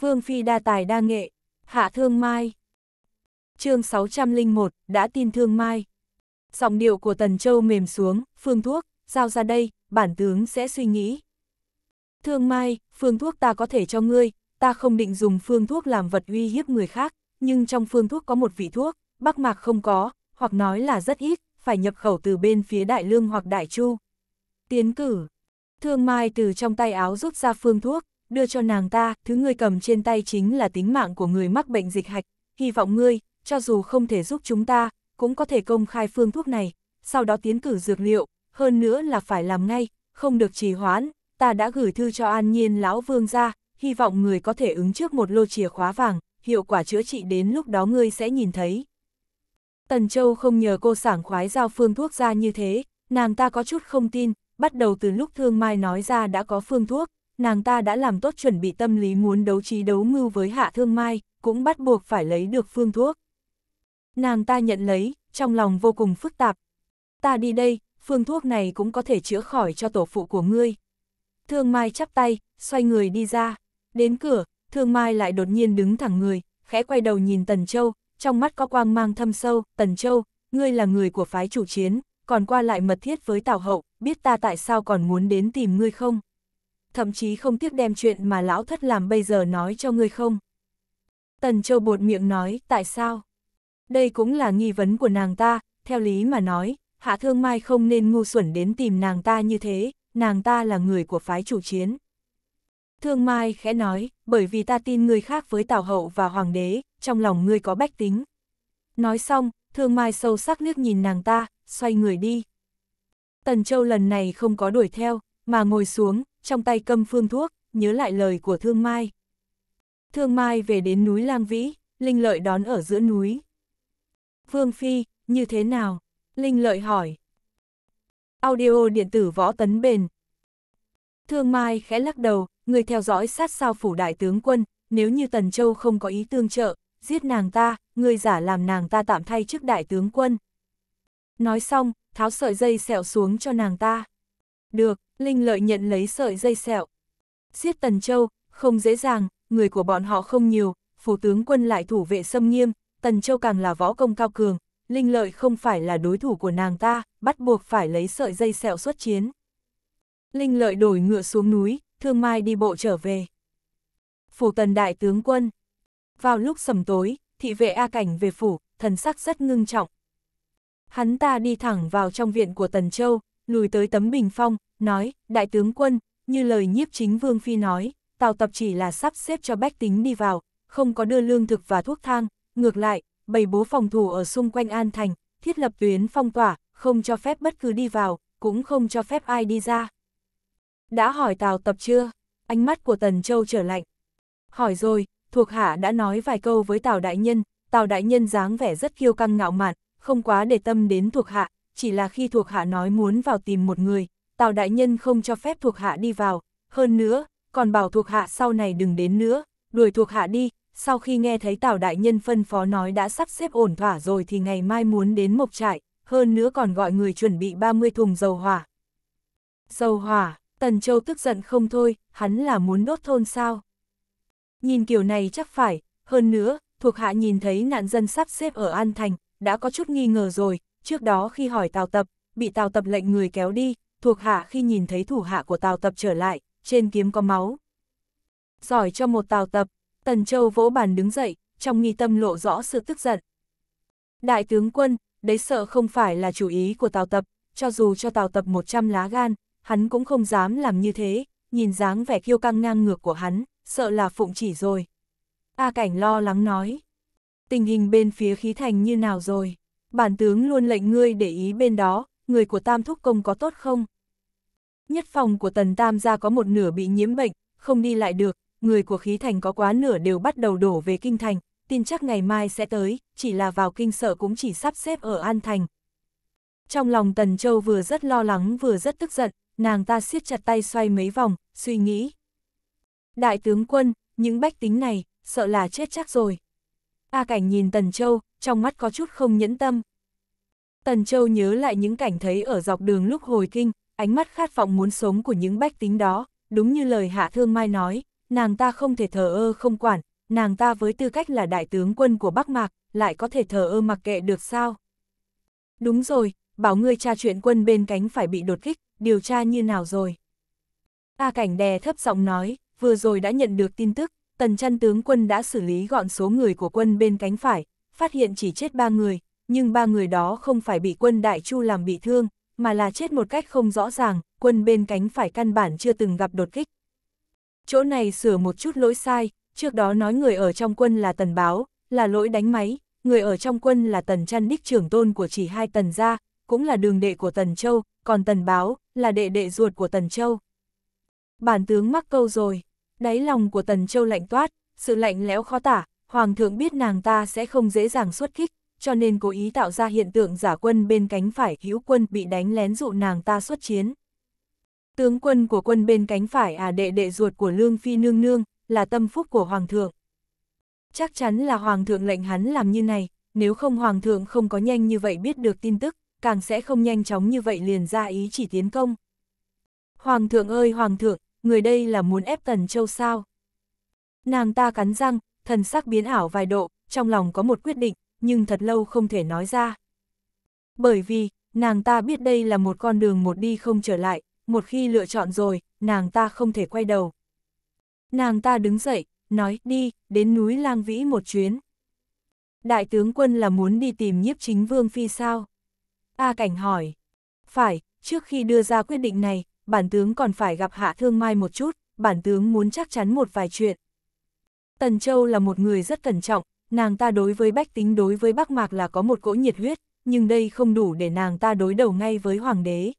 Vương Phi đa tài đa nghệ, hạ thương mai. chương 601, đã tin thương mai. Dòng điệu của Tần Châu mềm xuống, phương thuốc, giao ra đây, bản tướng sẽ suy nghĩ. Thương mai, phương thuốc ta có thể cho ngươi, ta không định dùng phương thuốc làm vật uy hiếp người khác, nhưng trong phương thuốc có một vị thuốc, Bắc Mạc không có, hoặc nói là rất ít, phải nhập khẩu từ bên phía Đại Lương hoặc Đại Chu. Tiến cử. Thương Mai từ trong tay áo rút ra phương thuốc, đưa cho nàng ta, thứ ngươi cầm trên tay chính là tính mạng của người mắc bệnh dịch hạch, hy vọng ngươi, cho dù không thể giúp chúng ta, cũng có thể công khai phương thuốc này, sau đó tiến cử dược liệu, hơn nữa là phải làm ngay, không được trì hoãn, ta đã gửi thư cho an nhiên lão vương ra, hy vọng người có thể ứng trước một lô chìa khóa vàng, hiệu quả chữa trị đến lúc đó ngươi sẽ nhìn thấy. Tần Châu không nhờ cô sảng khoái giao phương thuốc ra như thế, nàng ta có chút không tin, bắt đầu từ lúc Thương Mai nói ra đã có phương thuốc, nàng ta đã làm tốt chuẩn bị tâm lý muốn đấu trí đấu mưu với hạ thương mai, cũng bắt buộc phải lấy được phương thuốc. Nàng ta nhận lấy, trong lòng vô cùng phức tạp. Ta đi đây, phương thuốc này cũng có thể chữa khỏi cho tổ phụ của ngươi. Thương Mai chắp tay, xoay người đi ra. Đến cửa, Thương Mai lại đột nhiên đứng thẳng người, khẽ quay đầu nhìn Tần Châu, trong mắt có quang mang thâm sâu. Tần Châu, ngươi là người của phái chủ chiến, còn qua lại mật thiết với Tào Hậu, biết ta tại sao còn muốn đến tìm ngươi không? thậm chí không tiếc đem chuyện mà lão thất làm bây giờ nói cho ngươi không. Tần Châu bột miệng nói, tại sao? Đây cũng là nghi vấn của nàng ta, theo lý mà nói, Hạ Thương Mai không nên ngu xuẩn đến tìm nàng ta như thế, nàng ta là người của phái chủ chiến. Thương Mai khẽ nói, bởi vì ta tin người khác với Tào Hậu và Hoàng đế, trong lòng ngươi có bách tính. Nói xong, Thương Mai sâu sắc nước nhìn nàng ta, xoay người đi. Tần Châu lần này không có đuổi theo, mà ngồi xuống, trong tay cầm phương thuốc, nhớ lại lời của Thương Mai. Thương Mai về đến núi Lang Vĩ, Linh Lợi đón ở giữa núi. phương Phi, như thế nào? Linh Lợi hỏi. Audio điện tử võ tấn bền. Thương Mai khẽ lắc đầu, người theo dõi sát sao phủ đại tướng quân, nếu như Tần Châu không có ý tương trợ, giết nàng ta, người giả làm nàng ta tạm thay trước đại tướng quân. Nói xong, tháo sợi dây sẹo xuống cho nàng ta. Được, Linh Lợi nhận lấy sợi dây sẹo. Giết Tần Châu, không dễ dàng, người của bọn họ không nhiều, phủ tướng quân lại thủ vệ xâm nghiêm, Tần Châu càng là võ công cao cường, Linh Lợi không phải là đối thủ của nàng ta, bắt buộc phải lấy sợi dây sẹo xuất chiến. Linh Lợi đổi ngựa xuống núi, Thương Mai đi bộ trở về. Phủ Tần Đại Tướng Quân Vào lúc sầm tối, thị vệ A Cảnh về phủ, thần sắc rất ngưng trọng. Hắn ta đi thẳng vào trong viện của Tần Châu, lùi tới tấm bình phong, nói, đại tướng quân, như lời nhiếp chính Vương Phi nói, tàu tập chỉ là sắp xếp cho bách tính đi vào, không có đưa lương thực và thuốc thang, ngược lại, bày bố phòng thủ ở xung quanh An Thành, thiết lập tuyến phong tỏa, không cho phép bất cứ đi vào, cũng không cho phép ai đi ra. Đã hỏi tàu tập chưa? Ánh mắt của Tần Châu trở lạnh. Hỏi rồi, thuộc hạ đã nói vài câu với Tào Đại Nhân, Tào Đại Nhân dáng vẻ rất kiêu căng ngạo mạn, không quá để tâm đến thuộc hạ, chỉ là khi thuộc hạ nói muốn vào tìm một người, Tào Đại Nhân không cho phép thuộc hạ đi vào, hơn nữa, còn bảo thuộc hạ sau này đừng đến nữa, đuổi thuộc hạ đi, sau khi nghe thấy Tào Đại Nhân phân phó nói đã sắp xếp ổn thỏa rồi thì ngày mai muốn đến mộc trại, hơn nữa còn gọi người chuẩn bị 30 thùng dầu hỏa. Dầu hỏa, Tần Châu tức giận không thôi, hắn là muốn đốt thôn sao? Nhìn kiểu này chắc phải, hơn nữa, thuộc hạ nhìn thấy nạn dân sắp xếp ở An Thành, đã có chút nghi ngờ rồi, trước đó khi hỏi Tào Tập, bị Tào Tập lệnh người kéo đi, thuộc hạ khi nhìn thấy thủ hạ của Tào Tập trở lại, trên kiếm có máu. Giỏi cho một Tào Tập, Tần Châu vỗ bàn đứng dậy, trong nghi tâm lộ rõ sự tức giận. Đại tướng quân, đấy sợ không phải là chủ ý của Tào Tập, cho dù cho Tào Tập 100 lá gan, hắn cũng không dám làm như thế, nhìn dáng vẻ kiêu căng ngang ngược của hắn, sợ là phụng chỉ rồi. A Cảnh lo lắng nói, tình hình bên phía khí thành như nào rồi? bản tướng luôn lệnh ngươi để ý bên đó, người của tam thúc công có tốt không? Nhất phòng của tần tam gia có một nửa bị nhiễm bệnh, không đi lại được, người của khí thành có quá nửa đều bắt đầu đổ về kinh thành, tin chắc ngày mai sẽ tới, chỉ là vào kinh sợ cũng chỉ sắp xếp ở An Thành. Trong lòng Tần Châu vừa rất lo lắng vừa rất tức giận, nàng ta siết chặt tay xoay mấy vòng, suy nghĩ. Đại tướng quân, những bách tính này, sợ là chết chắc rồi. A Cảnh nhìn Tần Châu, trong mắt có chút không nhẫn tâm. Tần Châu nhớ lại những cảnh thấy ở dọc đường lúc hồi kinh, ánh mắt khát vọng muốn sống của những bách tính đó, đúng như lời Hạ Thương Mai nói, nàng ta không thể thờ ơ không quản, nàng ta với tư cách là đại tướng quân của Bắc Mạc, lại có thể thờ ơ mặc kệ được sao? Đúng rồi, bảo ngươi tra chuyện quân bên cánh phải bị đột kích, điều tra như nào rồi? A Cảnh đè thấp giọng nói, vừa rồi đã nhận được tin tức, tần chăn tướng quân đã xử lý gọn số người của quân bên cánh phải, phát hiện chỉ chết ba người, nhưng ba người đó không phải bị quân Đại Chu làm bị thương, mà là chết một cách không rõ ràng, quân bên cánh phải căn bản chưa từng gặp đột kích. Chỗ này sửa một chút lỗi sai, trước đó nói người ở trong quân là tần báo, là lỗi đánh máy, người ở trong quân là tần chăn đích trưởng tôn của chỉ hai tần gia, cũng là đường đệ của tần châu, còn tần báo là đệ đệ ruột của tần châu. Bản tướng mắc câu rồi. Đáy lòng của Tần Châu lạnh toát, sự lạnh lẽo khó tả, Hoàng thượng biết nàng ta sẽ không dễ dàng xuất kích, cho nên cố ý tạo ra hiện tượng giả quân bên cánh phải hữu quân bị đánh lén dụ nàng ta xuất chiến. Tướng quân của quân bên cánh phải à đệ đệ ruột của Lương Phi Nương Nương, là tâm phúc của Hoàng thượng. Chắc chắn là Hoàng thượng lệnh hắn làm như này, nếu không Hoàng thượng không có nhanh như vậy biết được tin tức, càng sẽ không nhanh chóng như vậy liền ra ý chỉ tiến công. Hoàng thượng ơi Hoàng thượng, người đây là muốn ép Tần Châu sao? Nàng ta cắn răng, thần sắc biến ảo vài độ, trong lòng có một quyết định, nhưng thật lâu không thể nói ra. Bởi vì, nàng ta biết đây là một con đường một đi không trở lại, một khi lựa chọn rồi, nàng ta không thể quay đầu. Nàng ta đứng dậy, nói đi, đến núi Lang Vĩ một chuyến. Đại tướng quân là muốn đi tìm nhiếp chính vương phi sao? A cảnh hỏi. Phải, trước khi đưa ra quyết định này, bản tướng còn phải gặp hạ thương mai một chút, bản tướng muốn chắc chắn một vài chuyện. Tần Châu là một người rất cẩn trọng, nàng ta đối với bách tính đối với bắc mạc là có một cỗ nhiệt huyết, nhưng đây không đủ để nàng ta đối đầu ngay với hoàng đế.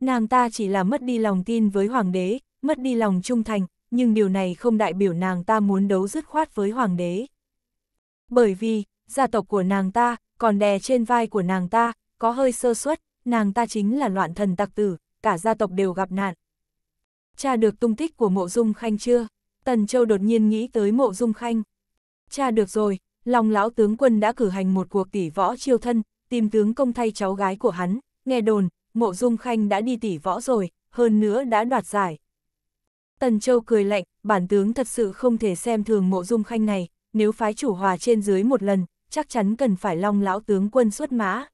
Nàng ta chỉ là mất đi lòng tin với hoàng đế, mất đi lòng trung thành, nhưng điều này không đại biểu nàng ta muốn đấu dứt khoát với hoàng đế. Bởi vì, gia tộc của nàng ta, còn đè trên vai của nàng ta, có hơi sơ suất, nàng ta chính là loạn thần tặc tử, cả gia tộc đều gặp nạn. Cha được tung tích của mộ dung khanh chưa? Tần Châu đột nhiên nghĩ tới mộ dung khanh. Cha được rồi, lòng lão tướng quân đã cử hành một cuộc tỷ võ chiêu thân, tìm tướng công thay cháu gái của hắn, nghe đồn, mộ dung khanh đã đi tỷ võ rồi, hơn nữa đã đoạt giải. Tần Châu cười lạnh, bản tướng thật sự không thể xem thường mộ dung khanh này, nếu phái chủ hòa trên dưới một lần, chắc chắn cần phải long lão tướng quân xuất mã.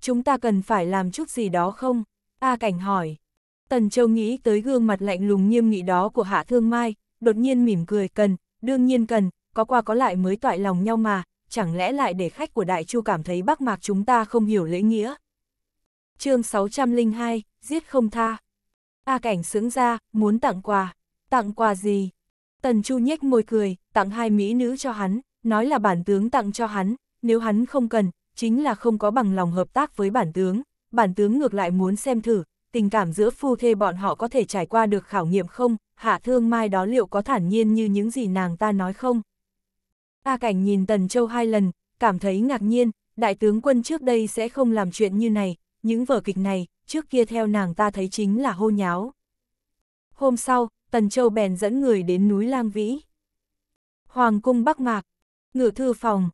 Chúng ta cần phải làm chút gì đó không? A Cảnh hỏi. Tần Châu nghĩ tới gương mặt lạnh lùng nghiêm nghị đó của Hạ Thương Mai, đột nhiên mỉm cười cần, đương nhiên cần, có qua có lại mới toại lòng nhau mà, chẳng lẽ lại để khách của Đại Chu cảm thấy Bắc Mạc chúng ta không hiểu lễ nghĩa. chương 602, giết không tha. A Cảnh sướng ra, muốn tặng quà. Tặng quà gì? Tần Chu nhếch môi cười, tặng hai mỹ nữ cho hắn, nói là bản tướng tặng cho hắn, nếu hắn không cần, chính là không có bằng lòng hợp tác với bản tướng, bản tướng ngược lại muốn xem thử, tình cảm giữa phu thê bọn họ có thể trải qua được khảo nghiệm không, hạ thương mai đó liệu có thản nhiên như những gì nàng ta nói không. A cảnh nhìn Tần Châu hai lần, cảm thấy ngạc nhiên, đại tướng quân trước đây sẽ không làm chuyện như này, những vở kịch này, trước kia theo nàng ta thấy chính là hô nháo. Hôm sau, Tần Châu bèn dẫn người đến núi Lang Vĩ. Hoàng cung Bắc Mạc, ngự thư phòng.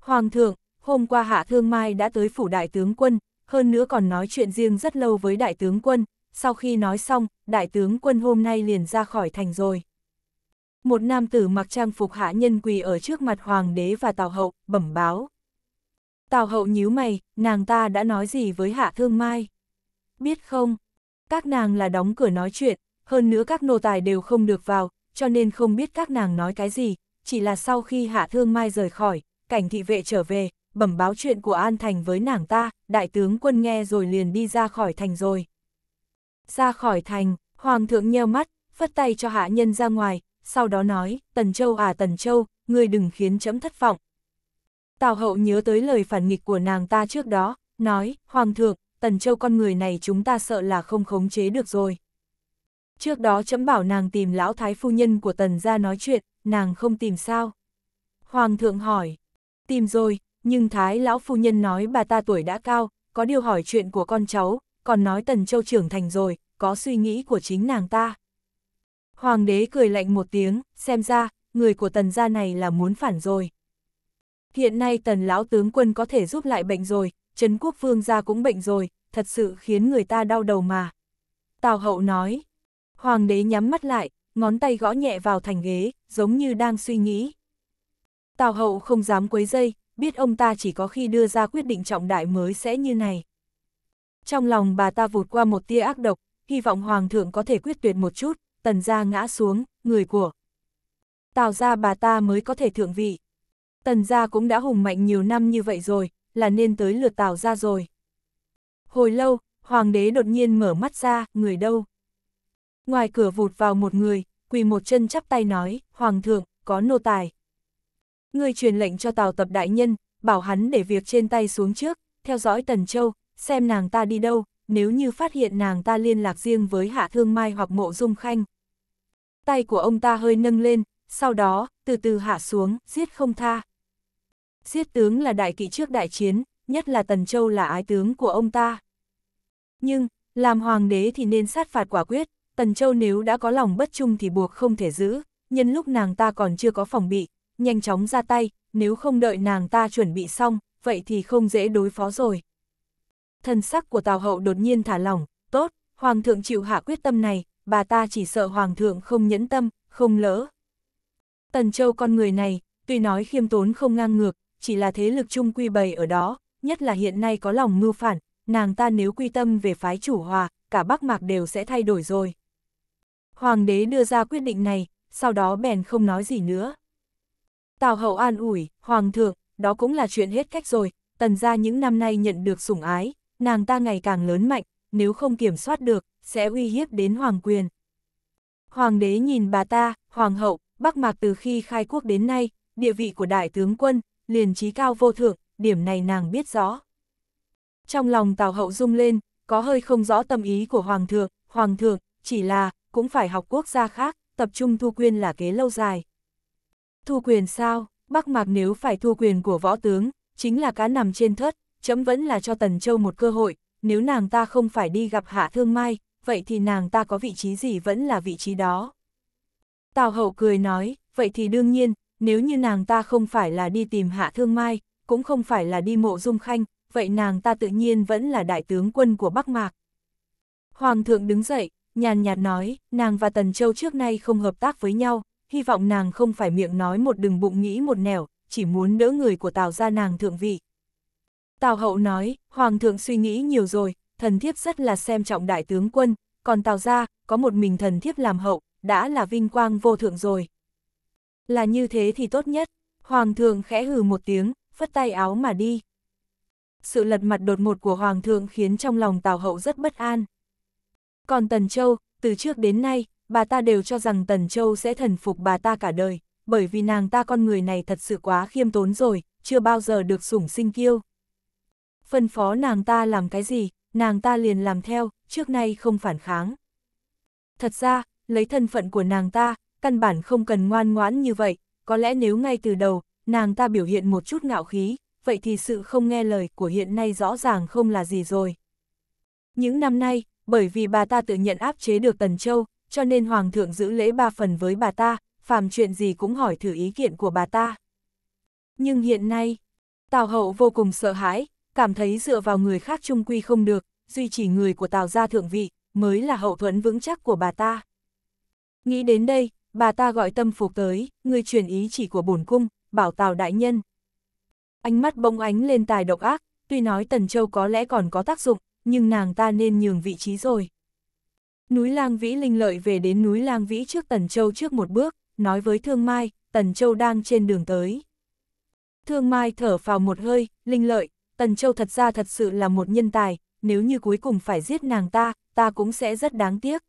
Hoàng thượng, hôm qua Hạ Thương Mai đã tới phủ đại tướng quân, hơn nữa còn nói chuyện riêng rất lâu với đại tướng quân, sau khi nói xong, đại tướng quân hôm nay liền ra khỏi thành rồi. Một nam tử mặc trang phục hạ nhân quỳ ở trước mặt hoàng đế và tào hậu, bẩm báo. Tào hậu nhíu mày, nàng ta đã nói gì với hạ thương mai? Biết không, các nàng là đóng cửa nói chuyện, hơn nữa các nô tài đều không được vào, cho nên không biết các nàng nói cái gì, chỉ là sau khi hạ thương mai rời khỏi, cảnh thị vệ trở về, bẩm báo chuyện của An Thành với nàng ta, đại tướng quân nghe rồi liền đi ra khỏi thành rồi. Ra khỏi thành, hoàng thượng nheo mắt, phất tay cho hạ nhân ra ngoài, sau đó nói, Tần Châu à Tần Châu, ngươi đừng khiến chấm thất vọng. Tào hậu nhớ tới lời phản nghịch của nàng ta trước đó, nói, Hoàng thượng, Tần Châu con người này chúng ta sợ là không khống chế được rồi. Trước đó chấm bảo nàng tìm lão thái phu nhân của Tần ra nói chuyện, nàng không tìm sao. Hoàng thượng hỏi, tìm rồi, nhưng Thái Lão Phu Nhân nói bà ta tuổi đã cao, có điều hỏi chuyện của con cháu, còn nói Tần Châu trưởng thành rồi, có suy nghĩ của chính nàng ta. Hoàng đế cười lạnh một tiếng, xem ra, người của Tần gia này là muốn phản rồi. Hiện nay Tần Lão Tướng Quân có thể giúp lại bệnh rồi, Trấn Quốc Vương gia cũng bệnh rồi, thật sự khiến người ta đau đầu mà. Tào Hậu nói, Hoàng đế nhắm mắt lại, ngón tay gõ nhẹ vào thành ghế, giống như đang suy nghĩ. Tào Hậu không dám quấy dây, biết ông ta chỉ có khi đưa ra quyết định trọng đại mới sẽ như này. Trong lòng bà ta vụt qua một tia ác độc, hy vọng Hoàng thượng có thể quyết tuyệt một chút, tần gia ngã xuống, người của. Tào ra bà ta mới có thể thượng vị. Tần gia cũng đã hùng mạnh nhiều năm như vậy rồi, là nên tới lượt tào ra rồi. Hồi lâu, Hoàng đế đột nhiên mở mắt ra, người đâu? Ngoài cửa vụt vào một người, quỳ một chân chắp tay nói, Hoàng thượng, có nô tài. Ngươi truyền lệnh cho Tào Tập Đại Nhân, bảo hắn để việc trên tay xuống trước, theo dõi Tần Châu, xem nàng ta đi đâu, nếu như phát hiện nàng ta liên lạc riêng với Hạ Thương Mai hoặc Mộ Dung Khanh. Tay của ông ta hơi nâng lên, sau đó, từ từ hạ xuống, giết không tha. Giết tướng là đại kỵ trước đại chiến, nhất là Tần Châu là ái tướng của ông ta. Nhưng, làm hoàng đế thì nên sát phạt quả quyết, Tần Châu nếu đã có lòng bất trung thì buộc không thể giữ, nhân lúc nàng ta còn chưa có phòng bị, nhanh chóng ra tay, nếu không đợi nàng ta chuẩn bị xong, vậy thì không dễ đối phó rồi. Thần sắc của Tào Hậu đột nhiên thả lỏng, tốt, Hoàng thượng chịu hạ quyết tâm này, bà ta chỉ sợ Hoàng thượng không nhẫn tâm, không lỡ. Tần Châu con người này, tuy nói khiêm tốn không ngang ngược, chỉ là thế lực chung quy bày ở đó, nhất là hiện nay có lòng mưu phản, nàng ta nếu quy tâm về phái chủ hòa, cả Bắc Mạc đều sẽ thay đổi rồi. Hoàng đế đưa ra quyết định này, sau đó bèn không nói gì nữa. Tào hậu an ủi, hoàng thượng, đó cũng là chuyện hết cách rồi, tần ra những năm nay nhận được sủng ái, nàng ta ngày càng lớn mạnh, nếu không kiểm soát được, sẽ uy hiếp đến hoàng quyền. Hoàng đế nhìn bà ta, hoàng hậu, bắc mạc từ khi khai quốc đến nay, địa vị của đại tướng quân, liền trí cao vô thượng, điểm này nàng biết rõ. Trong lòng tào hậu rung lên, có hơi không rõ tâm ý của hoàng thượng, hoàng thượng, chỉ là, cũng phải học quốc gia khác, tập trung thu quyên là kế lâu dài. Thu quyền sao, Bắc Mạc nếu phải thu quyền của võ tướng, chính là cá nằm trên thớt, chấm vẫn là cho Tần Châu một cơ hội, nếu nàng ta không phải đi gặp Hạ Thương Mai, vậy thì nàng ta có vị trí gì vẫn là vị trí đó. Tào Hậu cười nói, vậy thì đương nhiên, nếu như nàng ta không phải là đi tìm Hạ Thương Mai, cũng không phải là đi mộ dung khanh, vậy nàng ta tự nhiên vẫn là đại tướng quân của Bắc Mạc. Hoàng thượng đứng dậy, nhàn nhạt nói, nàng và Tần Châu trước nay không hợp tác với nhau, hy vọng nàng không phải miệng nói một đừng bụng nghĩ một nẻo, chỉ muốn đỡ người của Tào ra nàng thượng vị. Tào hậu nói, Hoàng thượng suy nghĩ nhiều rồi, thần thiếp rất là xem trọng đại tướng quân, còn Tào ra, có một mình thần thiếp làm hậu, đã là vinh quang vô thượng rồi. Là như thế thì tốt nhất, Hoàng thượng khẽ hừ một tiếng, phất tay áo mà đi. Sự lật mặt đột một của Hoàng thượng khiến trong lòng Tào hậu rất bất an. Còn Tần Châu, từ trước đến nay, bà ta đều cho rằng Tần Châu sẽ thần phục bà ta cả đời, bởi vì nàng ta con người này thật sự quá khiêm tốn rồi, chưa bao giờ được sủng sinh kiêu. Phân phó nàng ta làm cái gì, nàng ta liền làm theo, trước nay không phản kháng. Thật ra, lấy thân phận của nàng ta, căn bản không cần ngoan ngoãn như vậy, có lẽ nếu ngay từ đầu, nàng ta biểu hiện một chút ngạo khí, vậy thì sự không nghe lời của hiện nay rõ ràng không là gì rồi. Những năm nay, bởi vì bà ta tự nhận áp chế được Tần Châu, cho nên Hoàng thượng giữ lễ ba phần với bà ta, phàm chuyện gì cũng hỏi thử ý kiện của bà ta. Nhưng hiện nay, Tào Hậu vô cùng sợ hãi, cảm thấy dựa vào người khác trung quy không được, duy trì người của Tào gia thượng vị, mới là hậu thuẫn vững chắc của bà ta. Nghĩ đến đây, bà ta gọi tâm phục tới, người truyền ý chỉ của bổn cung, bảo Tào đại nhân. Ánh mắt bông ánh lên tài độc ác, tuy nói Tần Châu có lẽ còn có tác dụng, nhưng nàng ta nên nhường vị trí rồi núi Lang Vĩ Linh Lợi về đến núi Lang Vĩ trước Tần Châu trước một bước, nói với Thương Mai, Tần Châu đang trên đường tới. Thương Mai thở phào một hơi, Linh Lợi, Tần Châu thật ra thật sự là một nhân tài, nếu như cuối cùng phải giết nàng ta, ta cũng sẽ rất đáng tiếc.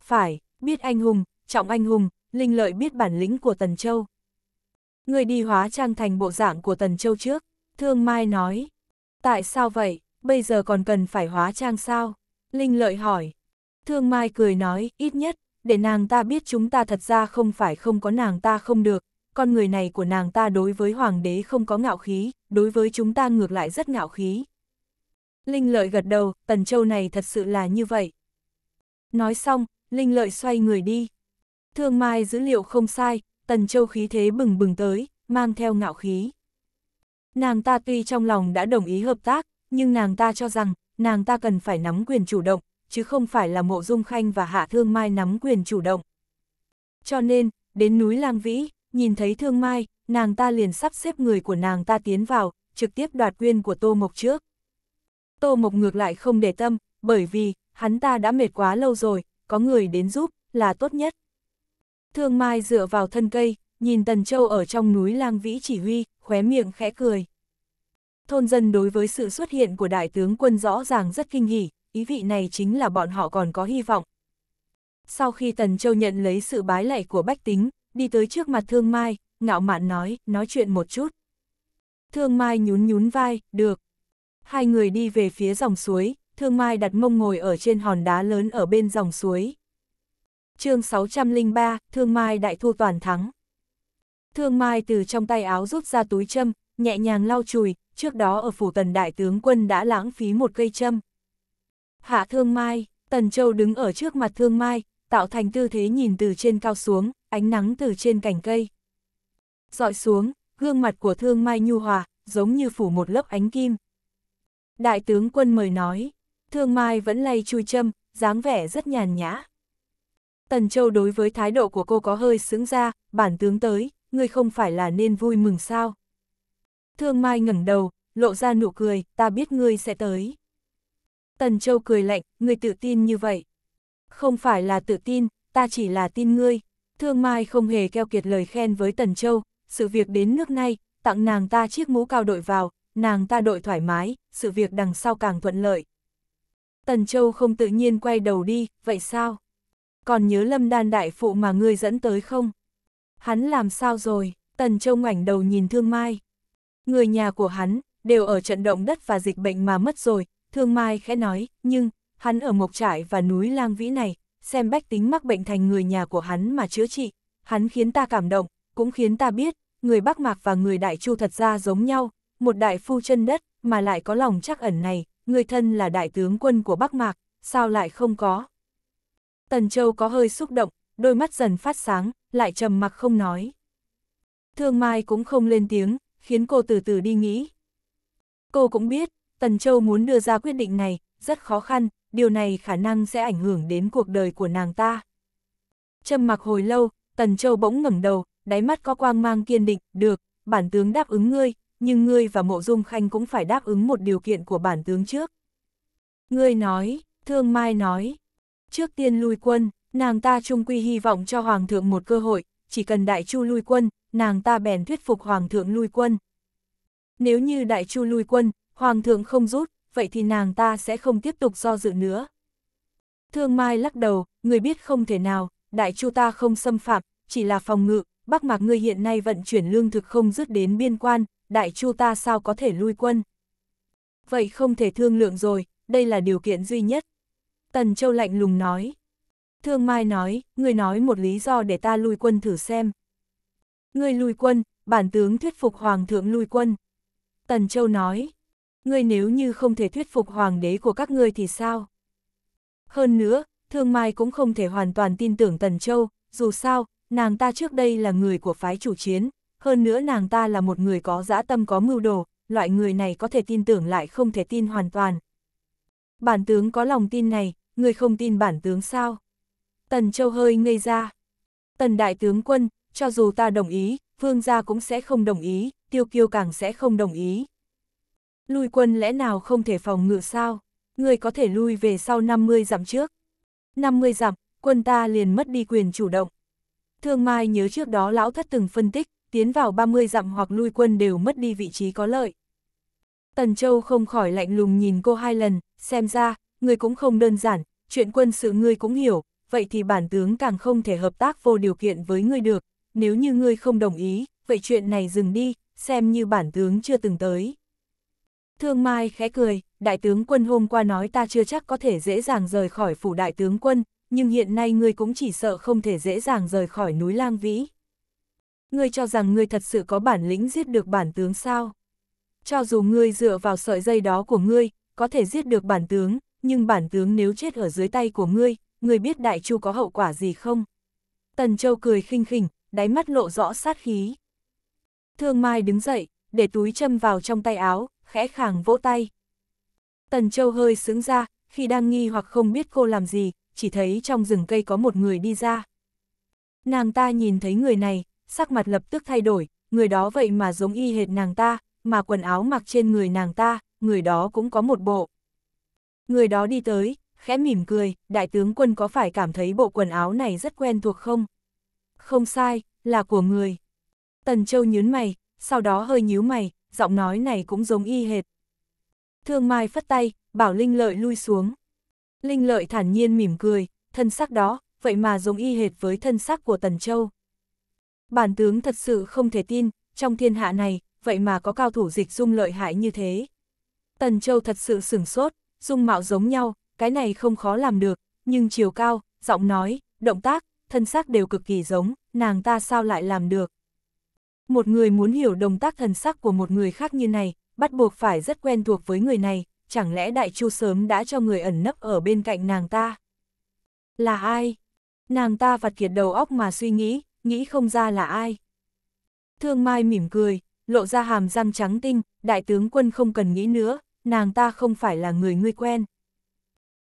Phải, biết anh hùng, trọng anh hùng, Linh Lợi biết bản lĩnh của Tần Châu. Người đi hóa trang thành bộ dạng của Tần Châu trước, Thương Mai nói. Tại sao vậy, bây giờ còn cần phải hóa trang sao? Linh Lợi hỏi. Thương Mai cười nói, ít nhất, để nàng ta biết chúng ta thật ra không phải không có nàng ta không được, con người này của nàng ta đối với hoàng đế không có ngạo khí, đối với chúng ta ngược lại rất ngạo khí. Linh lợi gật đầu, tần châu này thật sự là như vậy. Nói xong, Linh lợi xoay người đi. Thương Mai dữ liệu không sai, tần châu khí thế bừng bừng tới, mang theo ngạo khí. Nàng ta tuy trong lòng đã đồng ý hợp tác, nhưng nàng ta cho rằng, nàng ta cần phải nắm quyền chủ động, chứ không phải là mộ dung khanh và hạ thương mai nắm quyền chủ động. Cho nên, đến núi Lang Vĩ, nhìn thấy thương mai, nàng ta liền sắp xếp người của nàng ta tiến vào, trực tiếp đoạt quyền của Tô Mộc trước. Tô Mộc ngược lại không để tâm, bởi vì, hắn ta đã mệt quá lâu rồi, có người đến giúp, là tốt nhất. Thương Mai dựa vào thân cây, nhìn Tần Châu ở trong núi Lang Vĩ chỉ huy, khóe miệng khẽ cười. Thôn dân đối với sự xuất hiện của đại tướng quân rõ ràng rất kinh hỉ, ý vị này chính là bọn họ còn có hy vọng. Sau khi Tần Châu nhận lấy sự bái lạy của bách tính, đi tới trước mặt Thương Mai, ngạo mạn nói, nói chuyện một chút. Thương Mai nhún nhún vai, được. Hai người đi về phía dòng suối, Thương Mai đặt mông ngồi ở trên hòn đá lớn ở bên dòng suối. chương 603, Thương Mai đại thua toàn thắng. Thương Mai từ trong tay áo rút ra túi châm, nhẹ nhàng lau chùi, trước đó ở phủ tần đại tướng quân đã lãng phí một cây châm. Hạ Thương Mai, Tần Châu đứng ở trước mặt Thương Mai, tạo thành tư thế nhìn từ trên cao xuống, ánh nắng từ trên cành cây. Dọi xuống, gương mặt của Thương Mai nhu hòa, giống như phủ một lớp ánh kim. Đại tướng quân mời nói, Thương Mai vẫn lay chui châm, dáng vẻ rất nhàn nhã. Tần Châu đối với thái độ của cô có hơi sướng ra, bản tướng tới, người không phải là nên vui mừng sao. Thương Mai ngẩng đầu, lộ ra nụ cười, ta biết ngươi sẽ tới. Tần Châu cười lạnh, người tự tin như vậy. Không phải là tự tin, ta chỉ là tin ngươi. Thương Mai không hề keo kiệt lời khen với Tần Châu, sự việc đến nước nay, tặng nàng ta chiếc mũ cao đội vào, nàng ta đội thoải mái, sự việc đằng sau càng thuận lợi. Tần Châu không tự nhiên quay đầu đi, vậy sao? Còn nhớ lâm đan đại phụ mà ngươi dẫn tới không? Hắn làm sao rồi? Tần Châu ngoảnh đầu nhìn Thương Mai. Người nhà của hắn, đều ở trận động đất và dịch bệnh mà mất rồi, Thương Mai khẽ nói, nhưng, hắn ở Mộc Trại và núi Lang Vĩ này, xem bách tính mắc bệnh thành người nhà của hắn mà chữa trị, hắn khiến ta cảm động, cũng khiến ta biết, người Bắc Mạc và người Đại Chu thật ra giống nhau, một đại phu chân đất, mà lại có lòng chắc ẩn này, người thân là đại tướng quân của Bắc Mạc, sao lại không có. Tần Châu có hơi xúc động, đôi mắt dần phát sáng, lại trầm mặc không nói. Thương Mai cũng không lên tiếng, khiến cô từ từ đi nghĩ. Cô cũng biết, Tần Châu muốn đưa ra quyết định này, rất khó khăn, điều này khả năng sẽ ảnh hưởng đến cuộc đời của nàng ta. Trầm mặc hồi lâu, Tần Châu bỗng ngẩng đầu, đáy mắt có quang mang kiên định, được, bản tướng đáp ứng ngươi, nhưng ngươi và mộ dung khanh cũng phải đáp ứng một điều kiện của bản tướng trước. Ngươi nói, thương mai nói, trước tiên lui quân, nàng ta trung quy hy vọng cho hoàng thượng một cơ hội, chỉ cần đại chu lui quân, nàng ta bèn thuyết phục hoàng thượng lui quân. Nếu như đại chu lui quân, Hoàng thượng không rút, vậy thì nàng ta sẽ không tiếp tục do dự nữa. Thương Mai lắc đầu, người biết không thể nào, đại chu ta không xâm phạm, chỉ là phòng ngự, bắc mạc ngươi hiện nay vận chuyển lương thực không dứt đến biên quan, đại chu ta sao có thể lui quân. Vậy không thể thương lượng rồi, đây là điều kiện duy nhất. Tần Châu lạnh lùng nói. Thương Mai nói, ngươi nói một lý do để ta lui quân thử xem. Ngươi lui quân, bản tướng thuyết phục hoàng thượng lui quân. Tần Châu nói, ngươi nếu như không thể thuyết phục hoàng đế của các ngươi thì sao? Hơn nữa, Thương Mai cũng không thể hoàn toàn tin tưởng Tần Châu, dù sao, nàng ta trước đây là người của phái chủ chiến, hơn nữa nàng ta là một người có dã tâm có mưu đồ, loại người này có thể tin tưởng lại không thể tin hoàn toàn. Bản tướng có lòng tin này, người không tin bản tướng sao? Tần Châu hơi ngây ra. Tần Đại tướng quân, cho dù ta đồng ý, Vương gia cũng sẽ không đồng ý, Tiêu Kiêu càng sẽ không đồng ý lui quân lẽ nào không thể phòng ngự sao? Người có thể lui về sau 50 dặm trước. 50 dặm, quân ta liền mất đi quyền chủ động. Thương Mai nhớ trước đó lão thất từng phân tích, tiến vào 30 dặm hoặc lui quân đều mất đi vị trí có lợi. Tần Châu không khỏi lạnh lùng nhìn cô hai lần, xem ra, người cũng không đơn giản, chuyện quân sự ngươi cũng hiểu, vậy thì bản tướng càng không thể hợp tác vô điều kiện với ngươi được, nếu như ngươi không đồng ý, vậy chuyện này dừng đi, xem như bản tướng chưa từng tới. Thương Mai khẽ cười, đại tướng quân hôm qua nói ta chưa chắc có thể dễ dàng rời khỏi phủ đại tướng quân, nhưng hiện nay ngươi cũng chỉ sợ không thể dễ dàng rời khỏi núi lang vĩ. Ngươi cho rằng ngươi thật sự có bản lĩnh giết được bản tướng sao? Cho dù ngươi dựa vào sợi dây đó của ngươi, có thể giết được bản tướng, nhưng bản tướng nếu chết ở dưới tay của ngươi, ngươi biết đại chu có hậu quả gì không? Tần Châu cười khinh khỉnh, đáy mắt lộ rõ sát khí. Thương Mai đứng dậy, để túi châm vào trong tay áo, khẽ khàng vỗ tay. Tần Châu hơi sướng ra, khi đang nghi hoặc không biết cô làm gì, chỉ thấy trong rừng cây có một người đi ra. Nàng ta nhìn thấy người này, sắc mặt lập tức thay đổi, người đó vậy mà giống y hệt nàng ta, mà quần áo mặc trên người nàng ta, người đó cũng có một bộ. Người đó đi tới, khẽ mỉm cười, đại tướng quân có phải cảm thấy bộ quần áo này rất quen thuộc không? Không sai, là của người. Tần Châu nhớn mày, sau đó hơi nhíu mày, giọng nói này cũng giống y hệt. Thương Mai phất tay, bảo Linh Lợi lui xuống. Linh Lợi thản nhiên mỉm cười, thân sắc đó, vậy mà giống y hệt với thân sắc của Tần Châu. Bản tướng thật sự không thể tin, trong thiên hạ này, vậy mà có cao thủ dịch dung lợi hại như thế. Tần Châu thật sự sửng sốt, dung mạo giống nhau, cái này không khó làm được, nhưng chiều cao, giọng nói, động tác, thân sắc đều cực kỳ giống, nàng ta sao lại làm được. Một người muốn hiểu động tác thần sắc của một người khác như này, bắt buộc phải rất quen thuộc với người này, chẳng lẽ đại chu sớm đã cho người ẩn nấp ở bên cạnh nàng ta? Là ai? Nàng ta vặt kiệt đầu óc mà suy nghĩ, nghĩ không ra là ai. Thương Mai mỉm cười, lộ ra hàm răng trắng tinh, đại tướng quân không cần nghĩ nữa, nàng ta không phải là người ngươi quen.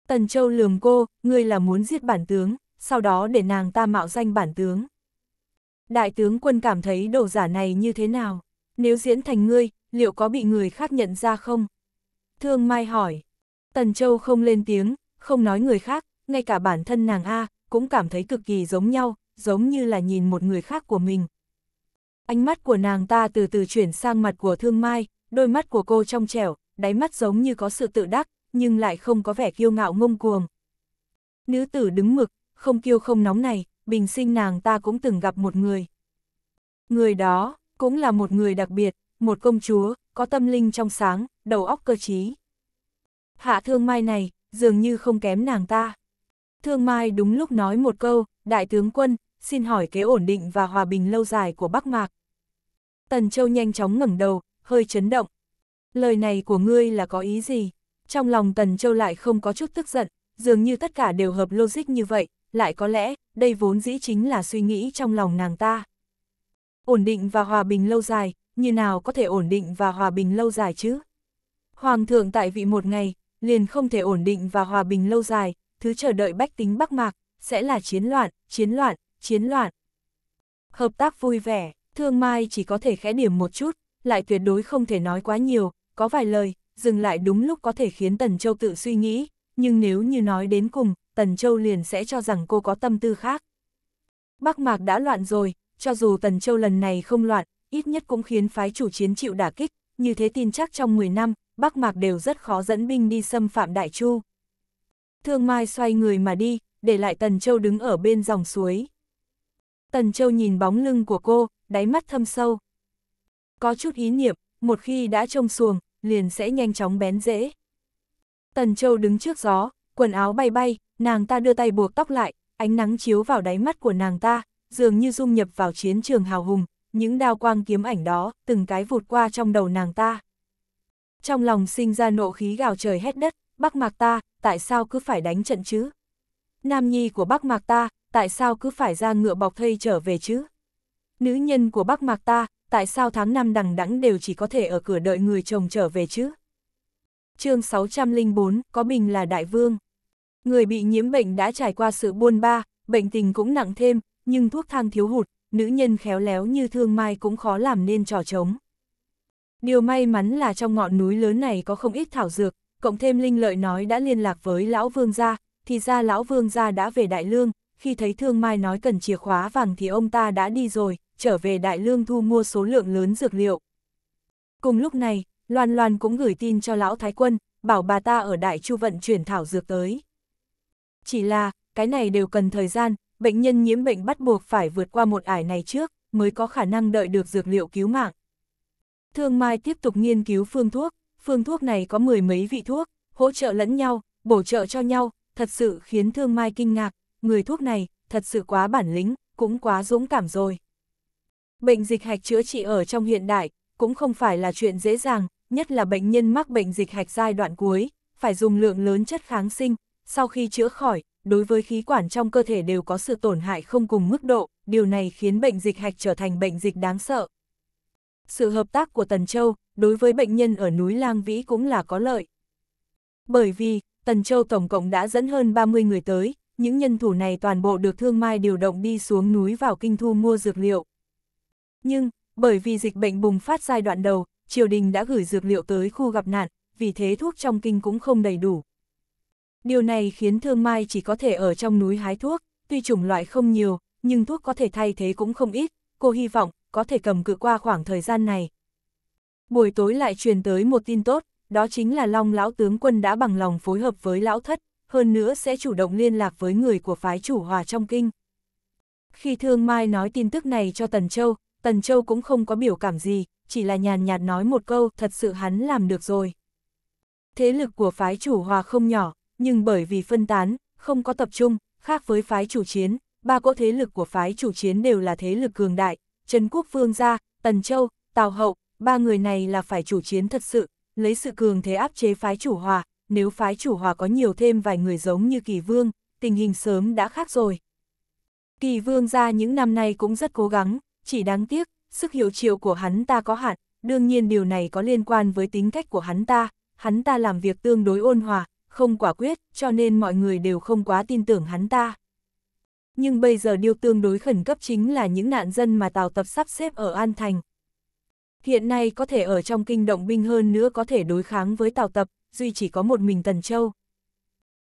Tần Châu lườm cô, ngươi là muốn giết bản tướng, sau đó để nàng ta mạo danh bản tướng đại tướng quân cảm thấy đồ giả này như thế nào? Nếu diễn thành ngươi, liệu có bị người khác nhận ra không? Thương Mai hỏi. Tần Châu không lên tiếng, không nói người khác, ngay cả bản thân nàng A, cũng cảm thấy cực kỳ giống nhau, giống như là nhìn một người khác của mình. Ánh mắt của nàng ta từ từ chuyển sang mặt của Thương Mai, đôi mắt của cô trong trẻo, đáy mắt giống như có sự tự đắc, nhưng lại không có vẻ kiêu ngạo ngông cuồng. Nữ tử đứng mực, không kiêu không nóng này, bình sinh nàng ta cũng từng gặp một người. Người đó, cũng là một người đặc biệt, một công chúa, có tâm linh trong sáng, đầu óc cơ trí. Hạ thương mai này, dường như không kém nàng ta. Thương mai đúng lúc nói một câu, đại tướng quân, xin hỏi kế ổn định và hòa bình lâu dài của Bắc Mạc. Tần Châu nhanh chóng ngẩng đầu, hơi chấn động. Lời này của ngươi là có ý gì? Trong lòng Tần Châu lại không có chút tức giận, dường như tất cả đều hợp logic như vậy, lại có lẽ, đây vốn dĩ chính là suy nghĩ trong lòng nàng ta. Ổn định và hòa bình lâu dài, như nào có thể ổn định và hòa bình lâu dài chứ? Hoàng thượng tại vị một ngày, liền không thể ổn định và hòa bình lâu dài, thứ chờ đợi bách tính Bắc Mạc, sẽ là chiến loạn, chiến loạn, chiến loạn. Hợp tác vui vẻ, thương mai chỉ có thể khẽ điểm một chút, lại tuyệt đối không thể nói quá nhiều, có vài lời, dừng lại đúng lúc có thể khiến Tần Châu tự suy nghĩ, nhưng nếu như nói đến cùng, Tần Châu liền sẽ cho rằng cô có tâm tư khác. Bắc Mạc đã loạn rồi, cho dù Tần Châu lần này không loạn, ít nhất cũng khiến phái chủ chiến chịu đả kích, như thế tin chắc trong 10 năm, Bắc Mạc đều rất khó dẫn binh đi xâm phạm Đại Chu. Thương Mai xoay người mà đi, để lại Tần Châu đứng ở bên dòng suối. Tần Châu nhìn bóng lưng của cô, đáy mắt thâm sâu. Có chút ý niệm, một khi đã trông xuồng, liền sẽ nhanh chóng bén rễ. Tần Châu đứng trước gió, Quần áo bay bay, nàng ta đưa tay buộc tóc lại, ánh nắng chiếu vào đáy mắt của nàng ta, dường như dung nhập vào chiến trường hào hùng, những đao quang kiếm ảnh đó, từng cái vụt qua trong đầu nàng ta. Trong lòng sinh ra nộ khí gào trời hét đất, bác mạc ta, tại sao cứ phải đánh trận chứ? Nam nhi của bác mạc ta, tại sao cứ phải ra ngựa bọc thây trở về chứ? Nữ nhân của bác mạc ta, tại sao tháng năm đằng đẵng đều chỉ có thể ở cửa đợi người chồng trở về chứ? chương 604, có mình là đại vương. Người bị nhiễm bệnh đã trải qua sự buôn ba, bệnh tình cũng nặng thêm, nhưng thuốc thang thiếu hụt, nữ nhân khéo léo như thương mai cũng khó làm nên trò trống. Điều may mắn là trong ngọn núi lớn này có không ít thảo dược, cộng thêm linh lợi nói đã liên lạc với lão vương gia, thì ra lão vương gia đã về đại lương, khi thấy thương mai nói cần chìa khóa vàng thì ông ta đã đi rồi, trở về đại lương thu mua số lượng lớn dược liệu. Cùng lúc này, Loan Loan cũng gửi tin cho lão thái quân, bảo bà ta ở đại chu vận chuyển thảo dược tới. Chỉ là, cái này đều cần thời gian, bệnh nhân nhiễm bệnh bắt buộc phải vượt qua một ải này trước, mới có khả năng đợi được dược liệu cứu mạng. Thương Mai tiếp tục nghiên cứu phương thuốc, phương thuốc này có mười mấy vị thuốc, hỗ trợ lẫn nhau, bổ trợ cho nhau, thật sự khiến Thương Mai kinh ngạc, người thuốc này, thật sự quá bản lĩnh, cũng quá dũng cảm rồi. Bệnh dịch hạch chữa trị ở trong hiện đại, cũng không phải là chuyện dễ dàng, nhất là bệnh nhân mắc bệnh dịch hạch giai đoạn cuối, phải dùng lượng lớn chất kháng sinh, sau khi chữa khỏi, đối với khí quản trong cơ thể đều có sự tổn hại không cùng mức độ, điều này khiến bệnh dịch hạch trở thành bệnh dịch đáng sợ. Sự hợp tác của Tần Châu đối với bệnh nhân ở núi Lang Vĩ cũng là có lợi. Bởi vì, Tần Châu tổng cộng đã dẫn hơn 30 người tới, những nhân thủ này toàn bộ được thương mai điều động đi xuống núi vào kinh thu mua dược liệu. Nhưng, bởi vì dịch bệnh bùng phát giai đoạn đầu, triều đình đã gửi dược liệu tới khu gặp nạn, vì thế thuốc trong kinh cũng không đầy đủ. Điều này khiến thương mai chỉ có thể ở trong núi hái thuốc, tuy chủng loại không nhiều, nhưng thuốc có thể thay thế cũng không ít, cô hy vọng có thể cầm cự qua khoảng thời gian này. Buổi tối lại truyền tới một tin tốt, đó chính là Long lão tướng quân đã bằng lòng phối hợp với lão thất, hơn nữa sẽ chủ động liên lạc với người của phái chủ hòa trong kinh. Khi Thương Mai nói tin tức này cho Tần Châu, Tần Châu cũng không có biểu cảm gì, chỉ là nhàn nhạt nói một câu thật sự hắn làm được rồi. Thế lực của phái chủ hòa không nhỏ, nhưng bởi vì phân tán, không có tập trung, khác với phái chủ chiến, ba cỗ thế lực của phái chủ chiến đều là thế lực cường đại, Trần Quốc vương gia, Tần Châu, Tào Hậu, ba người này là phải chủ chiến thật sự, lấy sự cường thế áp chế phái chủ hòa, nếu phái chủ hòa có nhiều thêm vài người giống như Kỳ Vương, tình hình sớm đã khác rồi. Kỳ Vương gia những năm nay cũng rất cố gắng, chỉ đáng tiếc, sức hiệu triệu của hắn ta có hạn, đương nhiên điều này có liên quan với tính cách của hắn ta, hắn ta làm việc tương đối ôn hòa, không quả quyết, cho nên mọi người đều không quá tin tưởng hắn ta. Nhưng bây giờ điều tương đối khẩn cấp chính là những nạn dân mà Tào Tập sắp xếp ở An Thành. Hiện nay có thể ở trong kinh động binh hơn nữa có thể đối kháng với Tào Tập, duy chỉ có một mình Tần Châu.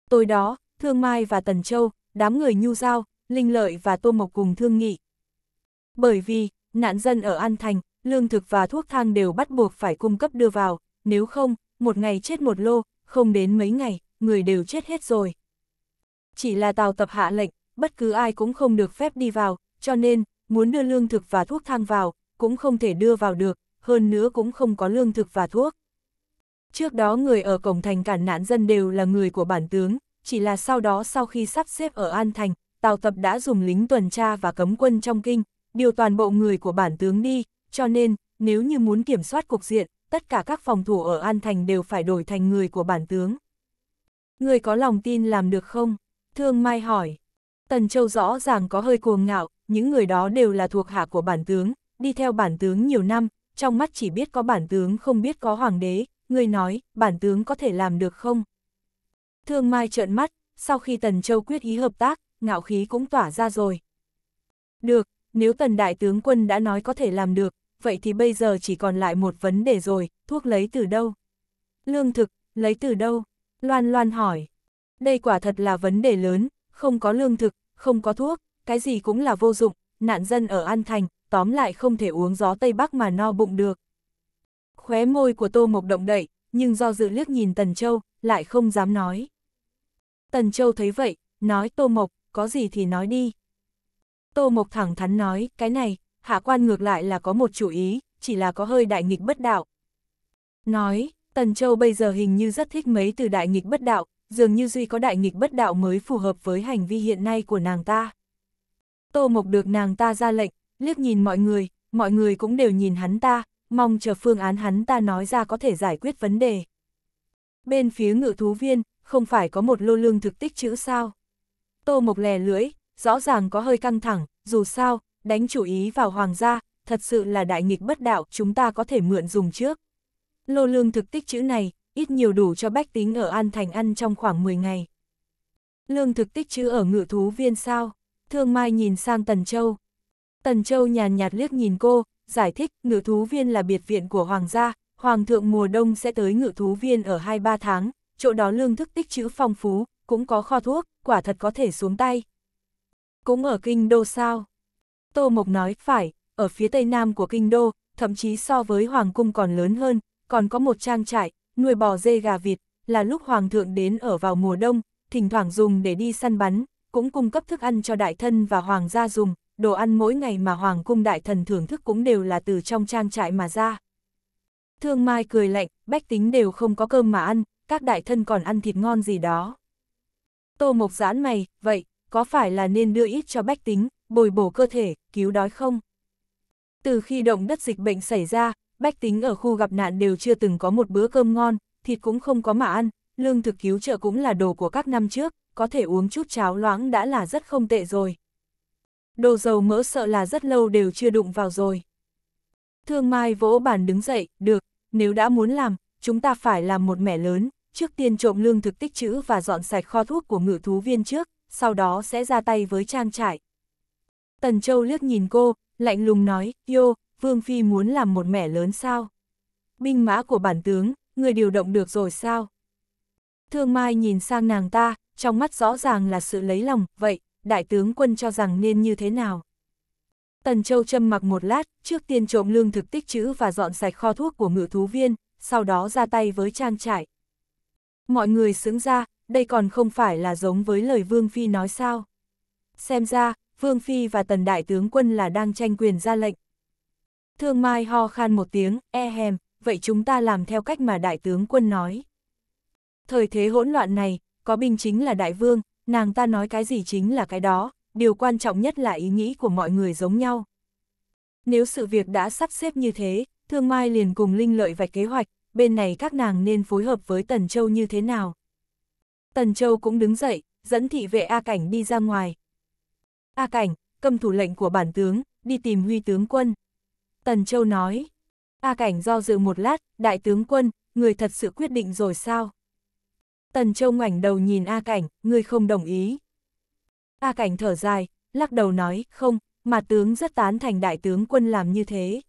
Tối đó, Thương Mai và Tần Châu, đám người nhu giao, Linh Lợi và Tô Mộc cùng thương nghị. Bởi vì, nạn dân ở An Thành, lương thực và thuốc thang đều bắt buộc phải cung cấp đưa vào, nếu không, một ngày chết một lô, không đến mấy ngày, người đều chết hết rồi. Chỉ là tàu tập hạ lệnh, bất cứ ai cũng không được phép đi vào, cho nên, muốn đưa lương thực và thuốc thang vào, cũng không thể đưa vào được, hơn nữa cũng không có lương thực và thuốc. Trước đó người ở cổng thành cản nạn dân đều là người của bản tướng, chỉ là sau đó sau khi sắp xếp ở An Thành, Tào Tập đã dùng lính tuần tra và cấm quân trong kinh, điều toàn bộ người của bản tướng đi, cho nên, nếu như muốn kiểm soát cục diện, tất cả các phòng thủ ở An Thành đều phải đổi thành người của bản tướng. Người có lòng tin làm được không? Thương Mai hỏi. Tần Châu rõ ràng có hơi cuồng ngạo, những người đó đều là thuộc hạ của bản tướng, đi theo bản tướng nhiều năm, trong mắt chỉ biết có bản tướng không biết có hoàng đế, người nói, bản tướng có thể làm được không? Thương Mai trợn mắt, sau khi Tần Châu quyết ý hợp tác, ngạo khí cũng tỏa ra rồi. Được, nếu Tần Đại tướng quân đã nói có thể làm được, vậy thì bây giờ chỉ còn lại một vấn đề rồi, thuốc lấy từ đâu? Lương thực, lấy từ đâu? Loan Loan hỏi. Đây quả thật là vấn đề lớn, không có lương thực, không có thuốc, cái gì cũng là vô dụng, nạn dân ở An Thành, tóm lại không thể uống gió Tây Bắc mà no bụng được. Khóe môi của Tô Mộc động đậy, nhưng do dự liếc nhìn Tần Châu, lại không dám nói. Tần Châu thấy vậy, nói Tô Mộc, có gì thì nói đi. Tô Mộc thẳng thắn nói, cái này, hạ quan ngược lại là có một chủ ý, chỉ là có hơi đại nghịch bất đạo. Nói, Tần Châu bây giờ hình như rất thích mấy từ đại nghịch bất đạo, dường như duy có đại nghịch bất đạo mới phù hợp với hành vi hiện nay của nàng ta. Tô Mộc được nàng ta ra lệnh, liếc nhìn mọi người, mọi người cũng đều nhìn hắn ta, mong chờ phương án hắn ta nói ra có thể giải quyết vấn đề. Bên phía ngự thú viên, không phải có một lô lương thực tích chữ sao? Tô Mộc lè lưỡi, rõ ràng có hơi căng thẳng, dù sao, đánh chủ ý vào hoàng gia, thật sự là đại nghịch bất đạo, chúng ta có thể mượn dùng trước. Lô lương thực tích chữ này, ít nhiều đủ cho bách tính ở An Thành ăn trong khoảng 10 ngày. Lương thực tích chữ ở ngự thú viên sao? Thương Mai nhìn sang Tần Châu. Tần Châu nhàn nhạt liếc nhìn cô, giải thích ngự thú viên là biệt viện của hoàng gia, hoàng thượng mùa đông sẽ tới ngự thú viên ở 2-3 tháng, chỗ đó lương thực tích chữ phong phú, cũng có kho thuốc, quả thật có thể xuống tay. Cũng ở kinh đô sao? Tô Mộc nói, phải, ở phía tây nam của kinh đô, thậm chí so với hoàng cung còn lớn hơn, còn có một trang trại, nuôi bò dê gà vịt, là lúc hoàng thượng đến ở vào mùa đông, thỉnh thoảng dùng để đi săn bắn, cũng cung cấp thức ăn cho đại thân và hoàng gia dùng, đồ ăn mỗi ngày mà hoàng cung đại thần thưởng thức cũng đều là từ trong trang trại mà ra. Thương Mai cười lạnh, bách tính đều không có cơm mà ăn, các đại thân còn ăn thịt ngon gì đó. Tô Mộc giãn mày, vậy, có phải là nên đưa ít cho bách tính, bồi bổ cơ thể, cứu đói không. Từ khi động đất dịch bệnh xảy ra, bách tính ở khu gặp nạn đều chưa từng có một bữa cơm ngon, thịt cũng không có mà ăn, lương thực cứu trợ cũng là đồ của các năm trước, có thể uống chút cháo loãng đã là rất không tệ rồi. Đồ dầu mỡ sợ là rất lâu đều chưa đụng vào rồi. Thương Mai vỗ bàn đứng dậy, được, nếu đã muốn làm, chúng ta phải làm một mẻ lớn, trước tiên trộm lương thực tích trữ và dọn sạch kho thuốc của ngự thú viên trước, sau đó sẽ ra tay với trang trại. Tần Châu liếc nhìn cô, lạnh lùng nói, Yô, Vương Phi muốn làm một mẻ lớn sao? Binh mã của bản tướng, người điều động được rồi sao? Thương Mai nhìn sang nàng ta, trong mắt rõ ràng là sự lấy lòng, vậy, đại tướng quân cho rằng nên như thế nào? Tần Châu châm mặc một lát, trước tiên trộm lương thực tích trữ và dọn sạch kho thuốc của ngự thú viên, sau đó ra tay với trang trại. Mọi người xứng ra, đây còn không phải là giống với lời Vương Phi nói sao. Xem ra, Vương Phi và tần đại tướng quân là đang tranh quyền ra lệnh. Thương Mai ho khan một tiếng, e hèm, vậy chúng ta làm theo cách mà đại tướng quân nói. Thời thế hỗn loạn này, có binh chính là đại vương, nàng ta nói cái gì chính là cái đó, điều quan trọng nhất là ý nghĩ của mọi người giống nhau. Nếu sự việc đã sắp xếp như thế, Thương Mai liền cùng Linh Lợi vạch kế hoạch, bên này các nàng nên phối hợp với Tần Châu như thế nào. Tần Châu cũng đứng dậy, dẫn thị vệ A Cảnh đi ra ngoài, A Cảnh, cầm thủ lệnh của bản tướng, đi tìm huy tướng quân. Tần Châu nói, A Cảnh do dự một lát, đại tướng quân, người thật sự quyết định rồi sao? Tần Châu ngoảnh đầu nhìn A Cảnh, người không đồng ý. A Cảnh thở dài, lắc đầu nói, không, mà tướng rất tán thành đại tướng quân làm như thế.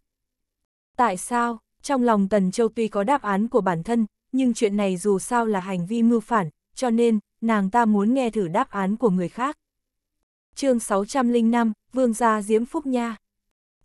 Tại sao, trong lòng Tần Châu tuy có đáp án của bản thân, nhưng chuyện này dù sao là hành vi mưu phản, cho nên, nàng ta muốn nghe thử đáp án của người khác chương 605, Vương gia Diễm Phúc Nha.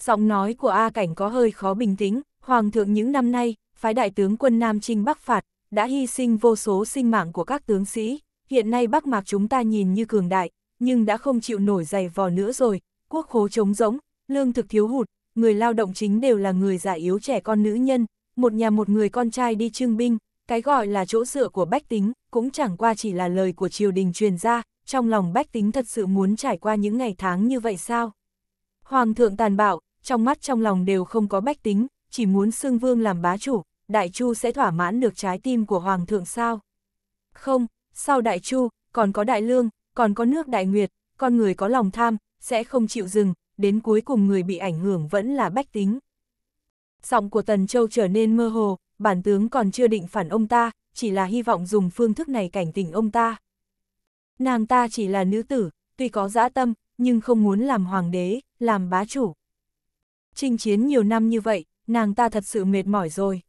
Giọng nói của A Cảnh có hơi khó bình tĩnh, Hoàng thượng những năm nay, phái đại tướng quân Nam Trinh Bắc Phạt, đã hy sinh vô số sinh mạng của các tướng sĩ, hiện nay Bắc Mạc chúng ta nhìn như cường đại, nhưng đã không chịu nổi dày vò nữa rồi, quốc khố trống rỗng, lương thực thiếu hụt, người lao động chính đều là người già yếu trẻ con nữ nhân, một nhà một người con trai đi trưng binh, cái gọi là chỗ dựa của bách tính, cũng chẳng qua chỉ là lời của triều đình truyền ra, trong lòng bách tính thật sự muốn trải qua những ngày tháng như vậy sao? Hoàng thượng tàn bạo, trong mắt trong lòng đều không có bách tính, chỉ muốn xương vương làm bá chủ, đại chu sẽ thỏa mãn được trái tim của hoàng thượng sao? Không, sau đại chu, còn có đại lương, còn có nước đại nguyệt, con người có lòng tham, sẽ không chịu dừng, đến cuối cùng người bị ảnh hưởng vẫn là bách tính. Giọng của Tần Châu trở nên mơ hồ, bản tướng còn chưa định phản ông ta, chỉ là hy vọng dùng phương thức này cảnh tỉnh ông ta. Nàng ta chỉ là nữ tử, tuy có dã tâm, nhưng không muốn làm hoàng đế, làm bá chủ. Trình chiến nhiều năm như vậy, nàng ta thật sự mệt mỏi rồi.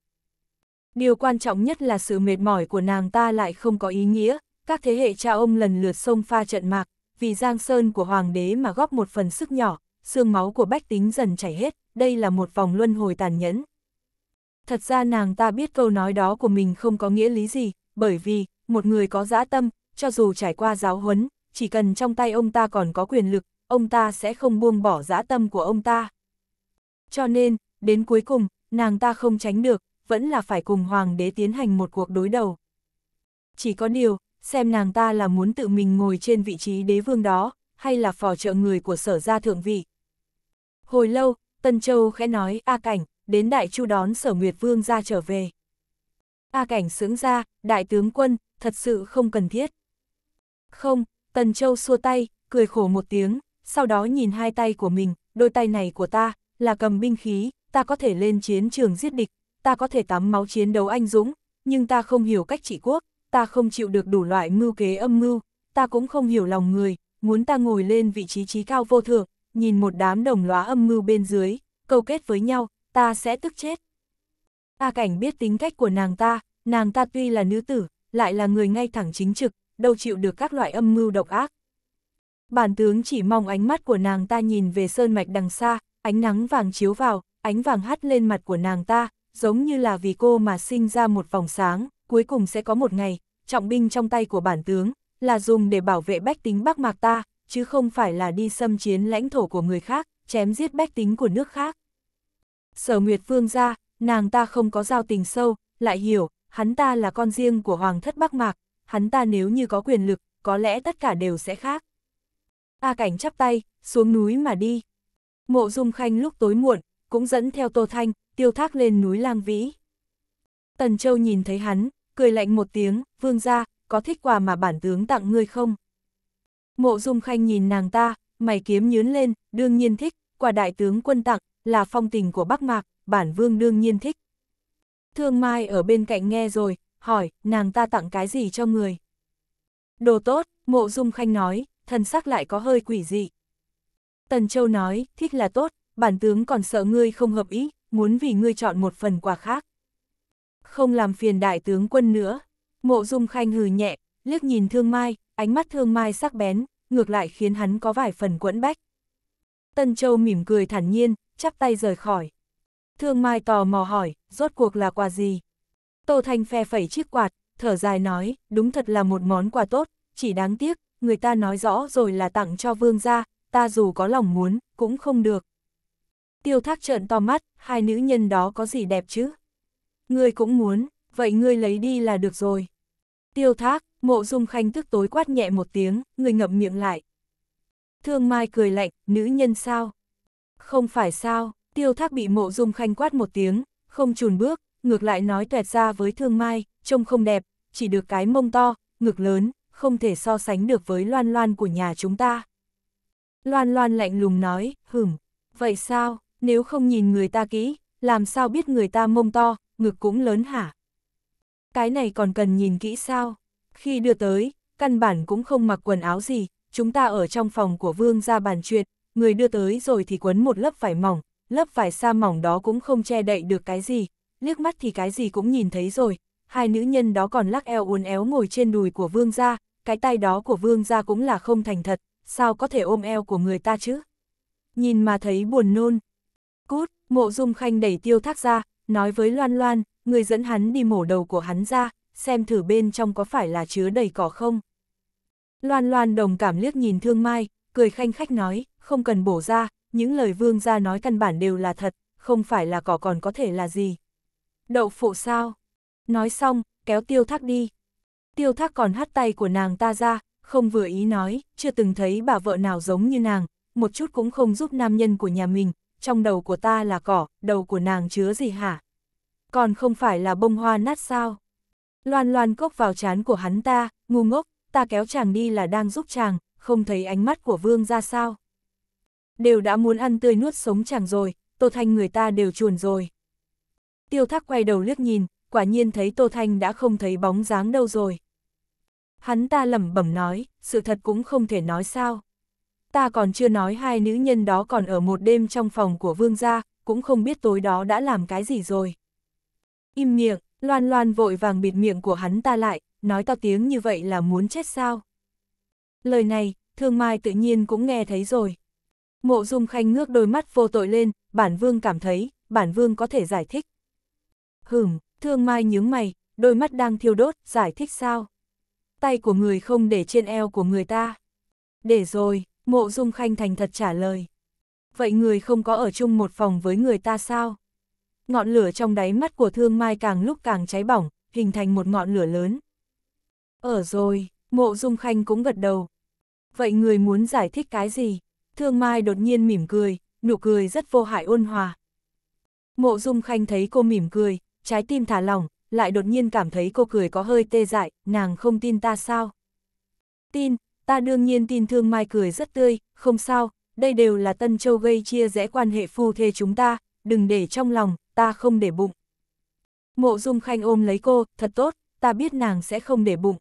Điều quan trọng nhất là sự mệt mỏi của nàng ta lại không có ý nghĩa, các thế hệ cha ông lần lượt sông pha trận mạc, vì giang sơn của hoàng đế mà góp một phần sức nhỏ, xương máu của bách tính dần chảy hết, đây là một vòng luân hồi tàn nhẫn. Thật ra nàng ta biết câu nói đó của mình không có nghĩa lý gì, bởi vì, một người có dã tâm, cho dù trải qua giáo huấn, chỉ cần trong tay ông ta còn có quyền lực, ông ta sẽ không buông bỏ dã tâm của ông ta. Cho nên, đến cuối cùng, nàng ta không tránh được, vẫn là phải cùng hoàng đế tiến hành một cuộc đối đầu. Chỉ có điều, xem nàng ta là muốn tự mình ngồi trên vị trí đế vương đó, hay là phò trợ người của sở gia thượng vị. Hồi lâu, Tân Châu khẽ nói A Cảnh, đến đại chu đón sở Nguyệt Vương ra trở về. A Cảnh sướng ra, đại tướng quân, thật sự không cần thiết. Không, Tần Châu xua tay, cười khổ một tiếng, sau đó nhìn hai tay của mình, đôi tay này của ta, là cầm binh khí, ta có thể lên chiến trường giết địch, ta có thể tắm máu chiến đấu anh dũng, nhưng ta không hiểu cách trị quốc, ta không chịu được đủ loại mưu kế âm mưu, ta cũng không hiểu lòng người, muốn ta ngồi lên vị trí trí cao vô thượng, nhìn một đám đồng lóa âm mưu bên dưới, câu kết với nhau, ta sẽ tức chết. A cảnh biết tính cách của nàng ta, nàng ta tuy là nữ tử, lại là người ngay thẳng chính trực, đâu chịu được các loại âm mưu độc ác. Bản tướng chỉ mong ánh mắt của nàng ta nhìn về sơn mạch đằng xa, ánh nắng vàng chiếu vào, ánh vàng hắt lên mặt của nàng ta, giống như là vì cô mà sinh ra một vòng sáng, cuối cùng sẽ có một ngày, trọng binh trong tay của bản tướng, là dùng để bảo vệ bách tính Bắc Mạc ta, chứ không phải là đi xâm chiến lãnh thổ của người khác, chém giết bách tính của nước khác. Sở Nguyệt Phương ra, nàng ta không có giao tình sâu, lại hiểu, hắn ta là con riêng của Hoàng thất Bắc Mạc, hắn ta nếu như có quyền lực, có lẽ tất cả đều sẽ khác. A Cảnh chắp tay, xuống núi mà đi. Mộ Dung Khanh lúc tối muộn, cũng dẫn theo Tô Thanh, tiêu thác lên núi Lang Vĩ. Tần Châu nhìn thấy hắn, cười lạnh một tiếng, vương ra, có thích quà mà bản tướng tặng ngươi không? Mộ Dung Khanh nhìn nàng ta, mày kiếm nhướn lên, đương nhiên thích, quà đại tướng quân tặng, là phong tình của Bắc Mạc, bản vương đương nhiên thích. Thương Mai ở bên cạnh nghe rồi, hỏi, nàng ta tặng cái gì cho người? Đồ tốt, mộ dung khanh nói, thần sắc lại có hơi quỷ dị. Tần Châu nói, thích là tốt, bản tướng còn sợ ngươi không hợp ý, muốn vì ngươi chọn một phần quà khác. Không làm phiền đại tướng quân nữa. Mộ dung khanh hừ nhẹ, liếc nhìn thương mai, ánh mắt thương mai sắc bén, ngược lại khiến hắn có vài phần quẫn bách. tần Châu mỉm cười thản nhiên, chắp tay rời khỏi. Thương Mai tò mò hỏi, rốt cuộc là quà gì? Tô Thanh phe phẩy chiếc quạt, thở dài nói, đúng thật là một món quà tốt, chỉ đáng tiếc, người ta nói rõ rồi là tặng cho vương gia, ta dù có lòng muốn, cũng không được. Tiêu thác trợn to mắt, hai nữ nhân đó có gì đẹp chứ? Ngươi cũng muốn, vậy ngươi lấy đi là được rồi. Tiêu thác, mộ dung khanh tức tối quát nhẹ một tiếng, người ngậm miệng lại. Thương Mai cười lạnh, nữ nhân sao? Không phải sao, tiêu thác bị mộ dung khanh quát một tiếng, không chùn bước, ngược lại nói tuẹt ra với thương mai, trông không đẹp, chỉ được cái mông to, ngực lớn, không thể so sánh được với loan loan của nhà chúng ta. Loan loan lạnh lùng nói, hửm, vậy sao, nếu không nhìn người ta kỹ, làm sao biết người ta mông to, ngực cũng lớn hả? Cái này còn cần nhìn kỹ sao? Khi đưa tới, căn bản cũng không mặc quần áo gì, chúng ta ở trong phòng của vương ra bàn chuyện, người đưa tới rồi thì quấn một lớp vải mỏng, lớp vải sa mỏng đó cũng không che đậy được cái gì, liếc mắt thì cái gì cũng nhìn thấy rồi, hai nữ nhân đó còn lắc eo uốn éo ngồi trên đùi của vương gia, cái tay đó của vương gia cũng là không thành thật, sao có thể ôm eo của người ta chứ? Nhìn mà thấy buồn nôn. Cút, mộ dung khanh đẩy tiêu thác ra, nói với Loan Loan, người dẫn hắn đi mổ đầu của hắn ra, xem thử bên trong có phải là chứa đầy cỏ không. Loan Loan đồng cảm liếc nhìn thương mai, cười khanh khách nói, không cần bổ ra, những lời vương gia nói căn bản đều là thật, không phải là cỏ còn có thể là gì. Đậu phụ sao? Nói xong, kéo tiêu thác đi. Tiêu thác còn hắt tay của nàng ta ra, không vừa ý nói, chưa từng thấy bà vợ nào giống như nàng, một chút cũng không giúp nam nhân của nhà mình, trong đầu của ta là cỏ, đầu của nàng chứa gì hả? Còn không phải là bông hoa nát sao? Loan loan cốc vào chán của hắn ta, ngu ngốc, ta kéo chàng đi là đang giúp chàng, không thấy ánh mắt của vương ra sao? Đều đã muốn ăn tươi nuốt sống chàng rồi, tô thanh người ta đều chuồn rồi. Tiêu thác quay đầu liếc nhìn, quả nhiên thấy Tô Thanh đã không thấy bóng dáng đâu rồi. Hắn ta lẩm bẩm nói, sự thật cũng không thể nói sao. Ta còn chưa nói hai nữ nhân đó còn ở một đêm trong phòng của vương gia, cũng không biết tối đó đã làm cái gì rồi. Im miệng, loan loan vội vàng bịt miệng của hắn ta lại, nói to tiếng như vậy là muốn chết sao. Lời này, thương mai tự nhiên cũng nghe thấy rồi. Mộ dung khanh ngước đôi mắt vô tội lên, bản vương cảm thấy, bản vương có thể giải thích. Hửm, thương mai nhướng mày, đôi mắt đang thiêu đốt, giải thích sao? Tay của người không để trên eo của người ta. Để rồi, mộ dung khanh thành thật trả lời. Vậy người không có ở chung một phòng với người ta sao? Ngọn lửa trong đáy mắt của thương mai càng lúc càng cháy bỏng, hình thành một ngọn lửa lớn. Ở rồi, mộ dung khanh cũng gật đầu. Vậy người muốn giải thích cái gì? Thương mai đột nhiên mỉm cười, nụ cười rất vô hại ôn hòa. Mộ dung khanh thấy cô mỉm cười, trái tim thả lỏng, lại đột nhiên cảm thấy cô cười có hơi tê dại, nàng không tin ta sao? Tin, ta đương nhiên tin thương Mai cười rất tươi, không sao, đây đều là Tân Châu gây chia rẽ quan hệ phu thê chúng ta, đừng để trong lòng, ta không để bụng. Mộ Dung Khanh ôm lấy cô, thật tốt, ta biết nàng sẽ không để bụng.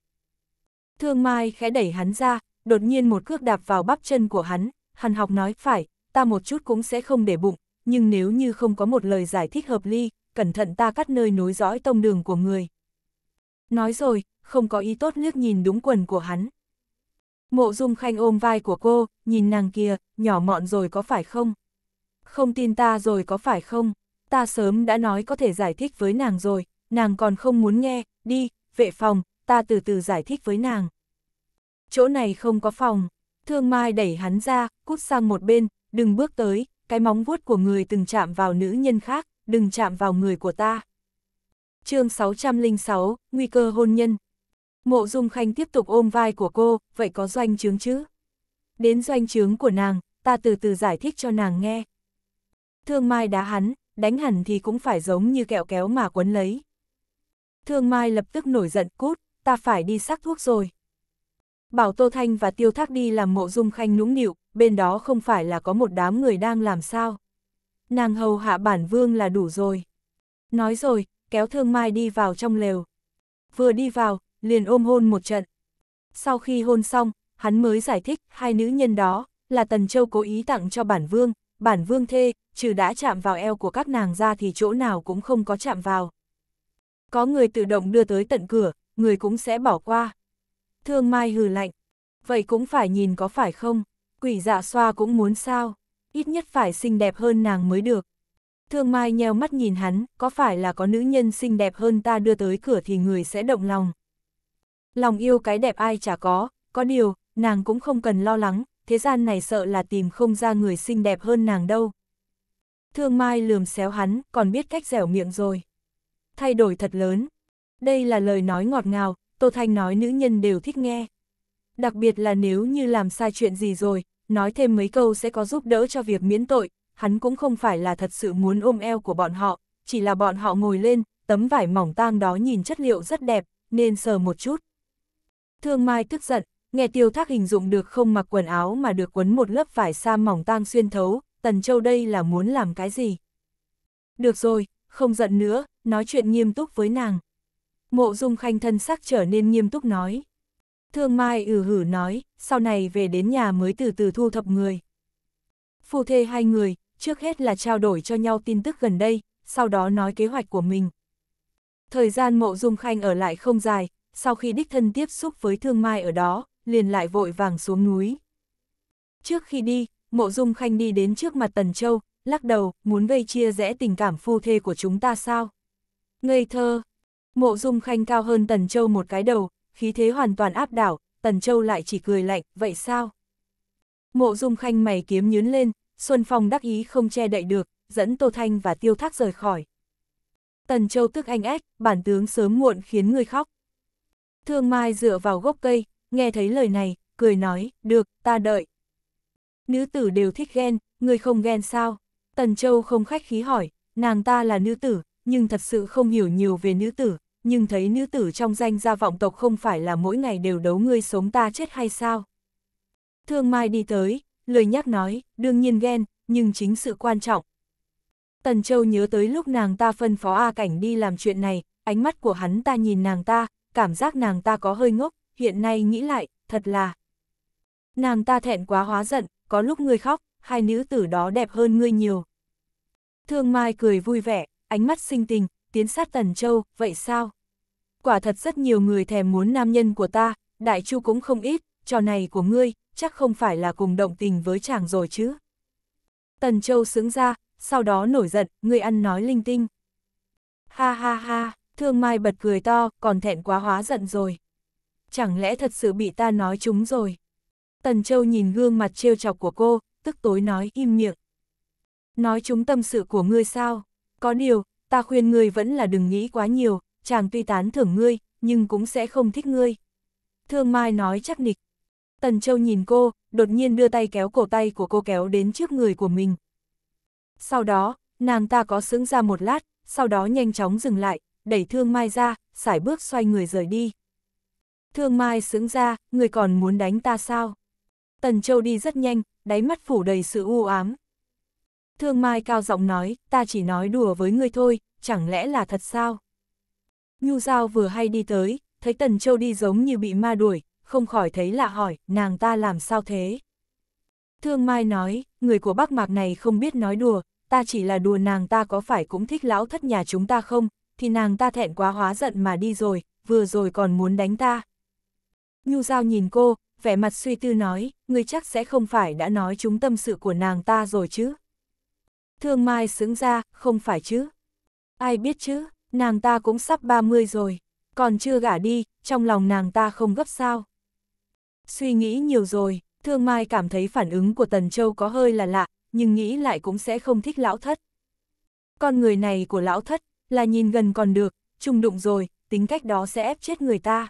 Thương Mai khẽ đẩy hắn ra, đột nhiên một cước đạp vào bắp chân của hắn, hắn học nói, phải, ta một chút cũng sẽ không để bụng, nhưng nếu như không có một lời giải thích hợp lý, cẩn thận ta cắt nơi nối dõi tông đường của người. Nói rồi, không có ý tốt liếc nhìn đúng quần của hắn. Mộ Dung Khanh ôm vai của cô, nhìn nàng kia, nhỏ mọn rồi có phải không? Không tin ta rồi có phải không? Ta sớm đã nói có thể giải thích với nàng rồi, nàng còn không muốn nghe, đi, vệ phòng, ta từ từ giải thích với nàng. Chỗ này không có phòng, thương mai đẩy hắn ra, cút sang một bên, đừng bước tới, cái móng vuốt của người từng chạm vào nữ nhân khác, đừng chạm vào người của ta. chương 606, Nguy cơ hôn nhân. Mộ Dung Khanh tiếp tục ôm vai của cô, vậy có doanh chứng chứ? Đến doanh chứng của nàng, ta từ từ giải thích cho nàng nghe. Thương Mai đá hắn, đánh hẳn thì cũng phải giống như kẹo kéo mà quấn lấy. Thương Mai lập tức nổi giận cút, ta phải đi sắc thuốc rồi. Bảo Tô Thanh và Tiêu Thác đi làm mộ dung khanh nũng nịu, bên đó không phải là có một đám người đang làm sao nàng hầu hạ bản vương là đủ rồi. Nói rồi, kéo thương mai đi vào trong lều. Vừa đi vào, liền ôm hôn một trận. Sau khi hôn xong, hắn mới giải thích hai nữ nhân đó là Tần Châu cố ý tặng cho bản vương, bản vương thê, trừ đã chạm vào eo của các nàng ra thì chỗ nào cũng không có chạm vào. Có người tự động đưa tới tận cửa, người cũng sẽ bỏ qua. Thương Mai hừ lạnh, vậy cũng phải nhìn có phải không, quỷ dạ xoa cũng muốn sao ít nhất phải xinh đẹp hơn nàng mới được. Thương Mai nheo mắt nhìn hắn, có phải là có nữ nhân xinh đẹp hơn ta đưa tới cửa thì người sẽ động lòng. Lòng yêu cái đẹp ai chả có, có điều, nàng cũng không cần lo lắng, thế gian này sợ là tìm không ra người xinh đẹp hơn nàng đâu. Thương Mai lườm xéo hắn, còn biết cách dẻo miệng rồi. Thay đổi thật lớn. Đây là lời nói ngọt ngào, Tô Thanh nói nữ nhân đều thích nghe. Đặc biệt là nếu như làm sai chuyện gì rồi, nói thêm mấy câu sẽ có giúp đỡ cho việc miễn tội, hắn cũng không phải là thật sự muốn ôm eo của bọn họ, chỉ là bọn họ ngồi lên, tấm vải mỏng tang đó nhìn chất liệu rất đẹp, nên sờ một chút. Thương Mai tức giận, nghe tiêu thác hình dụng được không mặc quần áo mà được quấn một lớp vải sa mỏng tang xuyên thấu, Tần Châu đây là muốn làm cái gì? Được rồi, không giận nữa, nói chuyện nghiêm túc với nàng. Mộ Dung Khanh thân sắc trở nên nghiêm túc nói. Thương Mai ừ hử nói, sau này về đến nhà mới từ từ thu thập người. Phu thê hai người, trước hết là trao đổi cho nhau tin tức gần đây, sau đó nói kế hoạch của mình. Thời gian mộ dung khanh ở lại không dài, sau khi đích thân tiếp xúc với Thương Mai ở đó, liền lại vội vàng xuống núi. Trước khi đi, mộ dung khanh đi đến trước mặt Tần Châu, lắc đầu, muốn gây chia rẽ tình cảm phu thê của chúng ta sao? Ngây thơ, mộ dung khanh cao hơn Tần Châu một cái đầu, khí thế hoàn toàn áp đảo, Tần Châu lại chỉ cười lạnh, vậy sao? Mộ Dung Khanh mày kiếm nhướng lên, Xuân Phong đắc ý không che đậy được, dẫn Tô Thanh và Tiêu Thác rời khỏi. Tần Châu tức anh ếch, bản tướng sớm muộn khiến người khóc. Thương Mai dựa vào gốc cây, nghe thấy lời này, cười nói, được, ta đợi. Nữ tử đều thích ghen, người không ghen sao? Tần Châu không khách khí hỏi, nàng ta là nữ tử, nhưng thật sự không hiểu nhiều về nữ tử, nhưng thấy nữ tử trong danh gia vọng tộc không phải là mỗi ngày đều đấu ngươi sống ta chết hay sao. Thương Mai đi tới, lời nhắc nói, đương nhiên ghen, nhưng chính sự quan trọng. Tần Châu nhớ tới lúc nàng ta phân phó A Cảnh đi làm chuyện này, ánh mắt của hắn ta nhìn nàng ta, cảm giác nàng ta có hơi ngốc, hiện nay nghĩ lại, thật là. Nàng ta thẹn quá hóa giận, có lúc ngươi khóc, hai nữ tử đó đẹp hơn ngươi nhiều. Thương Mai cười vui vẻ, ánh mắt sinh tình, tiến sát Tần Châu, vậy sao? Quả thật rất nhiều người thèm muốn nam nhân của ta, đại chu cũng không ít, trò này của ngươi, chắc không phải là cùng động tình với chàng rồi chứ. Tần Châu sướng ra, sau đó nổi giận, ngươi ăn nói linh tinh. Ha ha ha, thương mai bật cười to, còn thẹn quá hóa giận rồi. Chẳng lẽ thật sự bị ta nói chúng rồi? Tần Châu nhìn gương mặt trêu chọc của cô, tức tối nói im miệng. Nói chúng tâm sự của ngươi sao? Có điều, ta khuyên ngươi vẫn là đừng nghĩ quá nhiều, chàng tuy tán thưởng ngươi, nhưng cũng sẽ không thích ngươi. Thương Mai nói chắc nịch. Tần Châu nhìn cô, đột nhiên đưa tay kéo cổ tay của cô kéo đến trước người của mình. Sau đó, nàng ta có sững ra một lát, sau đó nhanh chóng dừng lại, đẩy Thương Mai ra, sải bước xoay người rời đi. Thương Mai sững ra, người còn muốn đánh ta sao? Tần Châu đi rất nhanh, đáy mắt phủ đầy sự u ám, Thương Mai cao giọng nói, ta chỉ nói đùa với ngươi thôi, chẳng lẽ là thật sao? Nhu Giao vừa hay đi tới, thấy Tần Châu đi giống như bị ma đuổi, không khỏi thấy lạ hỏi, nàng ta làm sao thế? Thương Mai nói, người của Bắc Mạc này không biết nói đùa, ta chỉ là đùa nàng ta có phải cũng thích lão thất nhà chúng ta không, thì nàng ta thẹn quá hóa giận mà đi rồi, vừa rồi còn muốn đánh ta. Nhu Giao nhìn cô, vẻ mặt suy tư nói, người chắc sẽ không phải đã nói chúng tâm sự của nàng ta rồi chứ. Thương Mai xứng ra, không phải chứ. Ai biết chứ, nàng ta cũng sắp 30 rồi, còn chưa gả đi, trong lòng nàng ta không gấp sao. Suy nghĩ nhiều rồi, Thương Mai cảm thấy phản ứng của Tần Châu có hơi là lạ, nhưng nghĩ lại cũng sẽ không thích lão thất. Con người này của lão thất, là nhìn gần còn được, trùng đụng rồi, tính cách đó sẽ ép chết người ta.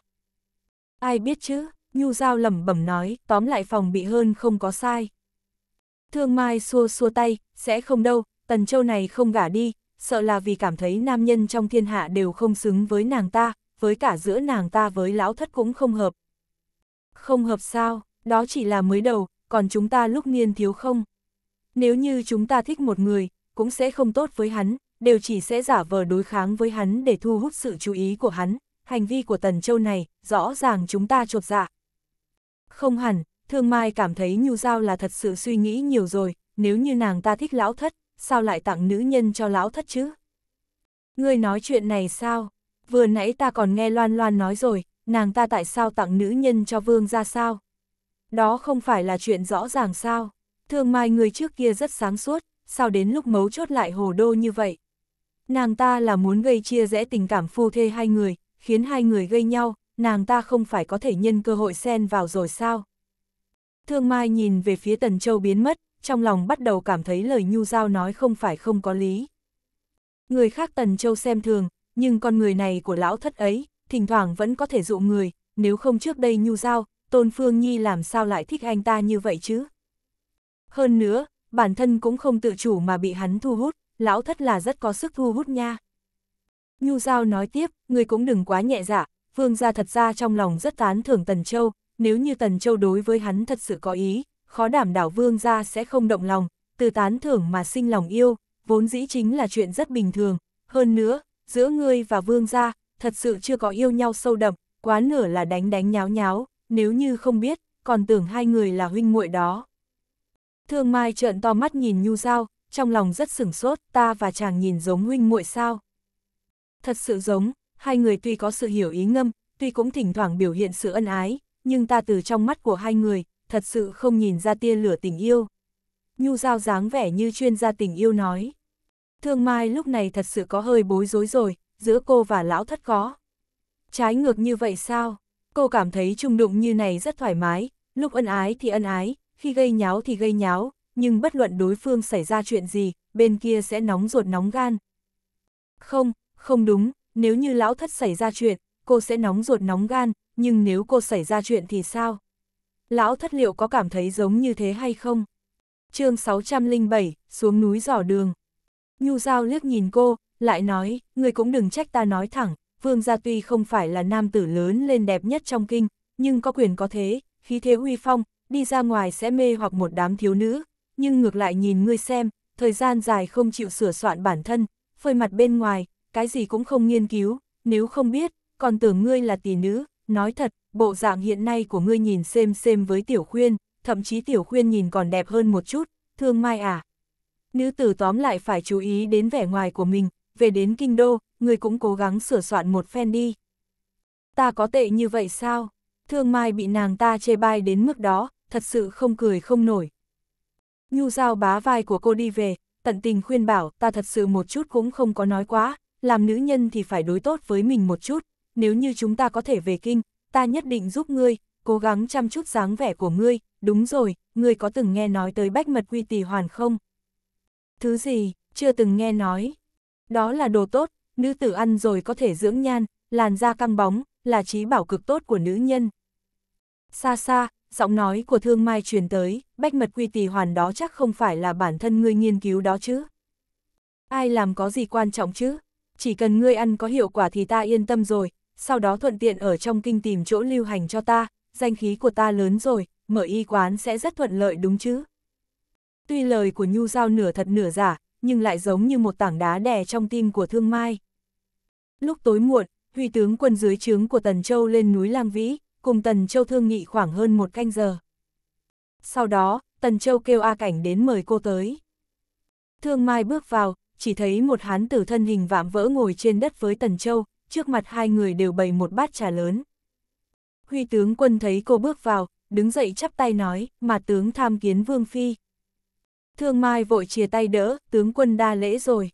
Ai biết chứ, Nhu Giao lẩm bẩm nói, tóm lại phòng bị hơn không có sai. Thương Mai xua xua tay, sẽ không đâu, Tần Châu này không gả đi, sợ là vì cảm thấy nam nhân trong thiên hạ đều không xứng với nàng ta, với cả giữa nàng ta với lão thất cũng không hợp. Không hợp sao, đó chỉ là mới đầu, còn chúng ta lúc niên thiếu không. Nếu như chúng ta thích một người, cũng sẽ không tốt với hắn, đều chỉ sẽ giả vờ đối kháng với hắn để thu hút sự chú ý của hắn, hành vi của Tần Châu này, rõ ràng chúng ta trột dạ. Không hẳn, Thương Mai cảm thấy Nhu Giao là thật sự suy nghĩ nhiều rồi, nếu như nàng ta thích lão thất, sao lại tặng nữ nhân cho lão thất chứ? Ngươi nói chuyện này sao? Vừa nãy ta còn nghe Loan Loan nói rồi, nàng ta tại sao tặng nữ nhân cho vương ra sao? Đó không phải là chuyện rõ ràng sao? Thương Mai người trước kia rất sáng suốt, sao đến lúc mấu chốt lại hồ đô như vậy? Nàng ta là muốn gây chia rẽ tình cảm phu thê hai người, khiến hai người gây nhau, nàng ta không phải có thể nhân cơ hội xen vào rồi sao? Thương Mai nhìn về phía Tần Châu biến mất, trong lòng bắt đầu cảm thấy lời Nhu Giao nói không phải không có lý. Người khác Tần Châu xem thường, nhưng con người này của lão thất ấy, thỉnh thoảng vẫn có thể dụ người, nếu không trước đây Nhu Giao, Tôn Phương Nhi làm sao lại thích anh ta như vậy chứ? Hơn nữa, bản thân cũng không tự chủ mà bị hắn thu hút, lão thất là rất có sức thu hút nha. Nhu Giao nói tiếp, người cũng đừng quá nhẹ dạ, Phương gia thật ra trong lòng rất tán thưởng Tần Châu, nếu như Tần Châu đối với hắn thật sự có ý, khó đảm đảo vương gia sẽ không động lòng, từ tán thưởng mà sinh lòng yêu, vốn dĩ chính là chuyện rất bình thường, hơn nữa, giữa ngươi và vương gia, thật sự chưa có yêu nhau sâu đậm, quá nửa là đánh đánh nháo nháo, nếu như không biết, còn tưởng hai người là huynh muội đó. Thương Mai trợn to mắt nhìn Nhu Giao, trong lòng rất sửng sốt, ta và chàng nhìn giống huynh muội sao. Thật sự giống, hai người tuy có sự hiểu ý ngâm, tuy cũng thỉnh thoảng biểu hiện sự ân ái, nhưng ta từ trong mắt của hai người, thật sự không nhìn ra tia lửa tình yêu. Nhu Giao dáng vẻ như chuyên gia tình yêu nói. Thương Mai lúc này thật sự có hơi bối rối rồi, giữa cô và lão thất có. Trái ngược như vậy sao? Cô cảm thấy trung đụng như này rất thoải mái, lúc ân ái thì ân ái, khi gây nháo thì gây nháo, nhưng bất luận đối phương xảy ra chuyện gì, bên kia sẽ nóng ruột nóng gan. Không, không đúng, nếu như lão thất xảy ra chuyện, cô sẽ nóng ruột nóng gan, nhưng nếu cô xảy ra chuyện thì sao? Lão thất liệu có cảm thấy giống như thế hay không? chương 607, xuống núi dò đường. Nhu Giao liếc nhìn cô, lại nói, người cũng đừng trách ta nói thẳng, vương gia tuy không phải là nam tử lớn lên đẹp nhất trong kinh, nhưng có quyền có thế, khí thế huy phong, đi ra ngoài sẽ mê hoặc một đám thiếu nữ, nhưng ngược lại nhìn ngươi xem, thời gian dài không chịu sửa soạn bản thân, phơi mặt bên ngoài, cái gì cũng không nghiên cứu, nếu không biết, còn tưởng ngươi là tỷ nữ, nói thật, bộ dạng hiện nay của ngươi nhìn xem xem với tiểu khuyên, thậm chí tiểu khuyên nhìn còn đẹp hơn một chút, thương mai à. Nữ tử tóm lại phải chú ý đến vẻ ngoài của mình, về đến kinh đô, ngươi cũng cố gắng sửa soạn một phen đi. Ta có tệ như vậy sao? Thương mai bị nàng ta chê bai đến mức đó, thật sự không cười không nổi. Nhu giao bá vai của cô đi về, tận tình khuyên bảo ta thật sự một chút cũng không có nói quá, làm nữ nhân thì phải đối tốt với mình một chút, nếu như chúng ta có thể về kinh, ta nhất định giúp ngươi, cố gắng chăm chút dáng vẻ của ngươi, đúng rồi, ngươi có từng nghe nói tới bách mật quy tỳ hoàn không? Thứ gì, chưa từng nghe nói. Đó là đồ tốt, nữ tử ăn rồi có thể dưỡng nhan, làn da căng bóng, là trí bảo cực tốt của nữ nhân. Xa xa, giọng nói của thương mai truyền tới, bách mật quy tỳ hoàn đó chắc không phải là bản thân ngươi nghiên cứu đó chứ. Ai làm có gì quan trọng chứ? Chỉ cần ngươi ăn có hiệu quả thì ta yên tâm rồi, sau đó thuận tiện ở trong kinh tìm chỗ lưu hành cho ta, danh khí của ta lớn rồi, mở y quán sẽ rất thuận lợi đúng chứ. Tuy lời của Nhu Giao nửa thật nửa giả, nhưng lại giống như một tảng đá đè trong tim của Thương Mai. Lúc tối muộn, Huy tướng quân dưới trướng của Tần Châu lên núi Lang Vĩ, cùng Tần Châu thương nghị khoảng hơn một canh giờ. Sau đó, Tần Châu kêu A Cảnh đến mời cô tới. Thương Mai bước vào, chỉ thấy một hán tử thân hình vạm vỡ ngồi trên đất với Tần Châu, trước mặt hai người đều bày một bát trà lớn. Huy tướng quân thấy cô bước vào, đứng dậy chắp tay nói, mà tướng tham kiến Vương Phi. Thương Mai vội chia tay đỡ, tướng quân đa lễ rồi.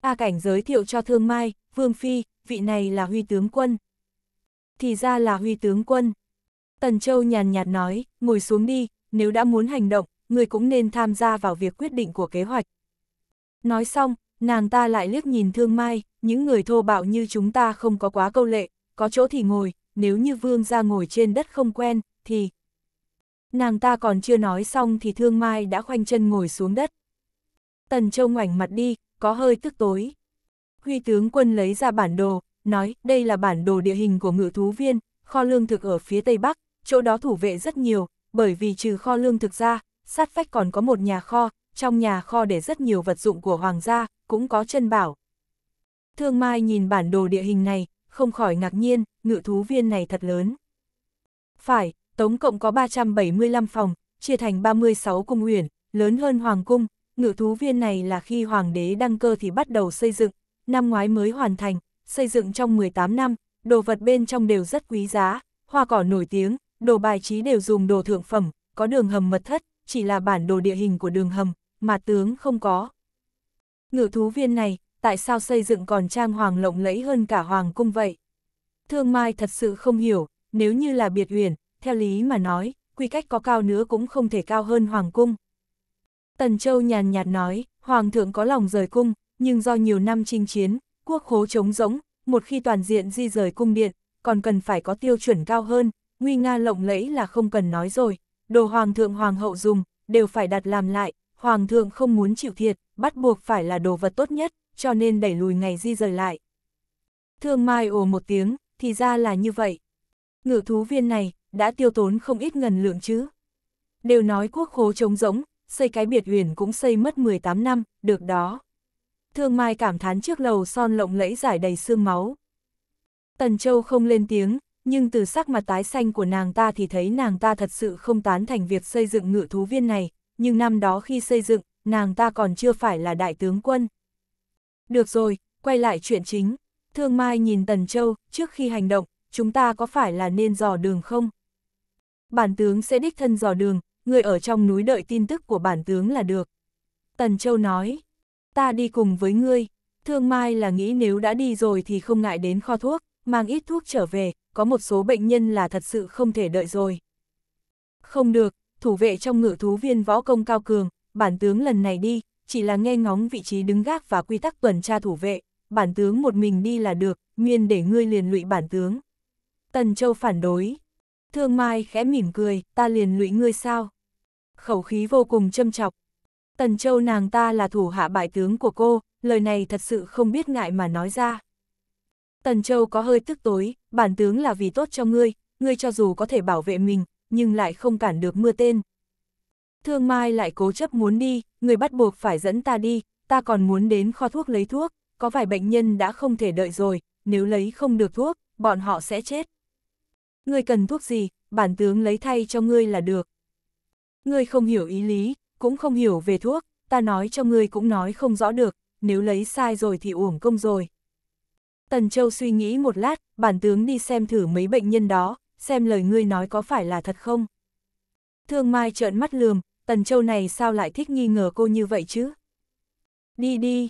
A Cảnh giới thiệu cho Thương Mai, Vương Phi, vị này là Huy tướng quân. Thì ra là Huy tướng quân. Tần Châu nhàn nhạt nói, ngồi xuống đi, nếu đã muốn hành động, người cũng nên tham gia vào việc quyết định của kế hoạch. Nói xong, Nàng ta lại liếc nhìn thương mai, những người thô bạo như chúng ta không có quá câu lệ, có chỗ thì ngồi, nếu như vương ra ngồi trên đất không quen, thì... Nàng ta còn chưa nói xong thì thương mai đã khoanh chân ngồi xuống đất. Tần Châu ngoảnh mặt đi, có hơi tức tối. Huy tướng quân lấy ra bản đồ, nói đây là bản đồ địa hình của ngự thú viên, kho lương thực ở phía tây bắc, chỗ đó thủ vệ rất nhiều, bởi vì trừ kho lương thực ra, sát vách còn có một nhà kho, trong nhà kho để rất nhiều vật dụng của hoàng gia, cũng có chân bảo. Thương Mai nhìn bản đồ địa hình này, không khỏi ngạc nhiên, ngự thú viên này thật lớn. Phải, tổng cộng có 375 phòng, chia thành 36 cung uyển, lớn hơn hoàng cung, ngự thú viên này là khi hoàng đế đăng cơ thì bắt đầu xây dựng, năm ngoái mới hoàn thành, xây dựng trong 18 năm, đồ vật bên trong đều rất quý giá, hoa cỏ nổi tiếng, đồ bài trí đều dùng đồ thượng phẩm, có đường hầm mật thất, chỉ là bản đồ địa hình của đường hầm, mà tướng không có. Ngự thú viên này, tại sao xây dựng còn trang hoàng lộng lẫy hơn cả hoàng cung vậy? Thương Mai thật sự không hiểu, nếu như là biệt huyền, theo lý mà nói, quy cách có cao nữa cũng không thể cao hơn hoàng cung. Tần Châu nhàn nhạt nói, hoàng thượng có lòng rời cung, nhưng do nhiều năm chinh chiến, quốc khố trống rỗng, một khi toàn diện di rời cung điện, còn cần phải có tiêu chuẩn cao hơn, nguy nga lộng lẫy là không cần nói rồi, đồ hoàng thượng hoàng hậu dùng, đều phải đặt làm lại, Hoàng thượng không muốn chịu thiệt, bắt buộc phải là đồ vật tốt nhất, cho nên đẩy lùi ngày di rời lại. Thương Mai ồ một tiếng, thì ra là như vậy. Ngự thú viên này, đã tiêu tốn không ít ngần lượng chứ. Đều nói quốc khố trống rỗng, xây cái biệt huyền cũng xây mất 18 năm, được đó. Thương Mai cảm thán trước lầu son lộng lẫy giải đầy xương máu. Tần Châu không lên tiếng, nhưng từ sắc mặt tái xanh của nàng ta thì thấy nàng ta thật sự không tán thành việc xây dựng ngự thú viên này, nhưng năm đó khi xây dựng, nàng ta còn chưa phải là đại tướng quân. Được rồi, quay lại chuyện chính. Thương Mai nhìn Tần Châu, trước khi hành động, chúng ta có phải là nên dò đường không? Bản tướng sẽ đích thân dò đường, người ở trong núi đợi tin tức của bản tướng là được. Tần Châu nói, ta đi cùng với ngươi. Thương Mai là nghĩ nếu đã đi rồi thì không ngại đến kho thuốc, mang ít thuốc trở về, có một số bệnh nhân là thật sự không thể đợi rồi. Không được, thủ vệ trong ngự thú viên võ công cao cường, bản tướng lần này đi, chỉ là nghe ngóng vị trí đứng gác và quy tắc tuần tra thủ vệ, bản tướng một mình đi là được, nguyên để ngươi liền lụy bản tướng. Tần Châu phản đối. Thương Mai khẽ mỉm cười, ta liền lụy ngươi sao? Khẩu khí vô cùng châm chọc. Tần Châu nàng ta là thủ hạ bại tướng của cô, lời này thật sự không biết ngại mà nói ra. Tần Châu có hơi tức tối, bản tướng là vì tốt cho ngươi, ngươi cho dù có thể bảo vệ mình, nhưng lại không cản được mưa tên. Thương Mai lại cố chấp muốn đi, người bắt buộc phải dẫn ta đi, ta còn muốn đến kho thuốc lấy thuốc, có vài bệnh nhân đã không thể đợi rồi, nếu lấy không được thuốc, bọn họ sẽ chết. người cần thuốc gì, bản tướng lấy thay cho ngươi là được. Ngươi không hiểu ý lý, cũng không hiểu về thuốc, ta nói cho ngươi cũng nói không rõ được, nếu lấy sai rồi thì uổng công rồi. Tần Châu suy nghĩ một lát, bản tướng đi xem thử mấy bệnh nhân đó, xem lời ngươi nói có phải là thật không. Thương Mai trợn mắt lườm, Tần Châu này sao lại thích nghi ngờ cô như vậy chứ? Đi đi!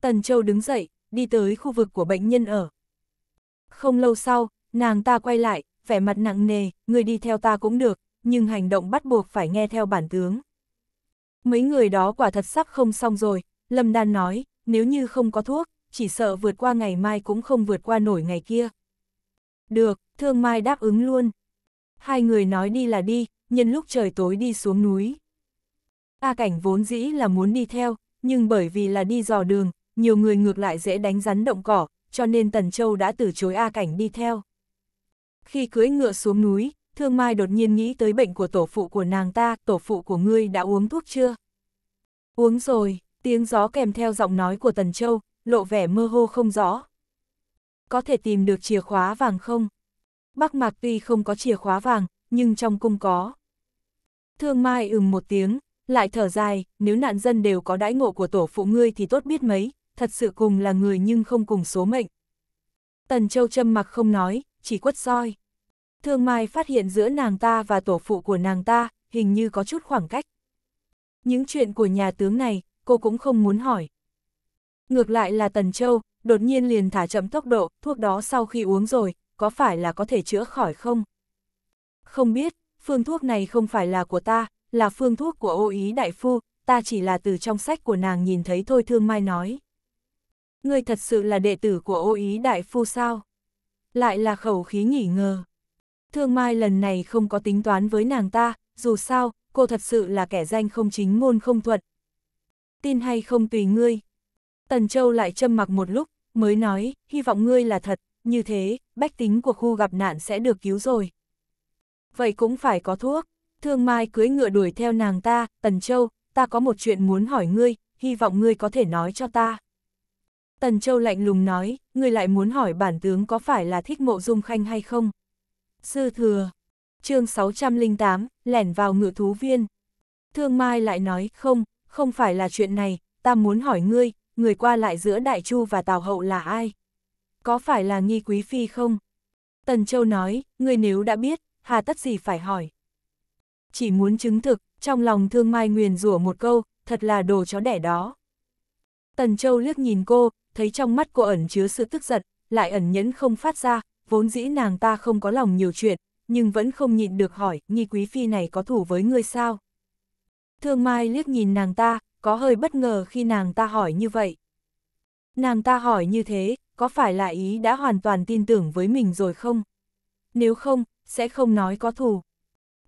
Tần Châu đứng dậy, đi tới khu vực của bệnh nhân ở. Không lâu sau, nàng ta quay lại, vẻ mặt nặng nề, người đi theo ta cũng được, nhưng hành động bắt buộc phải nghe theo bản tướng. Mấy người đó quả thật sắp không xong rồi, Lâm Đan nói, nếu như không có thuốc, chỉ sợ vượt qua ngày mai cũng không vượt qua nổi ngày kia. Được, Thương Mai đáp ứng luôn. Hai người nói đi là đi, nhân lúc trời tối đi xuống núi. A cảnh vốn dĩ là muốn đi theo, nhưng bởi vì là đi dò đường, nhiều người ngược lại dễ đánh rắn động cỏ, cho nên Tần Châu đã từ chối A cảnh đi theo. Khi cưỡi ngựa xuống núi, Thương Mai đột nhiên nghĩ tới bệnh của tổ phụ của nàng ta, tổ phụ của ngươi đã uống thuốc chưa? Uống rồi, tiếng gió kèm theo giọng nói của Tần Châu, lộ vẻ mơ hồ không rõ có thể tìm được chìa khóa vàng không? Bắc Mạc tuy không có chìa khóa vàng, nhưng trong cung có. Thương Mai ừm một tiếng, lại thở dài, nếu nạn dân đều có đãi ngộ của tổ phụ ngươi thì tốt biết mấy, thật sự cùng là người nhưng không cùng số mệnh. Tần Châu châm mặc không nói, chỉ quất soi. Thương Mai phát hiện giữa nàng ta và tổ phụ của nàng ta, hình như có chút khoảng cách. Những chuyện của nhà tướng này, cô cũng không muốn hỏi. Ngược lại là Tần Châu, đột nhiên liền thả chậm tốc độ, thuốc đó sau khi uống rồi, có phải là có thể chữa khỏi không? Không biết, phương thuốc này không phải là của ta, là phương thuốc của ô ý đại phu, ta chỉ là từ trong sách của nàng nhìn thấy thôi thương mai nói. Ngươi thật sự là đệ tử của ô ý đại phu sao? Lại là khẩu khí nghỉ ngờ. Thương mai lần này không có tính toán với nàng ta, dù sao, cô thật sự là kẻ danh không chính ngôn không thuận. Tin hay không tùy ngươi. Tần Châu lại châm mặc một lúc, mới nói, hy vọng ngươi là thật, như thế, bách tính của khu gặp nạn sẽ được cứu rồi. Vậy cũng phải có thuốc, thương mai cưới ngựa đuổi theo nàng ta, Tần Châu, ta có một chuyện muốn hỏi ngươi, hy vọng ngươi có thể nói cho ta. Tần Châu lạnh lùng nói, ngươi lại muốn hỏi bản tướng có phải là thích mộ dung khanh hay không? Sư thừa, chương 608, lẻn vào ngựa thú viên. Thương Mai lại nói, không, không phải là chuyện này, ta muốn hỏi ngươi, người qua lại giữa Đại Chu và Tào Hậu là ai? Có phải là nghi quý phi không? Tần Châu nói, người nếu đã biết, hà tất gì phải hỏi. Chỉ muốn chứng thực, trong lòng thương mai nguyền rủa một câu, thật là đồ chó đẻ đó. Tần Châu liếc nhìn cô, thấy trong mắt cô ẩn chứa sự tức giận, lại ẩn nhẫn không phát ra, vốn dĩ nàng ta không có lòng nhiều chuyện, nhưng vẫn không nhịn được hỏi, nghi quý phi này có thủ với ngươi sao? Thương Mai liếc nhìn nàng ta, có hơi bất ngờ khi nàng ta hỏi như vậy. Nàng ta hỏi như thế, có phải là ý đã hoàn toàn tin tưởng với mình rồi không? Nếu không, sẽ không nói có thù.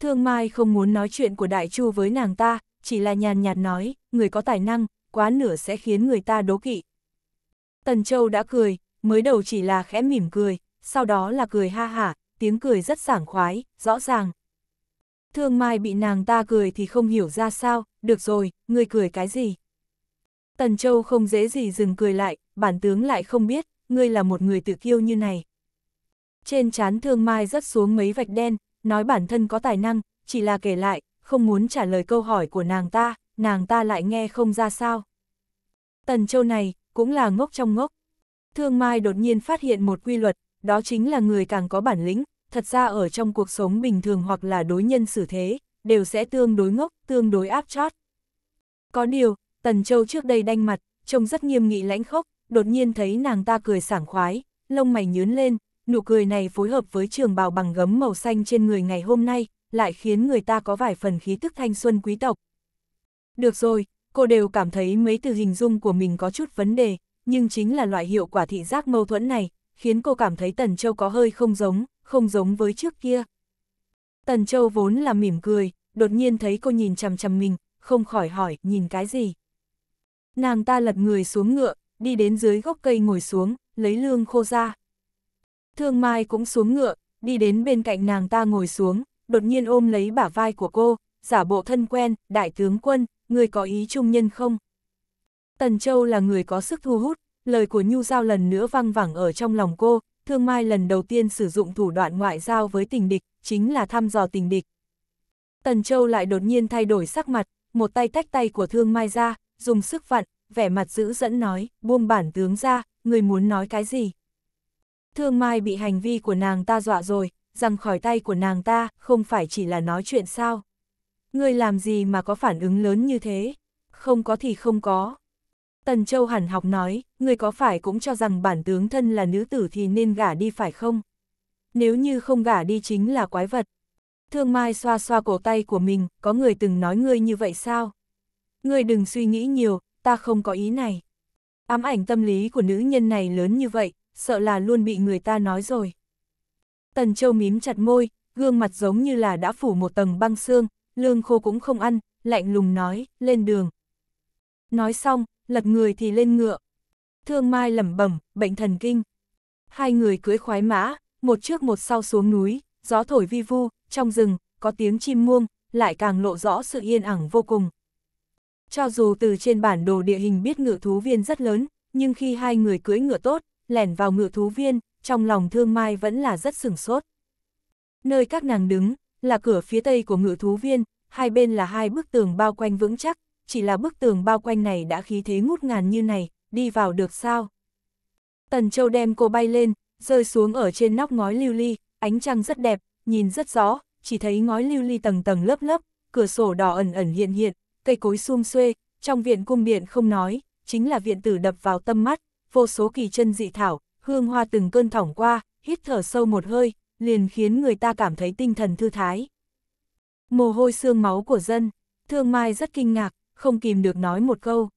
Thương Mai không muốn nói chuyện của Đại Chu với nàng ta, chỉ là nhàn nhạt nói, người có tài năng, quá nửa sẽ khiến người ta đố kỵ. Tần Châu đã cười, mới đầu chỉ là khẽ mỉm cười, sau đó là cười ha hả, tiếng cười rất sảng khoái, rõ ràng, Thương Mai bị nàng ta cười thì không hiểu ra sao, được rồi, ngươi cười cái gì? Tần Châu không dễ gì dừng cười lại, bản tướng lại không biết, ngươi là một người tự kiêu như này. Trên chán Thương Mai rất xuống mấy vạch đen, nói bản thân có tài năng, chỉ là kể lại, không muốn trả lời câu hỏi của nàng ta, nàng ta lại nghe không ra sao. Tần Châu này, cũng là ngốc trong ngốc. Thương Mai đột nhiên phát hiện một quy luật, đó chính là người càng có bản lĩnh, thật ra ở trong cuộc sống bình thường hoặc là đối nhân xử thế, đều sẽ tương đối ngốc, tương đối áp chót. Có điều, Tần Châu trước đây đanh mặt, trông rất nghiêm nghị lãnh khốc, đột nhiên thấy nàng ta cười sảng khoái, lông mày nhướn lên, nụ cười này phối hợp với trường bào bằng gấm màu xanh trên người ngày hôm nay, lại khiến người ta có vài phần khí tức thanh xuân quý tộc. Được rồi, cô đều cảm thấy mấy từ hình dung của mình có chút vấn đề, nhưng chính là loại hiệu quả thị giác mâu thuẫn này, khiến cô cảm thấy Tần Châu có hơi không giống, không giống với trước kia. Tần Châu vốn là mỉm cười, đột nhiên thấy cô nhìn chằm chằm mình, không khỏi hỏi, nhìn cái gì. Nàng ta lật người xuống ngựa, đi đến dưới gốc cây ngồi xuống, lấy lương khô ra. Thương Mai cũng xuống ngựa, đi đến bên cạnh nàng ta ngồi xuống, đột nhiên ôm lấy bả vai của cô, giả bộ thân quen, đại tướng quân, người có ý trung nhân không? Tần Châu là người có sức thu hút, lời của Nhu Giao lần nữa văng vẳng ở trong lòng cô, Thương Mai lần đầu tiên sử dụng thủ đoạn ngoại giao với tình địch, chính là thăm dò tình địch. Tần Châu lại đột nhiên thay đổi sắc mặt, một tay tách tay của Thương Mai ra, dùng sức vặn, vẻ mặt dữ dẫn nói, buông bản tướng ra, người muốn nói cái gì. Thương Mai bị hành vi của nàng ta dọa rồi, rằng khỏi tay của nàng ta, không phải chỉ là nói chuyện sao. Người làm gì mà có phản ứng lớn như thế? Không có thì không có, Tần Châu hẳn học nói, người có phải cũng cho rằng bản tướng thân là nữ tử thì nên gả đi phải không? Nếu như không gả đi chính là quái vật. Thương Mai xoa xoa cổ tay của mình, có người từng nói ngươi như vậy sao? Ngươi đừng suy nghĩ nhiều, ta không có ý này. Ám ảnh tâm lý của nữ nhân này lớn như vậy, sợ là luôn bị người ta nói rồi. Tần Châu mím chặt môi, gương mặt giống như là đã phủ một tầng băng xương, lương khô cũng không ăn, lạnh lùng nói, lên đường. Nói xong, lật người thì lên ngựa. Thương Mai lẩm bẩm, bệnh thần kinh. Hai người cưỡi khoái mã, một trước một sau xuống núi, gió thổi vi vu, trong rừng, có tiếng chim muông, lại càng lộ rõ sự yên ẳng vô cùng. Cho dù từ trên bản đồ địa hình biết ngựa thú viên rất lớn, nhưng khi hai người cưỡi ngựa tốt, lẻn vào ngựa thú viên, trong lòng thương mai vẫn là rất sửng sốt. Nơi các nàng đứng, là cửa phía tây của ngựa thú viên, hai bên là hai bức tường bao quanh vững chắc, chỉ là bức tường bao quanh này đã khí thế ngút ngàn như này, đi vào được sao? Tần Châu đem cô bay lên, rơi xuống ở trên nóc ngói lưu ly, ánh trăng rất đẹp, nhìn rất rõ, chỉ thấy ngói lưu ly tầng tầng lớp lớp, cửa sổ đỏ ẩn ẩn hiện hiện, cây cối sum xuê, trong viện cung điện không nói, chính là viện tử đập vào tâm mắt, vô số kỳ chân dị thảo, hương hoa từng cơn thỏng qua, hít thở sâu một hơi, liền khiến người ta cảm thấy tinh thần thư thái. Mồ hôi xương máu của dân, Thương Mai rất kinh ngạc, không kìm được nói một câu.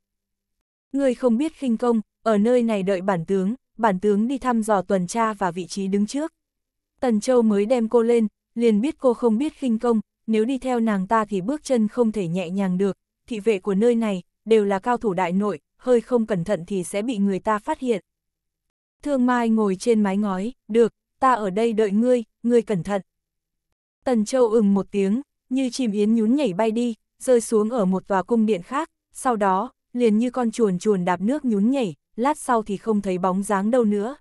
Người không biết khinh công, ở nơi này đợi bản tướng, bản tướng đi thăm dò tuần tra và vị trí đứng trước. Tần Châu mới đem cô lên, liền biết cô không biết khinh công, nếu đi theo nàng ta thì bước chân không thể nhẹ nhàng được, thị vệ của nơi này, đều là cao thủ đại nội, hơi không cẩn thận thì sẽ bị người ta phát hiện. Thương Mai ngồi trên mái ngói, được, ta ở đây đợi ngươi, ngươi cẩn thận. Tần Châu ừng một tiếng, như chim yến nhún nhảy bay đi, rơi xuống ở một tòa cung điện khác, sau đó, liền như con chuồn chuồn đạp nước nhún nhảy, lát sau thì không thấy bóng dáng đâu nữa.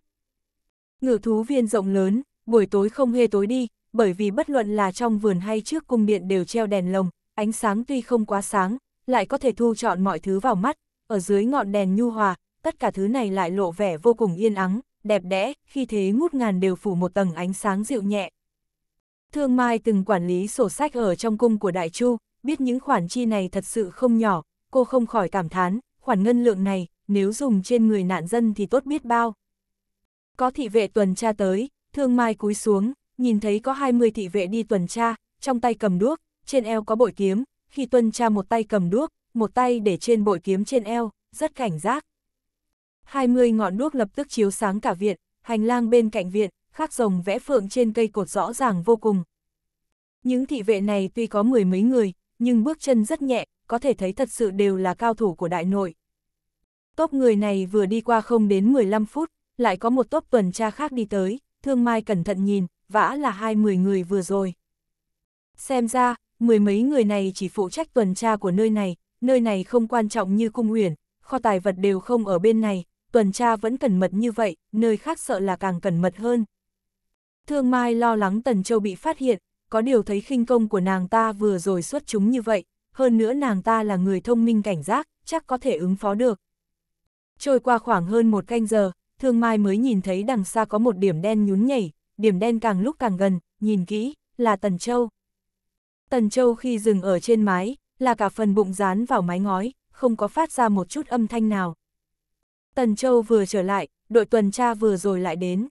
Ngự thú viên rộng lớn, buổi tối không hề tối đi, bởi vì bất luận là trong vườn hay trước cung điện đều treo đèn lồng, ánh sáng tuy không quá sáng, lại có thể thu chọn mọi thứ vào mắt, ở dưới ngọn đèn nhu hòa, tất cả thứ này lại lộ vẻ vô cùng yên ắng, đẹp đẽ, khi thế ngút ngàn đều phủ một tầng ánh sáng dịu nhẹ. Thương Mai từng quản lý sổ sách ở trong cung của Đại Chu, biết những khoản chi này thật sự không nhỏ, cô không khỏi cảm thán, khoản ngân lượng này, nếu dùng trên người nạn dân thì tốt biết bao. Có thị vệ tuần tra tới, thương mai cúi xuống, nhìn thấy có 20 thị vệ đi tuần tra, trong tay cầm đuốc, trên eo có bội kiếm, khi tuần tra một tay cầm đuốc, một tay để trên bội kiếm trên eo, rất cảnh giác. 20 ngọn đuốc lập tức chiếu sáng cả viện, hành lang bên cạnh viện, khắc rồng vẽ phượng trên cây cột rõ ràng vô cùng. Những thị vệ này tuy có mười mấy người, nhưng bước chân rất nhẹ, có thể thấy thật sự đều là cao thủ của đại nội. Tốp người này vừa đi qua không đến 15 phút, lại có một tốp tuần tra khác đi tới, thương mai cẩn thận nhìn, vã là hai mười người vừa rồi. Xem ra, mười mấy người này chỉ phụ trách tuần tra của nơi này, nơi này không quan trọng như cung uyển, kho tài vật đều không ở bên này, tuần tra vẫn cẩn mật như vậy, nơi khác sợ là càng cẩn mật hơn. Thương Mai lo lắng Tần Châu bị phát hiện, có điều thấy khinh công của nàng ta vừa rồi xuất chúng như vậy, hơn nữa nàng ta là người thông minh cảnh giác, chắc có thể ứng phó được. Trôi qua khoảng hơn một canh giờ, Thương Mai mới nhìn thấy đằng xa có một điểm đen nhún nhảy, điểm đen càng lúc càng gần, nhìn kỹ, là Tần Châu. Tần Châu khi dừng ở trên mái, là cả phần bụng dán vào mái ngói, không có phát ra một chút âm thanh nào. Tần Châu vừa trở lại, đội tuần tra vừa rồi lại đến.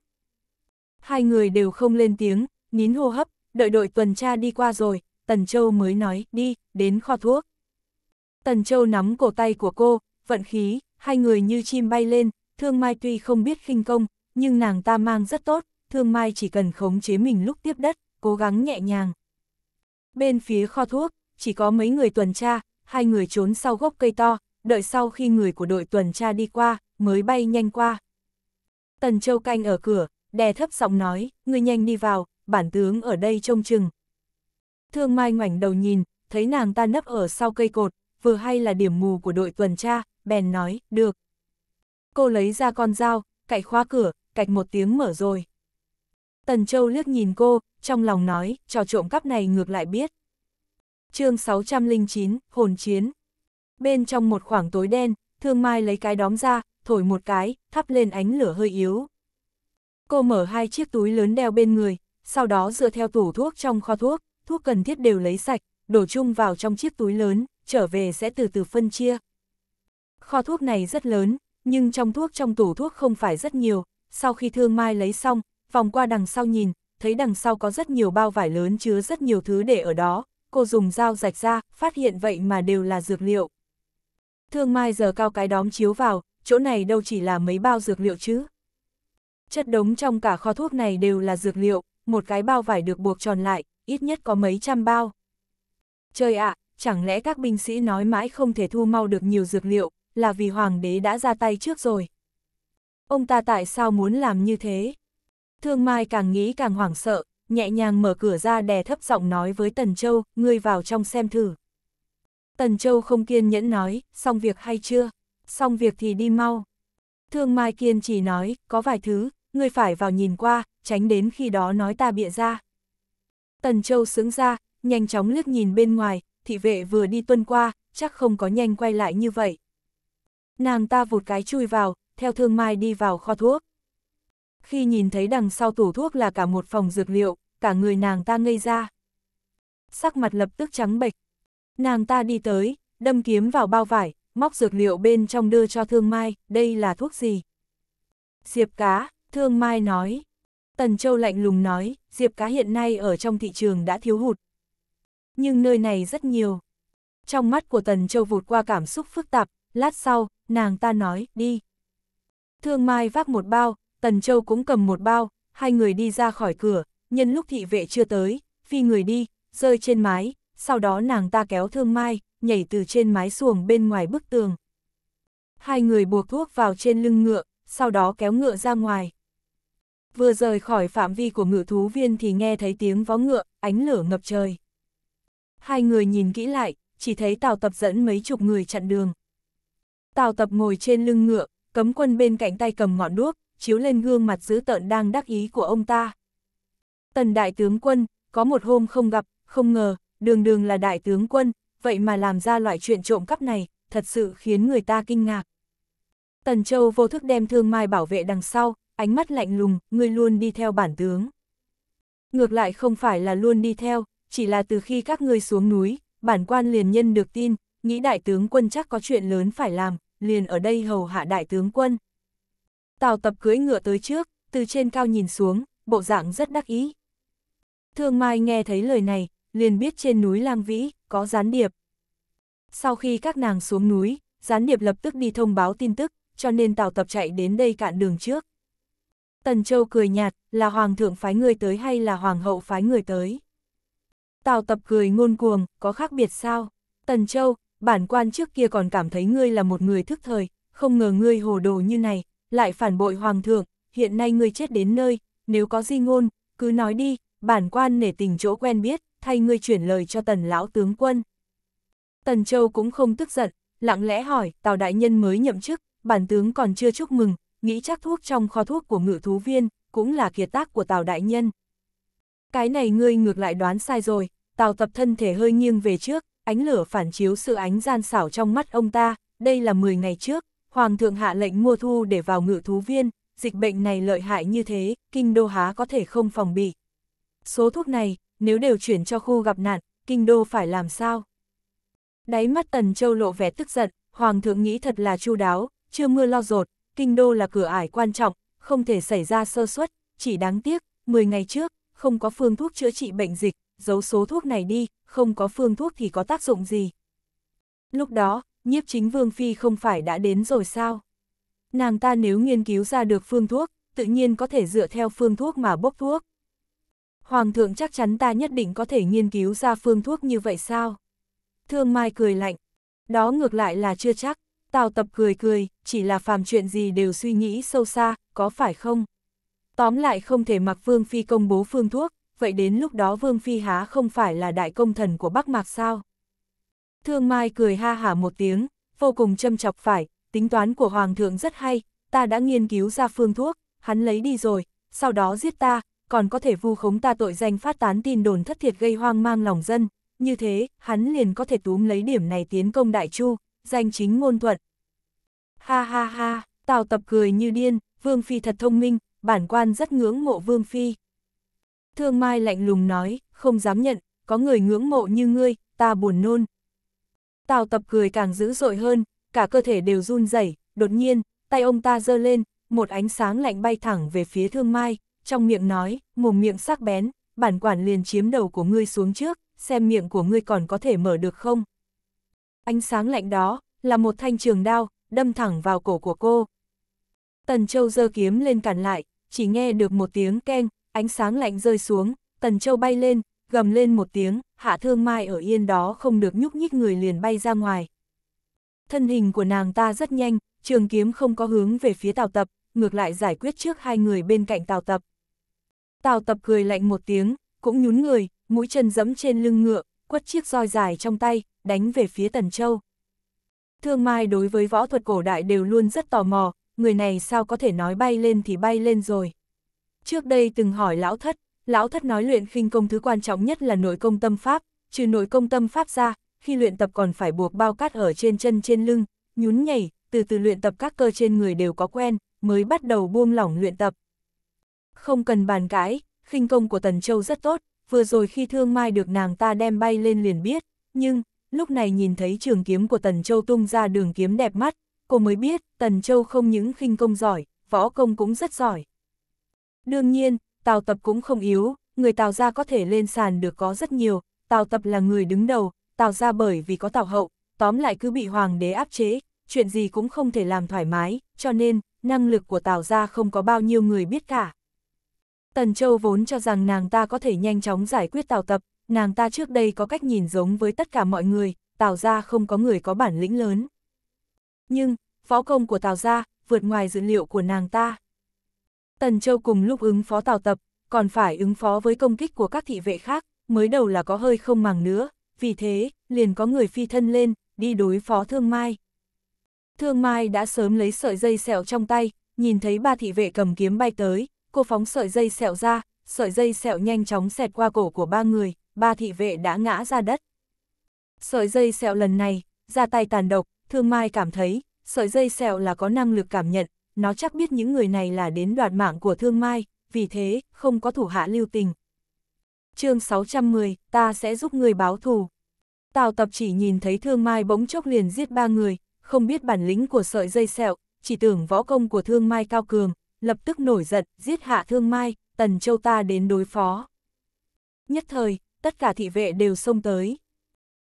Hai người đều không lên tiếng, nín hô hấp, đợi đội tuần tra đi qua rồi, Tần Châu mới nói, đi, đến kho thuốc. Tần Châu nắm cổ tay của cô, vận khí, hai người như chim bay lên, thương mai tuy không biết khinh công, nhưng nàng ta mang rất tốt, thương mai chỉ cần khống chế mình lúc tiếp đất, cố gắng nhẹ nhàng. Bên phía kho thuốc, chỉ có mấy người tuần tra, hai người trốn sau gốc cây to, đợi sau khi người của đội tuần tra đi qua, mới bay nhanh qua. Tần Châu canh ở cửa, đè thấp giọng nói, người nhanh đi vào, bản tướng ở đây trông chừng. Thương Mai ngoảnh đầu nhìn, thấy nàng ta nấp ở sau cây cột, vừa hay là điểm mù của đội tuần tra, bèn nói, được. Cô lấy ra con dao, cạy khóa cửa, cạch một tiếng mở rồi. Tần Châu liếc nhìn cô, trong lòng nói, trò trộm cắp này ngược lại biết. chương 609, Hồn Chiến. Bên trong một khoảng tối đen, Thương Mai lấy cái đóm ra, thổi một cái, thắp lên ánh lửa hơi yếu. Cô mở hai chiếc túi lớn đeo bên người, sau đó dựa theo tủ thuốc trong kho thuốc, thuốc cần thiết đều lấy sạch, đổ chung vào trong chiếc túi lớn, trở về sẽ từ từ phân chia. Kho thuốc này rất lớn, nhưng trong thuốc trong tủ thuốc không phải rất nhiều, sau khi Thương Mai lấy xong, vòng qua đằng sau nhìn, thấy đằng sau có rất nhiều bao vải lớn chứa rất nhiều thứ để ở đó, cô dùng dao rạch ra, phát hiện vậy mà đều là dược liệu. Thương Mai giờ cao cái đóm chiếu vào, chỗ này đâu chỉ là mấy bao dược liệu chứ. Chất đống trong cả kho thuốc này đều là dược liệu, một cái bao vải được buộc tròn lại, ít nhất có mấy trăm bao. Trời ạ, chẳng lẽ các binh sĩ nói mãi không thể thu mau được nhiều dược liệu, là vì hoàng đế đã ra tay trước rồi. Ông ta tại sao muốn làm như thế? Thương Mai càng nghĩ càng hoảng sợ, nhẹ nhàng mở cửa ra đè thấp giọng nói với Tần Châu, ngươi vào trong xem thử. Tần Châu không kiên nhẫn nói, xong việc hay chưa? Xong việc thì đi mau. Thương Mai kiên trì nói, có vài thứ, ngươi phải vào nhìn qua, tránh đến khi đó nói ta bịa ra. Tần Châu sướng ra, nhanh chóng liếc nhìn bên ngoài, thị vệ vừa đi tuân qua, chắc không có nhanh quay lại như vậy. Nàng ta vụt cái chui vào, theo thương mai đi vào kho thuốc. Khi nhìn thấy đằng sau tủ thuốc là cả một phòng dược liệu, cả người nàng ta ngây ra. Sắc mặt lập tức trắng bệch. Nàng ta đi tới, đâm kiếm vào bao vải, móc dược liệu bên trong đưa cho thương mai, đây là thuốc gì? Diệp cá, thương mai nói. Tần Châu lạnh lùng nói, diệp cá hiện nay ở trong thị trường đã thiếu hụt. Nhưng nơi này rất nhiều. Trong mắt của Tần Châu vụt qua cảm xúc phức tạp, lát sau, nàng ta nói, đi. Thương Mai vác một bao, Tần Châu cũng cầm một bao, hai người đi ra khỏi cửa, nhân lúc thị vệ chưa tới, phi người đi, rơi trên mái, sau đó nàng ta kéo Thương Mai, nhảy từ trên mái xuồng bên ngoài bức tường. Hai người buộc thuốc vào trên lưng ngựa, sau đó kéo ngựa ra ngoài. Vừa rời khỏi phạm vi của ngự thú viên thì nghe thấy tiếng vó ngựa, ánh lửa ngập trời. Hai người nhìn kỹ lại, chỉ thấy Tào Tập dẫn mấy chục người chặn đường. Tào Tập ngồi trên lưng ngựa, cấm quân bên cạnh tay cầm ngọn đuốc, chiếu lên gương mặt dữ tợn đang đắc ý của ông ta. Tần đại tướng quân, có một hôm không gặp, không ngờ, đường đường là đại tướng quân, vậy mà làm ra loại chuyện trộm cắp này, thật sự khiến người ta kinh ngạc. Tần Châu vô thức đem thương mai bảo vệ đằng sau, ánh mắt lạnh lùng, ngươi luôn đi theo bản tướng. Ngược lại không phải là luôn đi theo, chỉ là từ khi các ngươi xuống núi, bản quan liền nhân được tin, nghĩ đại tướng quân chắc có chuyện lớn phải làm, liền ở đây hầu hạ đại tướng quân. Tào tập cưỡi ngựa tới trước, từ trên cao nhìn xuống, bộ dạng rất đắc ý. Thương Mai nghe thấy lời này, liền biết trên núi Lang Vĩ, có gián điệp. Sau khi các nàng xuống núi, gián điệp lập tức đi thông báo tin tức, cho nên Tào tập chạy đến đây cạn đường trước. Tần Châu cười nhạt, là hoàng thượng phái người tới hay là hoàng hậu phái người tới? Tào tập cười ngôn cuồng, có khác biệt sao? Tần Châu, bản quan trước kia còn cảm thấy ngươi là một người thức thời, không ngờ ngươi hồ đồ như này, lại phản bội hoàng thượng, hiện nay ngươi chết đến nơi, nếu có di ngôn, cứ nói đi, bản quan nể tình chỗ quen biết, thay ngươi chuyển lời cho tần lão tướng quân. Tần Châu cũng không tức giận, lặng lẽ hỏi, Tào đại nhân mới nhậm chức, bản tướng còn chưa chúc mừng, nghĩ chắc thuốc trong kho thuốc của ngự thú viên, cũng là kiệt tác của Tào Đại Nhân. Cái này ngươi ngược lại đoán sai rồi, Tào tập thân thể hơi nghiêng về trước, ánh lửa phản chiếu sự ánh gian xảo trong mắt ông ta, đây là 10 ngày trước, Hoàng thượng hạ lệnh mua thu để vào ngự thú viên, dịch bệnh này lợi hại như thế, kinh đô há có thể không phòng bị. Số thuốc này, nếu đều chuyển cho khu gặp nạn, kinh đô phải làm sao? Đáy mắt Tần Châu lộ vẻ tức giận, Hoàng thượng nghĩ thật là chu đáo, chưa mưa lo rột, kinh đô là cửa ải quan trọng, không thể xảy ra sơ suất, chỉ đáng tiếc, 10 ngày trước, không có phương thuốc chữa trị bệnh dịch, giấu số thuốc này đi, không có phương thuốc thì có tác dụng gì. Lúc đó, nhiếp chính Vương Phi không phải đã đến rồi sao? Nàng ta nếu nghiên cứu ra được phương thuốc, tự nhiên có thể dựa theo phương thuốc mà bốc thuốc. Hoàng thượng chắc chắn ta nhất định có thể nghiên cứu ra phương thuốc như vậy sao? Thương Mai cười lạnh. Đó ngược lại là chưa chắc. Tào tập cười cười, chỉ là phàm chuyện gì đều suy nghĩ sâu xa, có phải không? Tóm lại không thể mặc Vương Phi công bố phương thuốc, vậy đến lúc đó Vương Phi há không phải là đại công thần của Bắc Mạc sao? Thương Mai cười ha hả một tiếng, vô cùng châm chọc phải, tính toán của Hoàng thượng rất hay, ta đã nghiên cứu ra phương thuốc, hắn lấy đi rồi, sau đó giết ta, còn có thể vu khống ta tội danh phát tán tin đồn thất thiệt gây hoang mang lòng dân, như thế, hắn liền có thể túm lấy điểm này tiến công đại chu, danh chính ngôn thuận. Ha ha ha, Tào Tập cười như điên, Vương Phi thật thông minh, bản quan rất ngưỡng mộ Vương Phi. Thương Mai lạnh lùng nói, không dám nhận, có người ngưỡng mộ như ngươi, ta buồn nôn. Tào Tập cười càng dữ dội hơn, cả cơ thể đều run rẩy, đột nhiên, tay ông ta giơ lên, một ánh sáng lạnh bay thẳng về phía Thương Mai, trong miệng nói, mồm miệng sắc bén, bản quản liền chiếm đầu của ngươi xuống trước, xem miệng của ngươi còn có thể mở được không ánh sáng lạnh đó, là một thanh trường đao, đâm thẳng vào cổ của cô. Tần Châu giơ kiếm lên cản lại, chỉ nghe được một tiếng keng, ánh sáng lạnh rơi xuống, Tần Châu bay lên, gầm lên một tiếng, hạ thương mai ở yên đó không được nhúc nhích người liền bay ra ngoài. Thân hình của nàng ta rất nhanh, trường kiếm không có hướng về phía Tào Tập, ngược lại giải quyết trước hai người bên cạnh Tào Tập. Tào Tập cười lạnh một tiếng, cũng nhún người, mũi chân dẫm trên lưng ngựa, quất chiếc roi dài trong tay, đánh về phía Tần Châu. Thương Mai đối với võ thuật cổ đại đều luôn rất tò mò, người này sao có thể nói bay lên thì bay lên rồi. Trước đây từng hỏi lão thất, lão thất nói luyện khinh công thứ quan trọng nhất là nội công tâm pháp, trừ nội công tâm pháp ra, khi luyện tập còn phải buộc bao cát ở trên chân trên lưng, nhún nhảy, từ từ luyện tập các cơ trên người đều có quen, mới bắt đầu buông lỏng luyện tập. Không cần bàn cãi, khinh công của Tần Châu rất tốt, vừa rồi khi Thương Mai được nàng ta đem bay lên liền biết, nhưng, lúc này nhìn thấy trường kiếm của Tần Châu tung ra đường kiếm đẹp mắt, cô mới biết Tần Châu không những khinh công giỏi, võ công cũng rất giỏi. Đương nhiên, Tào Tập cũng không yếu, người Tào gia có thể lên sàn được có rất nhiều, Tào Tập là người đứng đầu, Tào gia bởi vì có Tào hậu, tóm lại cứ bị hoàng đế áp chế, chuyện gì cũng không thể làm thoải mái, cho nên, năng lực của Tào gia không có bao nhiêu người biết cả. Tần Châu vốn cho rằng nàng ta có thể nhanh chóng giải quyết Tào Tập, nàng ta trước đây có cách nhìn giống với tất cả mọi người, Tào gia không có người có bản lĩnh lớn. Nhưng, võ công của Tào gia vượt ngoài dự liệu của nàng ta. Tần Châu cùng lúc ứng phó Tào Tập, còn phải ứng phó với công kích của các thị vệ khác, mới đầu là có hơi không màng nữa, vì thế, liền có người phi thân lên, đi đối phó Thương Mai. Thương Mai đã sớm lấy sợi dây sẹo trong tay, nhìn thấy ba thị vệ cầm kiếm bay tới, cô phóng sợi dây sẹo ra, sợi dây sẹo nhanh chóng xẹt qua cổ của ba người, ba thị vệ đã ngã ra đất. Sợi dây sẹo lần này, ra tay tàn độc, thương mai cảm thấy, sợi dây sẹo là có năng lực cảm nhận, nó chắc biết những người này là đến đoạt mạng của thương mai, vì thế, không có thủ hạ lưu tình. chương 610, ta sẽ giúp người báo thù. Tào tập chỉ nhìn thấy thương mai bỗng chốc liền giết ba người, không biết bản lĩnh của sợi dây sẹo, chỉ tưởng võ công của thương mai cao cường, lập tức nổi giận, giết hạ thương mai, tần châu ta đến đối phó. Nhất thời, tất cả thị vệ đều xông tới.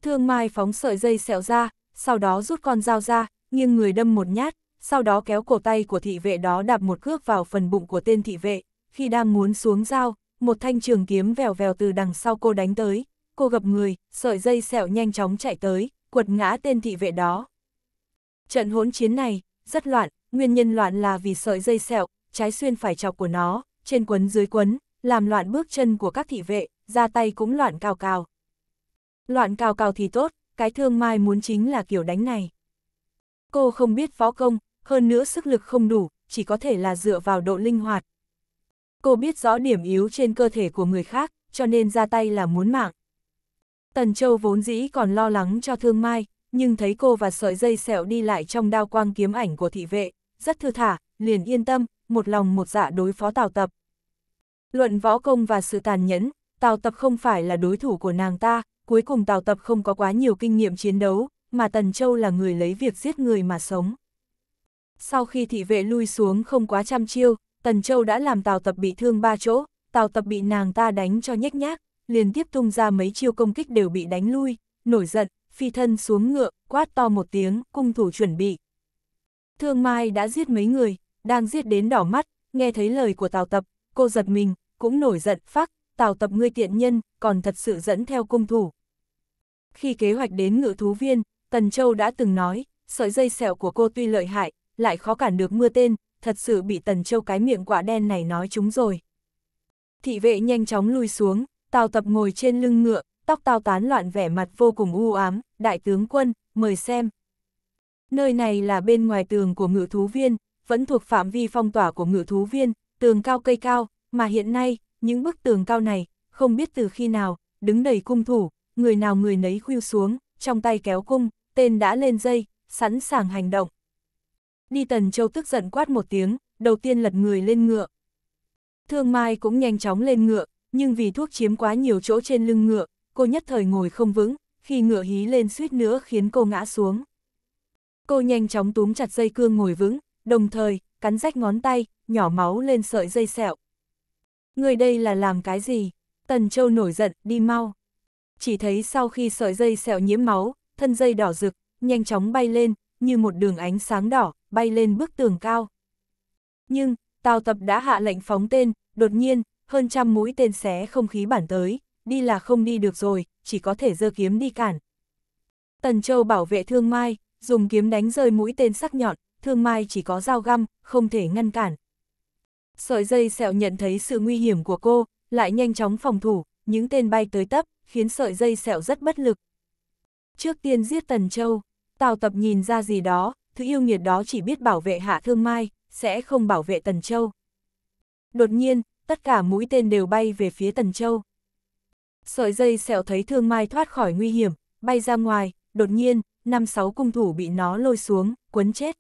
Thương Mai phóng sợi dây xẹo ra, sau đó rút con dao ra, nghiêng người đâm một nhát, sau đó kéo cổ tay của thị vệ đó đạp một cước vào phần bụng của tên thị vệ, khi đang muốn xuống dao, một thanh trường kiếm vèo vèo từ đằng sau cô đánh tới, cô gập người, sợi dây xẹo nhanh chóng chạy tới, quật ngã tên thị vệ đó. Trận hỗn chiến này, rất loạn, nguyên nhân loạn là vì sợi dây xẹo, trái xuyên phải chọc của nó, trên quấn dưới quấn, làm loạn bước chân của các thị vệ, ra tay cũng loạn cào cào. Loạn cào cào thì tốt, cái thương mai muốn chính là kiểu đánh này. Cô không biết võ công, hơn nữa sức lực không đủ, chỉ có thể là dựa vào độ linh hoạt. Cô biết rõ điểm yếu trên cơ thể của người khác, cho nên ra tay là muốn mạng. Tần Châu vốn dĩ còn lo lắng cho Thương Mai, nhưng thấy cô và sợi dây sẹo đi lại trong đao quang kiếm ảnh của thị vệ, rất thư thả, liền yên tâm, một lòng một dạ đối phó Tào Tập. Luận võ công và sự tàn nhẫn, Tào Tập không phải là đối thủ của nàng ta, cuối cùng Tào Tập không có quá nhiều kinh nghiệm chiến đấu, mà Tần Châu là người lấy việc giết người mà sống. Sau khi thị vệ lui xuống không quá trăm chiêu, Tần Châu đã làm Tào Tập bị thương ba chỗ, Tào Tập bị nàng ta đánh cho nhếch nhác, liên tiếp tung ra mấy chiêu công kích đều bị đánh lui, nổi giận, phi thân xuống ngựa, quát to một tiếng, cung thủ chuẩn bị. Thương Mai đã giết mấy người, đang giết đến đỏ mắt, nghe thấy lời của Tào Tập, cô giật mình, cũng nổi giận, phát tào tập ngươi tiện nhân, còn thật sự dẫn theo cung thủ. Khi kế hoạch đến ngự thú viên, Tần Châu đã từng nói, sợi dây sẹo của cô tuy lợi hại, lại khó cản được mưa tên, thật sự bị Tần Châu cái miệng quả đen này nói chúng rồi. Thị vệ nhanh chóng lui xuống, tào tập ngồi trên lưng ngựa, tóc tao tán loạn vẻ mặt vô cùng u ám, đại tướng quân, mời xem. Nơi này là bên ngoài tường của ngự thú viên, vẫn thuộc phạm vi phong tỏa của ngự thú viên, tường cao cây cao, mà hiện nay, những bức tường cao này, không biết từ khi nào, đứng đầy cung thủ, người nào người nấy khuyu xuống, trong tay kéo cung, tên đã lên dây, sẵn sàng hành động. Đi Tần Châu tức giận quát một tiếng, đầu tiên lật người lên ngựa. Thương Mai cũng nhanh chóng lên ngựa, nhưng vì thuốc chiếm quá nhiều chỗ trên lưng ngựa, cô nhất thời ngồi không vững, khi ngựa hí lên suýt nữa khiến cô ngã xuống. Cô nhanh chóng túm chặt dây cương ngồi vững, đồng thời, cắn rách ngón tay, nhỏ máu lên sợi dây sẹo, Người đây là làm cái gì? Tần Châu nổi giận, đi mau. Chỉ thấy sau khi sợi dây sẹo nhiễm máu, thân dây đỏ rực, nhanh chóng bay lên, như một đường ánh sáng đỏ, bay lên bức tường cao. Nhưng, Tào Tập đã hạ lệnh phóng tên, đột nhiên, hơn trăm mũi tên xé không khí bản tới, đi là không đi được rồi, chỉ có thể giơ kiếm đi cản. Tần Châu bảo vệ Thương Mai, dùng kiếm đánh rơi mũi tên sắc nhọn, Thương Mai chỉ có dao găm, không thể ngăn cản. Sợi dây sẹo nhận thấy sự nguy hiểm của cô, lại nhanh chóng phòng thủ, những tên bay tới tấp, khiến sợi dây sẹo rất bất lực. Trước tiên giết Tần Châu, Tào Tập nhìn ra gì đó, thứ yêu nghiệt đó chỉ biết bảo vệ Hạ Thương Mai, sẽ không bảo vệ Tần Châu. Đột nhiên, tất cả mũi tên đều bay về phía Tần Châu. Sợi dây sẹo thấy Thương Mai thoát khỏi nguy hiểm, bay ra ngoài, đột nhiên, năm sáu cung thủ bị nó lôi xuống, quấn chết.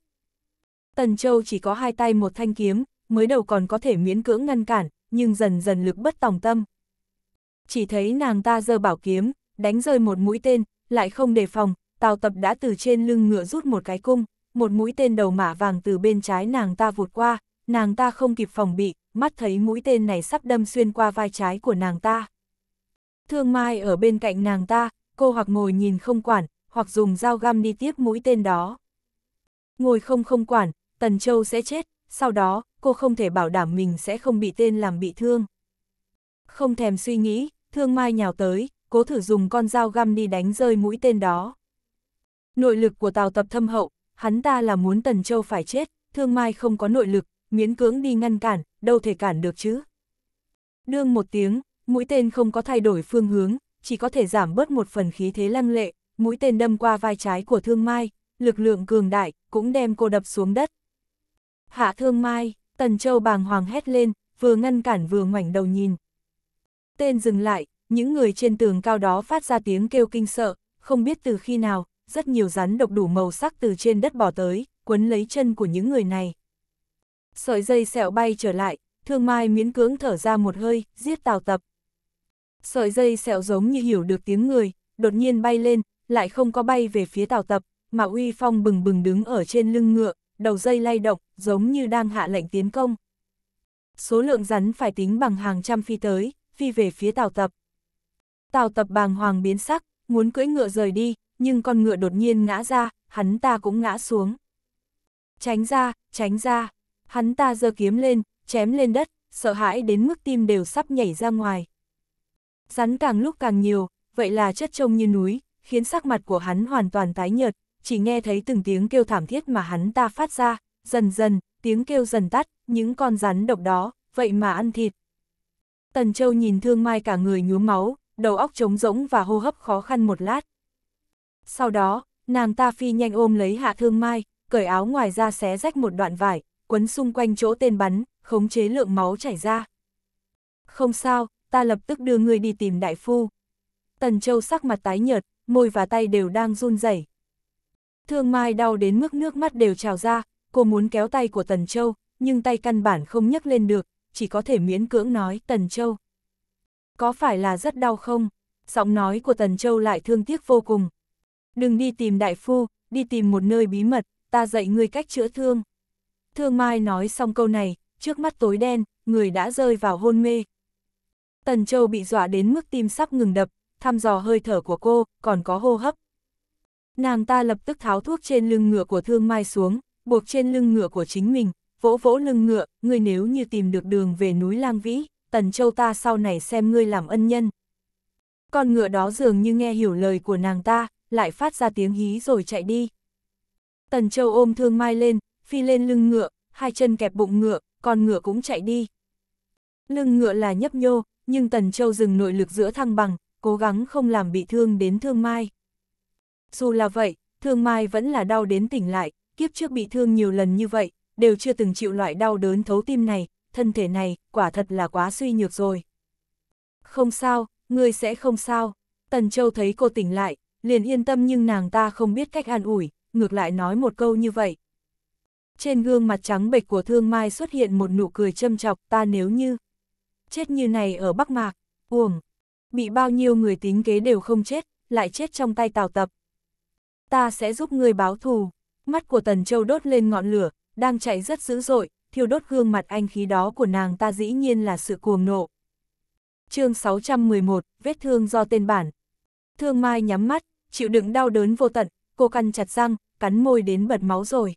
Tần Châu chỉ có hai tay một thanh kiếm, mới đầu còn có thể miễn cưỡng ngăn cản, nhưng dần dần lực bất tòng tâm. Chỉ thấy nàng ta giơ bảo kiếm, đánh rơi một mũi tên, lại không đề phòng, tào tập đã từ trên lưng ngựa rút một cái cung, một mũi tên đầu mã vàng từ bên trái nàng ta vụt qua, nàng ta không kịp phòng bị, mắt thấy mũi tên này sắp đâm xuyên qua vai trái của nàng ta. Thương Mai ở bên cạnh nàng ta, cô hoặc ngồi nhìn không quản, hoặc dùng dao găm đi tiếp mũi tên đó. Ngồi không không quản, Tần Châu sẽ chết, sau đó, cô không thể bảo đảm mình sẽ không bị tên làm bị thương. Không thèm suy nghĩ, thương mai nhào tới, cố thử dùng con dao găm đi đánh rơi mũi tên đó. Nội lực của Tào Tập thâm hậu, hắn ta là muốn Tần Châu phải chết, thương mai không có nội lực, miễn cưỡng đi ngăn cản, đâu thể cản được chứ. Đương một tiếng, mũi tên không có thay đổi phương hướng, chỉ có thể giảm bớt một phần khí thế lăng lệ, mũi tên đâm qua vai trái của thương mai, lực lượng cường đại, cũng đem cô đập xuống đất. Hạ thương mai, Tần Châu bàng hoàng hét lên, vừa ngăn cản vừa ngoảnh đầu nhìn. Tên dừng lại, những người trên tường cao đó phát ra tiếng kêu kinh sợ, không biết từ khi nào, rất nhiều rắn độc đủ màu sắc từ trên đất bỏ tới, quấn lấy chân của những người này. Sợi dây sẹo bay trở lại, thương mai miễn cưỡng thở ra một hơi, giết tào tập. Sợi dây sẹo giống như hiểu được tiếng người, đột nhiên bay lên, lại không có bay về phía tào tập, mà uy phong bừng bừng đứng ở trên lưng ngựa, đầu dây lay động, giống như đang hạ lệnh tiến công. Số lượng rắn phải tính bằng hàng trăm phi tới, phi về phía tàu tập. Tàu tập bàng hoàng biến sắc, muốn cưỡi ngựa rời đi, nhưng con ngựa đột nhiên ngã ra, hắn ta cũng ngã xuống. Tránh ra, tránh ra, hắn ta giơ kiếm lên, chém lên đất, sợ hãi đến mức tim đều sắp nhảy ra ngoài. Rắn càng lúc càng nhiều, vậy là chất trông như núi, khiến sắc mặt của hắn hoàn toàn tái nhợt chỉ nghe thấy từng tiếng kêu thảm thiết mà hắn ta phát ra, dần dần, tiếng kêu dần tắt, những con rắn độc đó, vậy mà ăn thịt. Tần Châu nhìn Thương Mai cả người nhuốm máu, đầu óc trống rỗng và hô hấp khó khăn một lát. Sau đó, nàng ta phi nhanh ôm lấy hạ Thương Mai, cởi áo ngoài ra xé rách một đoạn vải, quấn xung quanh chỗ tên bắn, khống chế lượng máu chảy ra. Không sao, ta lập tức đưa người đi tìm đại phu. Tần Châu sắc mặt tái nhợt, môi và tay đều đang run rẩy. Thương Mai đau đến mức nước mắt đều trào ra, cô muốn kéo tay của Tần Châu, nhưng tay căn bản không nhấc lên được, chỉ có thể miễn cưỡng nói Tần Châu. Có phải là rất đau không? Giọng nói của Tần Châu lại thương tiếc vô cùng. Đừng đi tìm đại phu, đi tìm một nơi bí mật, ta dạy ngươi cách chữa thương. Thương Mai nói xong câu này, trước mắt tối đen, người đã rơi vào hôn mê. Tần Châu bị dọa đến mức tim sắp ngừng đập, thăm dò hơi thở của cô, còn có hô hấp. Nàng ta lập tức tháo thuốc trên lưng ngựa của thương mai xuống, buộc trên lưng ngựa của chính mình, vỗ vỗ lưng ngựa, ngươi nếu như tìm được đường về núi Lang Vĩ, tần châu ta sau này xem ngươi làm ân nhân. Con ngựa đó dường như nghe hiểu lời của nàng ta, lại phát ra tiếng hí rồi chạy đi. Tần châu ôm thương mai lên, phi lên lưng ngựa, hai chân kẹp bụng ngựa, con ngựa cũng chạy đi. Lưng ngựa là nhấp nhô, nhưng tần châu dừng nội lực giữa thăng bằng, cố gắng không làm bị thương đến thương mai. Dù là vậy, thương mai vẫn là đau đến tỉnh lại, kiếp trước bị thương nhiều lần như vậy, đều chưa từng chịu loại đau đớn thấu tim này, thân thể này, quả thật là quá suy nhược rồi. Không sao, ngươi sẽ không sao. Tần Châu thấy cô tỉnh lại, liền yên tâm nhưng nàng ta không biết cách an ủi, ngược lại nói một câu như vậy. Trên gương mặt trắng bệch của Thương Mai xuất hiện một nụ cười châm chọc ta nếu như chết như này ở Bắc Mạc, uổng, bị bao nhiêu người tính kế đều không chết, lại chết trong tay tào tập ta sẽ giúp ngươi báo thù. Mắt của Tần Châu đốt lên ngọn lửa, đang chạy rất dữ dội, thiêu đốt gương mặt anh khí đó của nàng ta dĩ nhiên là sự cuồng nộ. chương 611, vết thương do tên bản. Thương Mai nhắm mắt, chịu đựng đau đớn vô tận, cô căn chặt răng, cắn môi đến bật máu rồi.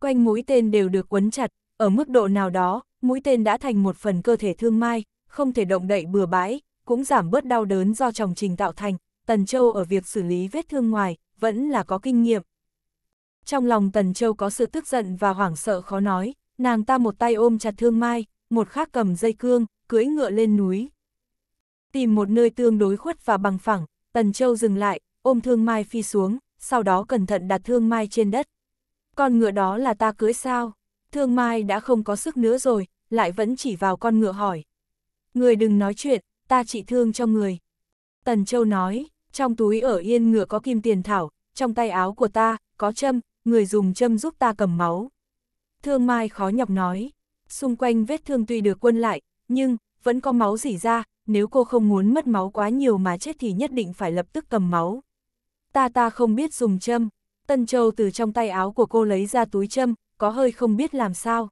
Quanh mũi tên đều được quấn chặt, ở mức độ nào đó, mũi tên đã thành một phần cơ thể Thương Mai, không thể động đậy bừa bãi, cũng giảm bớt đau đớn do chồng trình tạo thành. Tần Châu ở việc xử lý vết thương ngoài, vẫn là có kinh nghiệm. Trong lòng Tần Châu có sự tức giận và hoảng sợ khó nói, nàng ta một tay ôm chặt thương mai, một khác cầm dây cương, cưỡi ngựa lên núi. Tìm một nơi tương đối khuất và bằng phẳng, Tần Châu dừng lại, ôm thương mai phi xuống, sau đó cẩn thận đặt thương mai trên đất. Con ngựa đó là ta cưới sao? Thương mai đã không có sức nữa rồi, lại vẫn chỉ vào con ngựa hỏi. Người đừng nói chuyện, ta chỉ thương cho người. Tần Châu nói, trong túi ở yên ngựa có kim tiền thảo, trong tay áo của ta, có châm, người dùng châm giúp ta cầm máu. Thương Mai khó nhọc nói, xung quanh vết thương tuy được quân lại, nhưng, vẫn có máu dỉ ra, nếu cô không muốn mất máu quá nhiều mà chết thì nhất định phải lập tức cầm máu. Ta ta không biết dùng châm, Tân Châu từ trong tay áo của cô lấy ra túi châm, có hơi không biết làm sao.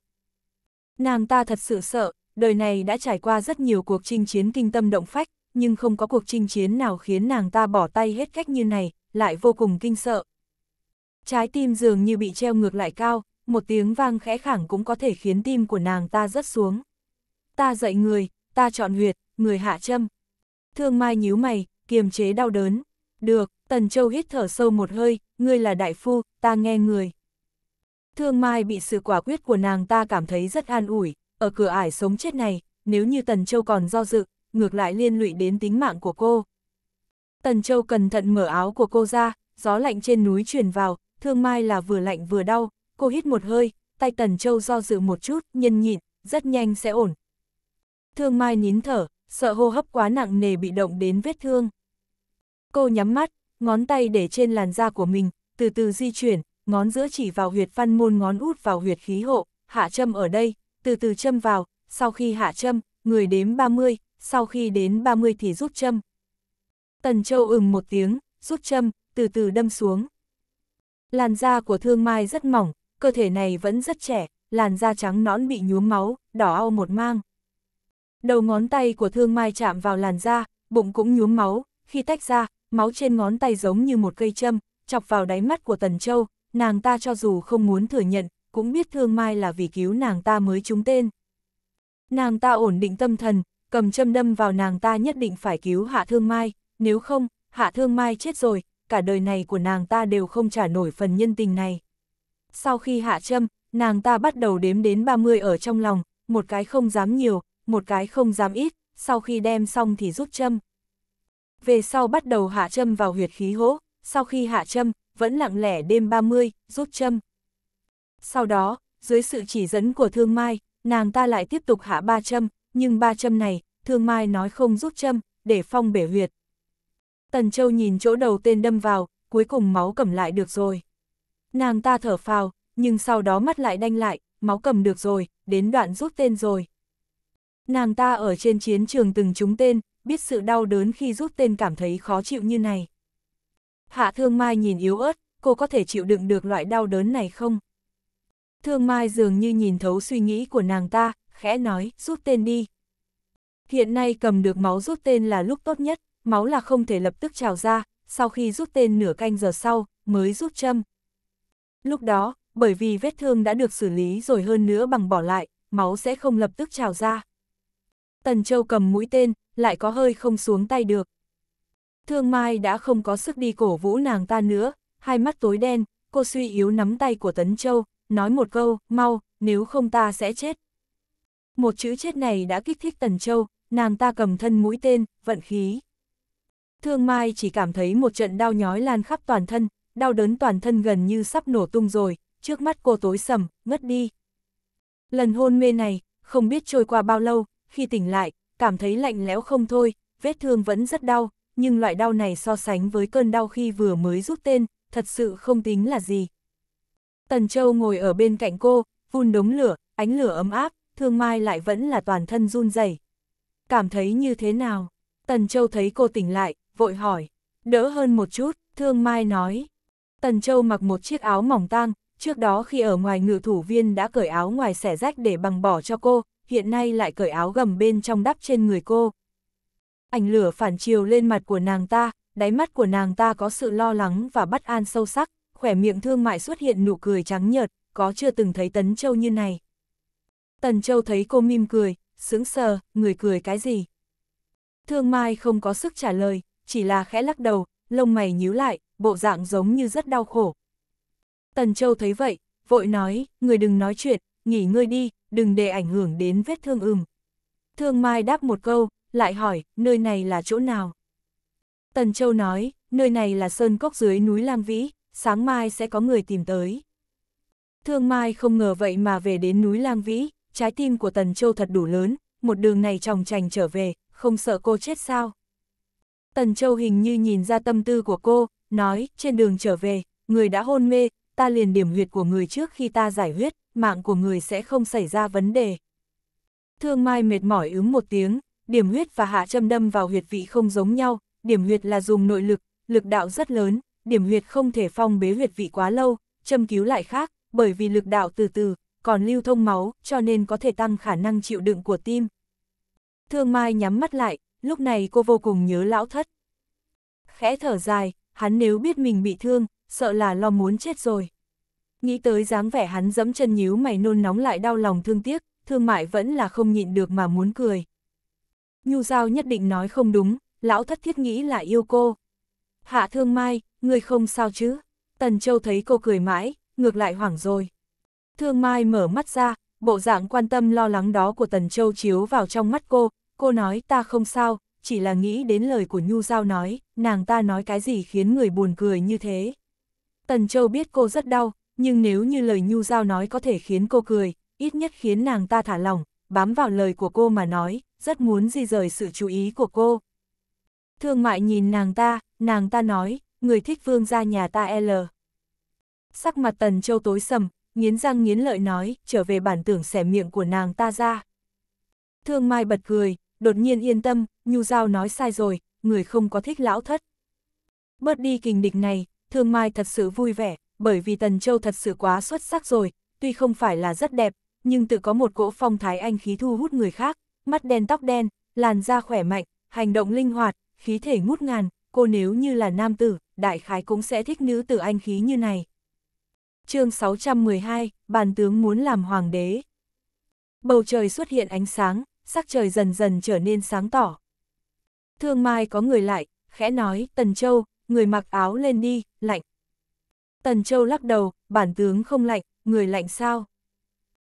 Nàng ta thật sự sợ, đời này đã trải qua rất nhiều cuộc chinh chiến kinh tâm động phách, nhưng không có cuộc chinh chiến nào khiến nàng ta bỏ tay hết cách như này, lại vô cùng kinh sợ. Trái tim dường như bị treo ngược lại cao, một tiếng vang khẽ khẳng cũng có thể khiến tim của nàng ta rớt xuống. Ta dạy người, ta chọn huyệt, người hạ châm. Thương Mai nhíu mày, kiềm chế đau đớn. Được, Tần Châu hít thở sâu một hơi, ngươi là đại phu, ta nghe người. Thương Mai bị sự quả quyết của nàng ta cảm thấy rất an ủi, ở cửa ải sống chết này, nếu như Tần Châu còn do dự, ngược lại liên lụy đến tính mạng của cô. Tần Châu cẩn thận mở áo của cô ra, gió lạnh trên núi truyền vào, thương mai là vừa lạnh vừa đau, cô hít một hơi, tay Tần Châu do dự một chút, nhân nhịn, rất nhanh sẽ ổn. Thương mai nín thở, sợ hô hấp quá nặng nề bị động đến vết thương. Cô nhắm mắt, ngón tay để trên làn da của mình, từ từ di chuyển, ngón giữa chỉ vào huyệt văn môn ngón út vào huyệt khí hộ, hạ châm ở đây, từ từ châm vào, sau khi hạ châm, người đếm 30, sau khi đến 30 thì rút châm. Tần Châu ừng một tiếng, rút châm, từ từ đâm xuống. Làn da của thương mai rất mỏng, cơ thể này vẫn rất trẻ, làn da trắng nõn bị nhuốm máu, đỏ ao một mang. Đầu ngón tay của thương mai chạm vào làn da, bụng cũng nhuốm máu, khi tách ra, máu trên ngón tay giống như một cây châm, chọc vào đáy mắt của Tần Châu, nàng ta cho dù không muốn thừa nhận, cũng biết thương mai là vì cứu nàng ta mới trúng tên. Nàng ta ổn định tâm thần, cầm châm đâm vào nàng ta nhất định phải cứu Hạ Thương Mai, nếu không, Hạ Thương Mai chết rồi, cả đời này của nàng ta đều không trả nổi phần nhân tình này. Sau khi hạ châm, nàng ta bắt đầu đếm đến 30 ở trong lòng, một cái không dám nhiều, một cái không dám ít, sau khi đem xong thì rút châm. Về sau bắt đầu hạ châm vào huyệt khí hỗ, sau khi hạ châm, vẫn lặng lẻ đêm 30, rút châm. Sau đó, dưới sự chỉ dẫn của thương mai, nàng ta lại tiếp tục hạ ba châm, nhưng ba châm này, thương mai nói không rút châm, để phong bể huyệt. Tần Châu nhìn chỗ đầu tên đâm vào, cuối cùng máu cầm lại được rồi. Nàng ta thở phào, nhưng sau đó mắt lại đanh lại, máu cầm được rồi, đến đoạn rút tên rồi. Nàng ta ở trên chiến trường từng trúng tên, biết sự đau đớn khi rút tên cảm thấy khó chịu như này. Hạ Thương Mai nhìn yếu ớt, cô có thể chịu đựng được loại đau đớn này không? Thương Mai dường như nhìn thấu suy nghĩ của nàng ta, khẽ nói, rút tên đi. Hiện nay cầm được máu rút tên là lúc tốt nhất, máu là không thể lập tức trào ra, sau khi rút tên nửa canh giờ sau, mới rút châm. Lúc đó, bởi vì vết thương đã được xử lý rồi hơn nữa bằng bỏ lại, máu sẽ không lập tức trào ra. Tần Châu cầm mũi tên, lại có hơi không xuống tay được. Thương Mai đã không có sức đi cổ vũ nàng ta nữa, hai mắt tối đen, cô suy yếu nắm tay của Tấn Châu, nói một câu, mau, nếu không ta sẽ chết. Một chữ chết này đã kích thích Tần Châu, nàng ta cầm thân mũi tên, vận khí. Thương Mai chỉ cảm thấy một trận đau nhói lan khắp toàn thân, đau đớn toàn thân gần như sắp nổ tung rồi, trước mắt cô tối sầm, ngất đi. Lần hôn mê này, không biết trôi qua bao lâu, khi tỉnh lại, cảm thấy lạnh lẽo không thôi, vết thương vẫn rất đau, nhưng loại đau này so sánh với cơn đau khi vừa mới rút tên, thật sự không tính là gì. Tần Châu ngồi ở bên cạnh cô, vun đống lửa, ánh lửa ấm áp, thương mai lại vẫn là toàn thân run rẩy Cảm thấy như thế nào? Tần Châu thấy cô tỉnh lại, vội hỏi. Đỡ hơn một chút, thương mai nói. Tần Châu mặc một chiếc áo mỏng tang, trước đó khi ở ngoài ngự thủ viên đã cởi áo ngoài xẻ rách để bằng bỏ cho cô, hiện nay lại cởi áo gầm bên trong đắp trên người cô. Ảnh lửa phản chiều lên mặt của nàng ta, đáy mắt của nàng ta có sự lo lắng và bất an sâu sắc, khỏe miệng thương mại xuất hiện nụ cười trắng nhợt, có chưa từng thấy Tần Châu như này. Tần Châu thấy cô mỉm cười, sững sờ, người cười cái gì? Thương Mai không có sức trả lời, chỉ là khẽ lắc đầu, lông mày nhíu lại, bộ dạng giống như rất đau khổ. Tần Châu thấy vậy, vội nói, người đừng nói chuyện, nghỉ ngơi đi, đừng để ảnh hưởng đến vết thương ừm. Thương Mai đáp một câu, lại hỏi, nơi này là chỗ nào? Tần Châu nói, nơi này là sơn cốc dưới núi Lang Vĩ, sáng mai sẽ có người tìm tới. Thương Mai không ngờ vậy mà về đến núi Lang Vĩ, trái tim của Tần Châu thật đủ lớn, một đường này tròng trành trở về, không sợ cô chết sao. Tần Châu hình như nhìn ra tâm tư của cô, nói, trên đường trở về, người đã hôn mê, ta liền điểm huyệt của người trước khi ta giải huyết, mạng của người sẽ không xảy ra vấn đề. Thương Mai mệt mỏi ướm một tiếng, điểm huyết và hạ châm đâm vào huyệt vị không giống nhau, điểm huyệt là dùng nội lực, lực đạo rất lớn, điểm huyệt không thể phong bế huyệt vị quá lâu, châm cứu lại khác, bởi vì lực đạo từ từ, còn lưu thông máu, cho nên có thể tăng khả năng chịu đựng của tim. Thương Mai nhắm mắt lại, lúc này cô vô cùng nhớ lão thất. Khẽ thở dài, hắn nếu biết mình bị thương, sợ là lo muốn chết rồi. Nghĩ tới dáng vẻ hắn dẫm chân nhíu mày nôn nóng lại đau lòng thương tiếc, thương mại vẫn là không nhịn được mà muốn cười. Nhu Giao nhất định nói không đúng, lão thất thiết nghĩ là yêu cô. Hạ thương mai, người không sao chứ? Tần Châu thấy cô cười mãi, ngược lại hoảng rồi. Thương Mai mở mắt ra, bộ dạng quan tâm lo lắng đó của Tần Châu chiếu vào trong mắt cô, cô nói ta không sao, chỉ là nghĩ đến lời của Nhu Giao nói, nàng ta nói cái gì khiến người buồn cười như thế. Tần Châu biết cô rất đau, nhưng nếu như lời Nhu Giao nói có thể khiến cô cười, ít nhất khiến nàng ta thả lỏng, bám vào lời của cô mà nói, rất muốn di rời sự chú ý của cô. Thương mại nhìn nàng ta, nàng ta nói, người thích vương gia nhà ta L. Sắc mặt Tần Châu tối sầm, nghiến răng nghiến lợi nói, trở về bản tưởng xẻ miệng của nàng ta ra. Thương Mai bật cười, đột nhiên yên tâm, Nhu Giao nói sai rồi, người không có thích lão thất. Bớt đi kình địch này, Thương Mai thật sự vui vẻ, bởi vì Tần Châu thật sự quá xuất sắc rồi, tuy không phải là rất đẹp, nhưng tự có một cỗ phong thái anh khí thu hút người khác, mắt đen tóc đen, làn da khỏe mạnh, hành động linh hoạt, khí thể ngút ngàn, cô nếu như là nam tử, đại khái cũng sẽ thích nữ tử anh khí như này chương 612, bàn tướng muốn làm hoàng đế. Bầu trời xuất hiện ánh sáng, sắc trời dần dần trở nên sáng tỏ. Thương Mai có người lại, khẽ nói, Tần Châu, người mặc áo lên đi, lạnh. Tần Châu lắc đầu, bản tướng không lạnh, người lạnh sao?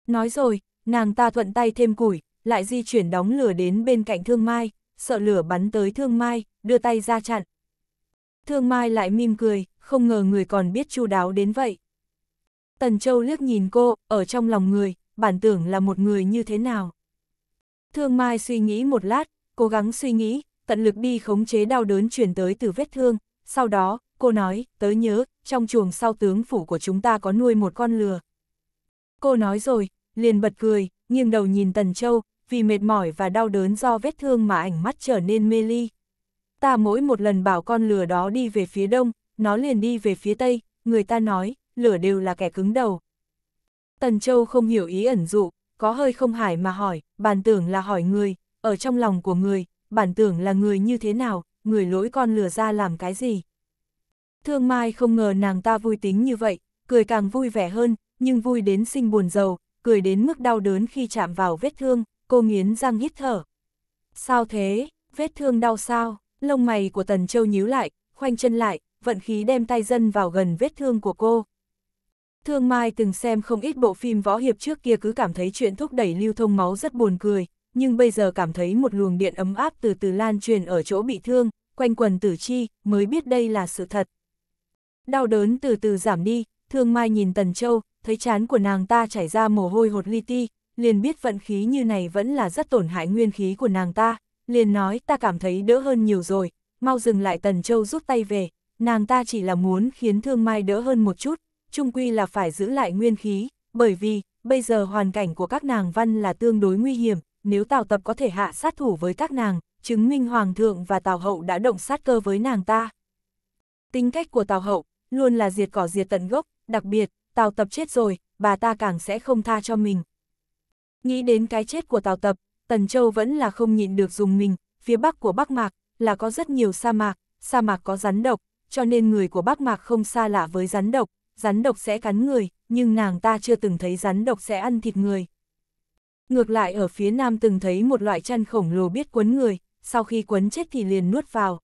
Nói rồi, nàng ta thuận tay thêm củi, lại di chuyển đóng lửa đến bên cạnh Thương Mai, sợ lửa bắn tới Thương Mai, đưa tay ra chặn. Thương Mai lại mỉm cười, không ngờ người còn biết chu đáo đến vậy. Tần Châu liếc nhìn cô, ở trong lòng người, bản tưởng là một người như thế nào. Thương Mai suy nghĩ một lát, cố gắng suy nghĩ, tận lực đi khống chế đau đớn chuyển tới từ vết thương. Sau đó, cô nói, tớ nhớ, trong chuồng sau tướng phủ của chúng ta có nuôi một con lừa. Cô nói rồi, liền bật cười, nghiêng đầu nhìn Tần Châu, vì mệt mỏi và đau đớn do vết thương mà ảnh mắt trở nên mê ly. Ta mỗi một lần bảo con lừa đó đi về phía đông, nó liền đi về phía tây, người ta nói, lửa đều là kẻ cứng đầu. Tần Châu không hiểu ý ẩn dụ, có hơi không hải mà hỏi, bản tưởng là hỏi người, ở trong lòng của người, bản tưởng là người như thế nào, người lỗi con lừa ra làm cái gì. Thương Mai không ngờ nàng ta vui tính như vậy, cười càng vui vẻ hơn, nhưng vui đến sinh buồn giàu, cười đến mức đau đớn khi chạm vào vết thương, cô nghiến răng hít thở. Sao thế, vết thương đau sao, lông mày của Tần Châu nhíu lại, khoanh chân lại, vận khí đem tay dân vào gần vết thương của cô. Thương Mai từng xem không ít bộ phim võ hiệp trước kia cứ cảm thấy chuyện thúc đẩy lưu thông máu rất buồn cười, nhưng bây giờ cảm thấy một luồng điện ấm áp từ từ lan truyền ở chỗ bị thương, quanh quần tử chi, mới biết đây là sự thật. Đau đớn từ từ giảm đi, Thương Mai nhìn Tần Châu, thấy chán của nàng ta chảy ra mồ hôi hột li ti, liền biết vận khí như này vẫn là rất tổn hại nguyên khí của nàng ta, liền nói ta cảm thấy đỡ hơn nhiều rồi, mau dừng lại Tần Châu rút tay về, nàng ta chỉ là muốn khiến Thương Mai đỡ hơn một chút, trung quy là phải giữ lại nguyên khí, bởi vì, bây giờ hoàn cảnh của các nàng văn là tương đối nguy hiểm, nếu Tào Tập có thể hạ sát thủ với các nàng, chứng minh Hoàng thượng và Tào Hậu đã động sát cơ với nàng ta. Tính cách của Tào Hậu, luôn là diệt cỏ diệt tận gốc, đặc biệt, Tào Tập chết rồi, bà ta càng sẽ không tha cho mình. Nghĩ đến cái chết của Tào Tập, Tần Châu vẫn là không nhịn được dùng mình, phía bắc của Bắc Mạc là có rất nhiều sa mạc, sa mạc có rắn độc, cho nên người của Bắc Mạc không xa lạ với rắn độc, rắn độc sẽ cắn người, nhưng nàng ta chưa từng thấy rắn độc sẽ ăn thịt người. Ngược lại ở phía nam từng thấy một loại chăn khổng lồ biết quấn người, sau khi quấn chết thì liền nuốt vào.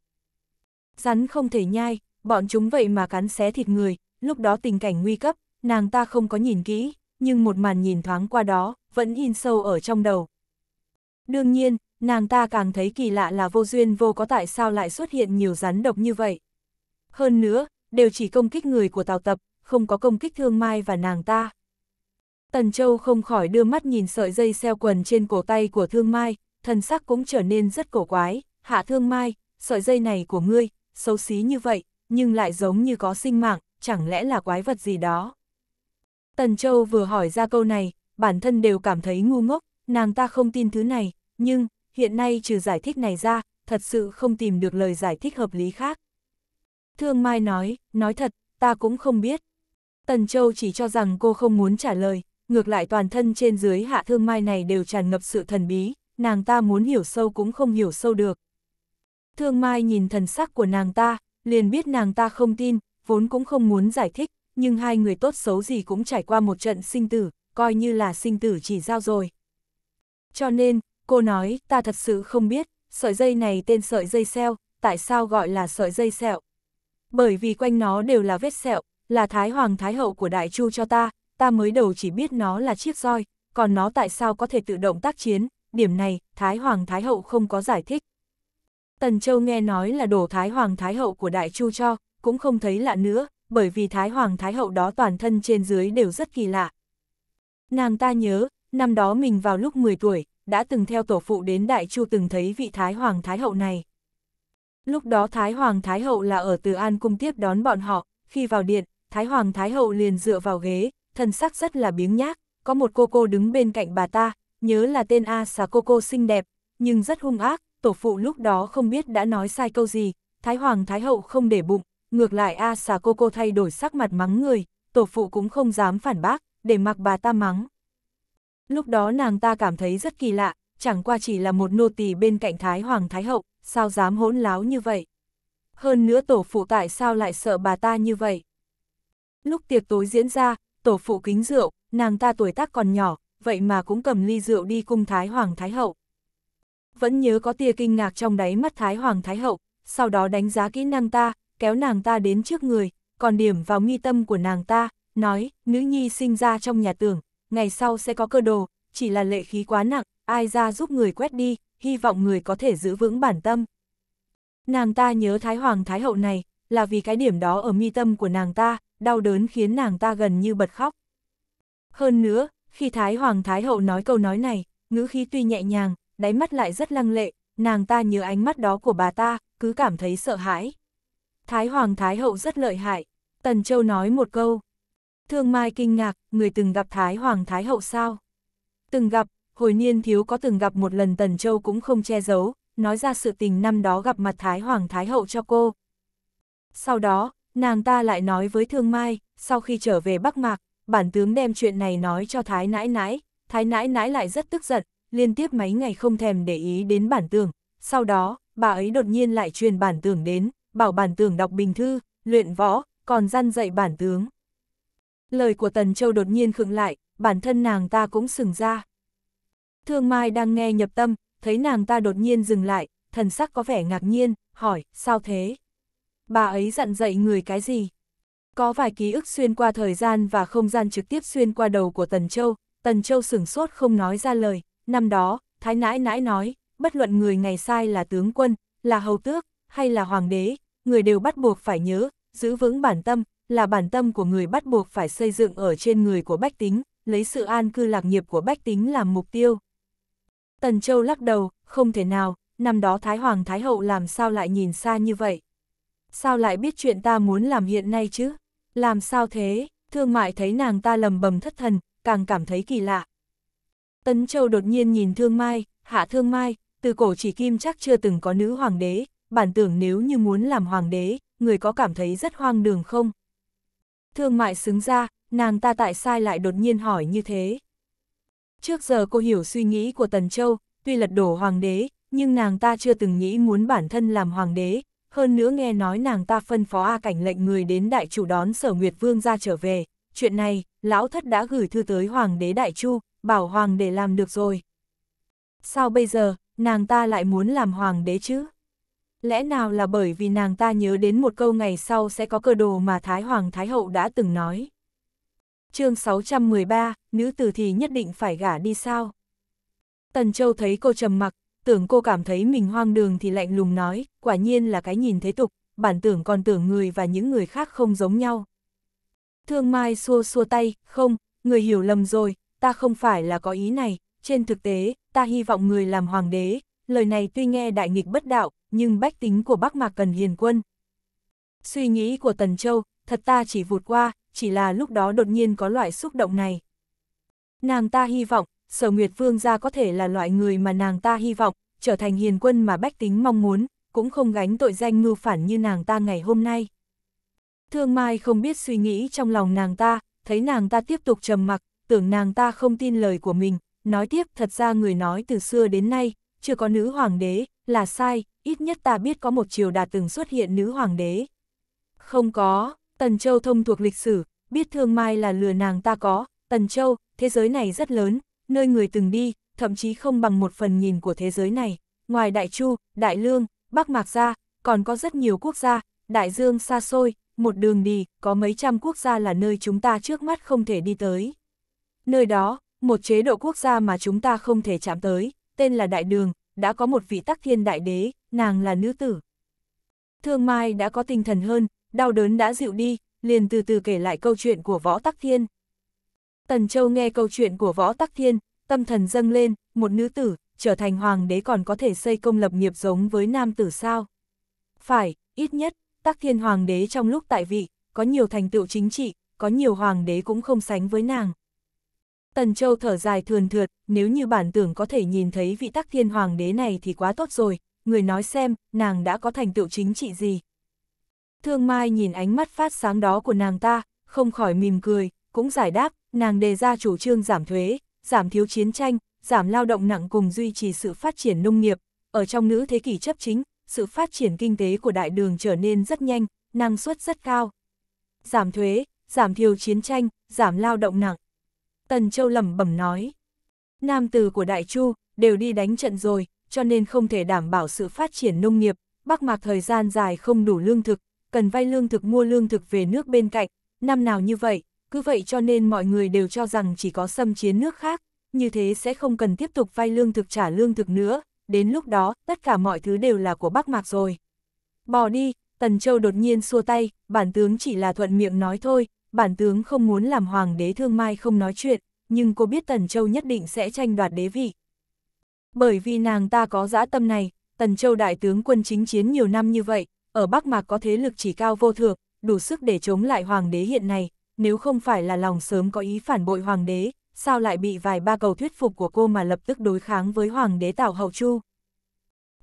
Rắn không thể nhai, bọn chúng vậy mà cắn xé thịt người, lúc đó tình cảnh nguy cấp, nàng ta không có nhìn kỹ, nhưng một màn nhìn thoáng qua đó, vẫn in sâu ở trong đầu. Đương nhiên, nàng ta càng thấy kỳ lạ là vô duyên vô có tại sao lại xuất hiện nhiều rắn độc như vậy. Hơn nữa, đều chỉ công kích người của Tào Tập, không có công kích thương mai và nàng ta. Tần Châu không khỏi đưa mắt nhìn sợi dây xeo quần trên cổ tay của thương mai, thần sắc cũng trở nên rất cổ quái, hạ thương mai, sợi dây này của ngươi, xấu xí như vậy, nhưng lại giống như có sinh mạng, chẳng lẽ là quái vật gì đó. Tần Châu vừa hỏi ra câu này, bản thân đều cảm thấy ngu ngốc, nàng ta không tin thứ này, nhưng, hiện nay trừ giải thích này ra, thật sự không tìm được lời giải thích hợp lý khác. Thương Mai nói, nói thật, ta cũng không biết, Tần Châu chỉ cho rằng cô không muốn trả lời, ngược lại toàn thân trên dưới hạ thương mai này đều tràn ngập sự thần bí, nàng ta muốn hiểu sâu cũng không hiểu sâu được. Thương mai nhìn thần sắc của nàng ta, liền biết nàng ta không tin, vốn cũng không muốn giải thích, nhưng hai người tốt xấu gì cũng trải qua một trận sinh tử, coi như là sinh tử chỉ giao rồi. Cho nên, cô nói, ta thật sự không biết, sợi dây này tên sợi dây xeo, tại sao gọi là sợi dây sẹo? Bởi vì quanh nó đều là vết sẹo, là Thái Hoàng Thái Hậu của Đại Chu cho ta, ta mới đầu chỉ biết nó là chiếc roi, còn nó tại sao có thể tự động tác chiến, điểm này, Thái Hoàng Thái Hậu không có giải thích. Tần Châu nghe nói là đồ Thái Hoàng Thái Hậu của Đại Chu cho, cũng không thấy lạ nữa, bởi vì Thái Hoàng Thái Hậu đó toàn thân trên dưới đều rất kỳ lạ. Nàng ta nhớ, năm đó mình vào lúc 10 tuổi, đã từng theo tổ phụ đến Đại Chu từng thấy vị Thái Hoàng Thái Hậu này. Lúc đó Thái Hoàng Thái Hậu là ở Từ An Cung tiếp đón bọn họ, khi vào điện, Thái Hoàng Thái Hậu liền dựa vào ghế, thân sắc rất là biếng nhác, có một cô cô đứng bên cạnh bà ta, nhớ là tên A xà cô cô xinh đẹp, nhưng rất hung ác, tổ phụ lúc đó không biết đã nói sai câu gì, Thái Hoàng Thái Hậu không để bụng, ngược lại A xà cô cô thay đổi sắc mặt mắng người, tổ phụ cũng không dám phản bác, để mặc bà ta mắng. Lúc đó nàng ta cảm thấy rất kỳ lạ, chẳng qua chỉ là một nô tỳ bên cạnh Thái Hoàng Thái Hậu, sao dám hỗn láo như vậy. Hơn nữa tổ phụ tại sao lại sợ bà ta như vậy. Lúc tiệc tối diễn ra, tổ phụ kính rượu, nàng ta tuổi tác còn nhỏ, vậy mà cũng cầm ly rượu đi cung Thái Hoàng Thái Hậu. Vẫn nhớ có tia kinh ngạc trong đáy mắt Thái Hoàng Thái Hậu, sau đó đánh giá kỹ năng ta, kéo nàng ta đến trước người, còn điểm vào mi tâm của nàng ta, nói, nữ nhi sinh ra trong nhà tưởng, ngày sau sẽ có cơ đồ, chỉ là lệ khí quá nặng, ai ra giúp người quét đi, hy vọng người có thể giữ vững bản tâm. Nàng ta nhớ Thái Hoàng Thái Hậu này, là vì cái điểm đó ở mi tâm của nàng ta, đau đớn khiến nàng ta gần như bật khóc. Hơn nữa, khi Thái Hoàng Thái Hậu nói câu nói này, ngữ khí tuy nhẹ nhàng, đáy mắt lại rất lăng lệ, nàng ta nhớ ánh mắt đó của bà ta, cứ cảm thấy sợ hãi. Thái Hoàng Thái Hậu rất lợi hại, Tần Châu nói một câu. Thương Mai kinh ngạc, người từng gặp Thái Hoàng Thái Hậu sao? Từng gặp, hồi niên thiếu có từng gặp một lần Tần Châu cũng không che giấu, nói ra sự tình năm đó gặp mặt Thái Hoàng Thái Hậu cho cô. Sau đó, nàng ta lại nói với Thương Mai, sau khi trở về Bắc Mạc, bản tướng đem chuyện này nói cho Thái Nãi Nãi, Thái Nãi Nãi lại rất tức giận, liên tiếp mấy ngày không thèm để ý đến bản tường, sau đó, bà ấy đột nhiên lại truyền bản tường đến, bảo bản tường đọc bình thư, luyện võ, còn răn dạy bản tướng. Lời của Tần Châu đột nhiên khựng lại, bản thân nàng ta cũng sừng ra. Thương Mai đang nghe nhập tâm, thấy nàng ta đột nhiên dừng lại, thần sắc có vẻ ngạc nhiên, hỏi, sao thế? bà ấy dặn dạy người cái gì? Có vài ký ức xuyên qua thời gian và không gian trực tiếp xuyên qua đầu của Tần Châu, Tần Châu sửng sốt không nói ra lời, năm đó, Thái Nãi Nãi nói, bất luận người ngày sai là tướng quân, là hầu tước, hay là hoàng đế, người đều bắt buộc phải nhớ, giữ vững bản tâm, là bản tâm của người bắt buộc phải xây dựng ở trên người của bách tính, lấy sự an cư lạc nghiệp của bách tính làm mục tiêu. Tần Châu lắc đầu, không thể nào, năm đó Thái Hoàng Thái Hậu làm sao lại nhìn xa như vậy sao lại biết chuyện ta muốn làm hiện nay chứ? Làm sao thế? Thương mại thấy nàng ta lầm bầm thất thần, càng cảm thấy kỳ lạ. Tấn Châu đột nhiên nhìn thương mai, hạ thương mai, từ cổ chỉ kim chắc chưa từng có nữ hoàng đế, bản tưởng nếu như muốn làm hoàng đế, người có cảm thấy rất hoang đường không? Thương mại xứng ra, nàng ta tại sai lại đột nhiên hỏi như thế. Trước giờ cô hiểu suy nghĩ của Tần Châu, tuy lật đổ hoàng đế, nhưng nàng ta chưa từng nghĩ muốn bản thân làm hoàng đế, hơn nữa nghe nói nàng ta phân phó A Cảnh lệnh người đến đại chủ đón sở Nguyệt Vương ra trở về. Chuyện này, lão thất đã gửi thư tới Hoàng đế Đại Chu, bảo Hoàng để làm được rồi. Sao bây giờ, nàng ta lại muốn làm Hoàng đế chứ? Lẽ nào là bởi vì nàng ta nhớ đến một câu ngày sau sẽ có cơ đồ mà Thái Hoàng Thái Hậu đã từng nói. chương 613, nữ tử thì nhất định phải gả đi sao? Tần Châu thấy cô trầm mặc, tưởng cô cảm thấy mình hoang đường thì lạnh lùng nói, quả nhiên là cái nhìn thế tục, bản tưởng còn tưởng người và những người khác không giống nhau. Thương Mai xua xua tay, không, người hiểu lầm rồi, ta không phải là có ý này, trên thực tế, ta hy vọng người làm hoàng đế, lời này tuy nghe đại nghịch bất đạo, nhưng bách tính của Bắc Mạc cần hiền quân. Suy nghĩ của Tần Châu, thật ta chỉ vụt qua, chỉ là lúc đó đột nhiên có loại xúc động này. Nàng ta hy vọng, sở Nguyệt Vương gia có thể là loại người mà nàng ta hy vọng, trở thành hiền quân mà bách tính mong muốn, cũng không gánh tội danh mưu phản như nàng ta ngày hôm nay. Thương Mai không biết suy nghĩ trong lòng nàng ta, thấy nàng ta tiếp tục trầm mặc, tưởng nàng ta không tin lời của mình, nói tiếp thật ra người nói từ xưa đến nay, chưa có nữ hoàng đế, là sai, ít nhất ta biết có một triều đạt từng xuất hiện nữ hoàng đế. Không có, Tần Châu thông thuộc lịch sử, biết Thương Mai là lừa nàng ta có, Tần Châu, thế giới này rất lớn, nơi người từng đi, thậm chí không bằng một phần nhìn của thế giới này. Ngoài Đại Chu, Đại Lương, Bắc Mạc gia, còn có rất nhiều quốc gia, Đại Dương xa xôi, một đường đi, có mấy trăm quốc gia là nơi chúng ta trước mắt không thể đi tới. Nơi đó, một chế độ quốc gia mà chúng ta không thể chạm tới, tên là Đại Đường, đã có một vị tắc thiên đại đế, nàng là nữ tử. Thương Mai đã có tinh thần hơn, đau đớn đã dịu đi, liền từ từ kể lại câu chuyện của võ tắc thiên. Tần Châu nghe câu chuyện của Võ Tắc Thiên, tâm thần dâng lên, một nữ tử, trở thành hoàng đế còn có thể xây công lập nghiệp giống với nam tử sao. Phải, ít nhất, Tắc Thiên hoàng đế trong lúc tại vị, có nhiều thành tựu chính trị, có nhiều hoàng đế cũng không sánh với nàng. Tần Châu thở dài thườn thượt, nếu như bản tưởng có thể nhìn thấy vị Tắc Thiên hoàng đế này thì quá tốt rồi, người nói xem, nàng đã có thành tựu chính trị gì. Thương Mai nhìn ánh mắt phát sáng đó của nàng ta, không khỏi mỉm cười, cũng giải đáp, nàng đề ra chủ trương giảm thuế, giảm thiếu chiến tranh, giảm lao động nặng cùng duy trì sự phát triển nông nghiệp. Ở trong nữ thế kỷ chấp chính, sự phát triển kinh tế của đại đường trở nên rất nhanh, năng suất rất cao. Giảm thuế, giảm thiếu chiến tranh, giảm lao động nặng. Tần Châu lẩm bẩm nói. Nam từ của Đại Chu đều đi đánh trận rồi, cho nên không thể đảm bảo sự phát triển nông nghiệp, Bắc Mạc thời gian dài không đủ lương thực, cần vay lương thực mua lương thực về nước bên cạnh, năm nào như vậy, cứ vậy cho nên mọi người đều cho rằng chỉ có xâm chiến nước khác, như thế sẽ không cần tiếp tục vay lương thực trả lương thực nữa, đến lúc đó tất cả mọi thứ đều là của Bắc Mạc rồi. Bỏ đi, Tần Châu đột nhiên xua tay, bản tướng chỉ là thuận miệng nói thôi, bản tướng không muốn làm hoàng đế thương mai không nói chuyện, nhưng cô biết Tần Châu nhất định sẽ tranh đoạt đế vị. Bởi vì nàng ta có dã tâm này, Tần Châu đại tướng quân chính chiến nhiều năm như vậy, ở Bắc Mạc có thế lực chỉ cao vô thượng, đủ sức để chống lại hoàng đế hiện nay, nếu không phải là lòng sớm có ý phản bội hoàng đế, sao lại bị vài ba cầu thuyết phục của cô mà lập tức đối kháng với hoàng đế Tào Hậu Chu.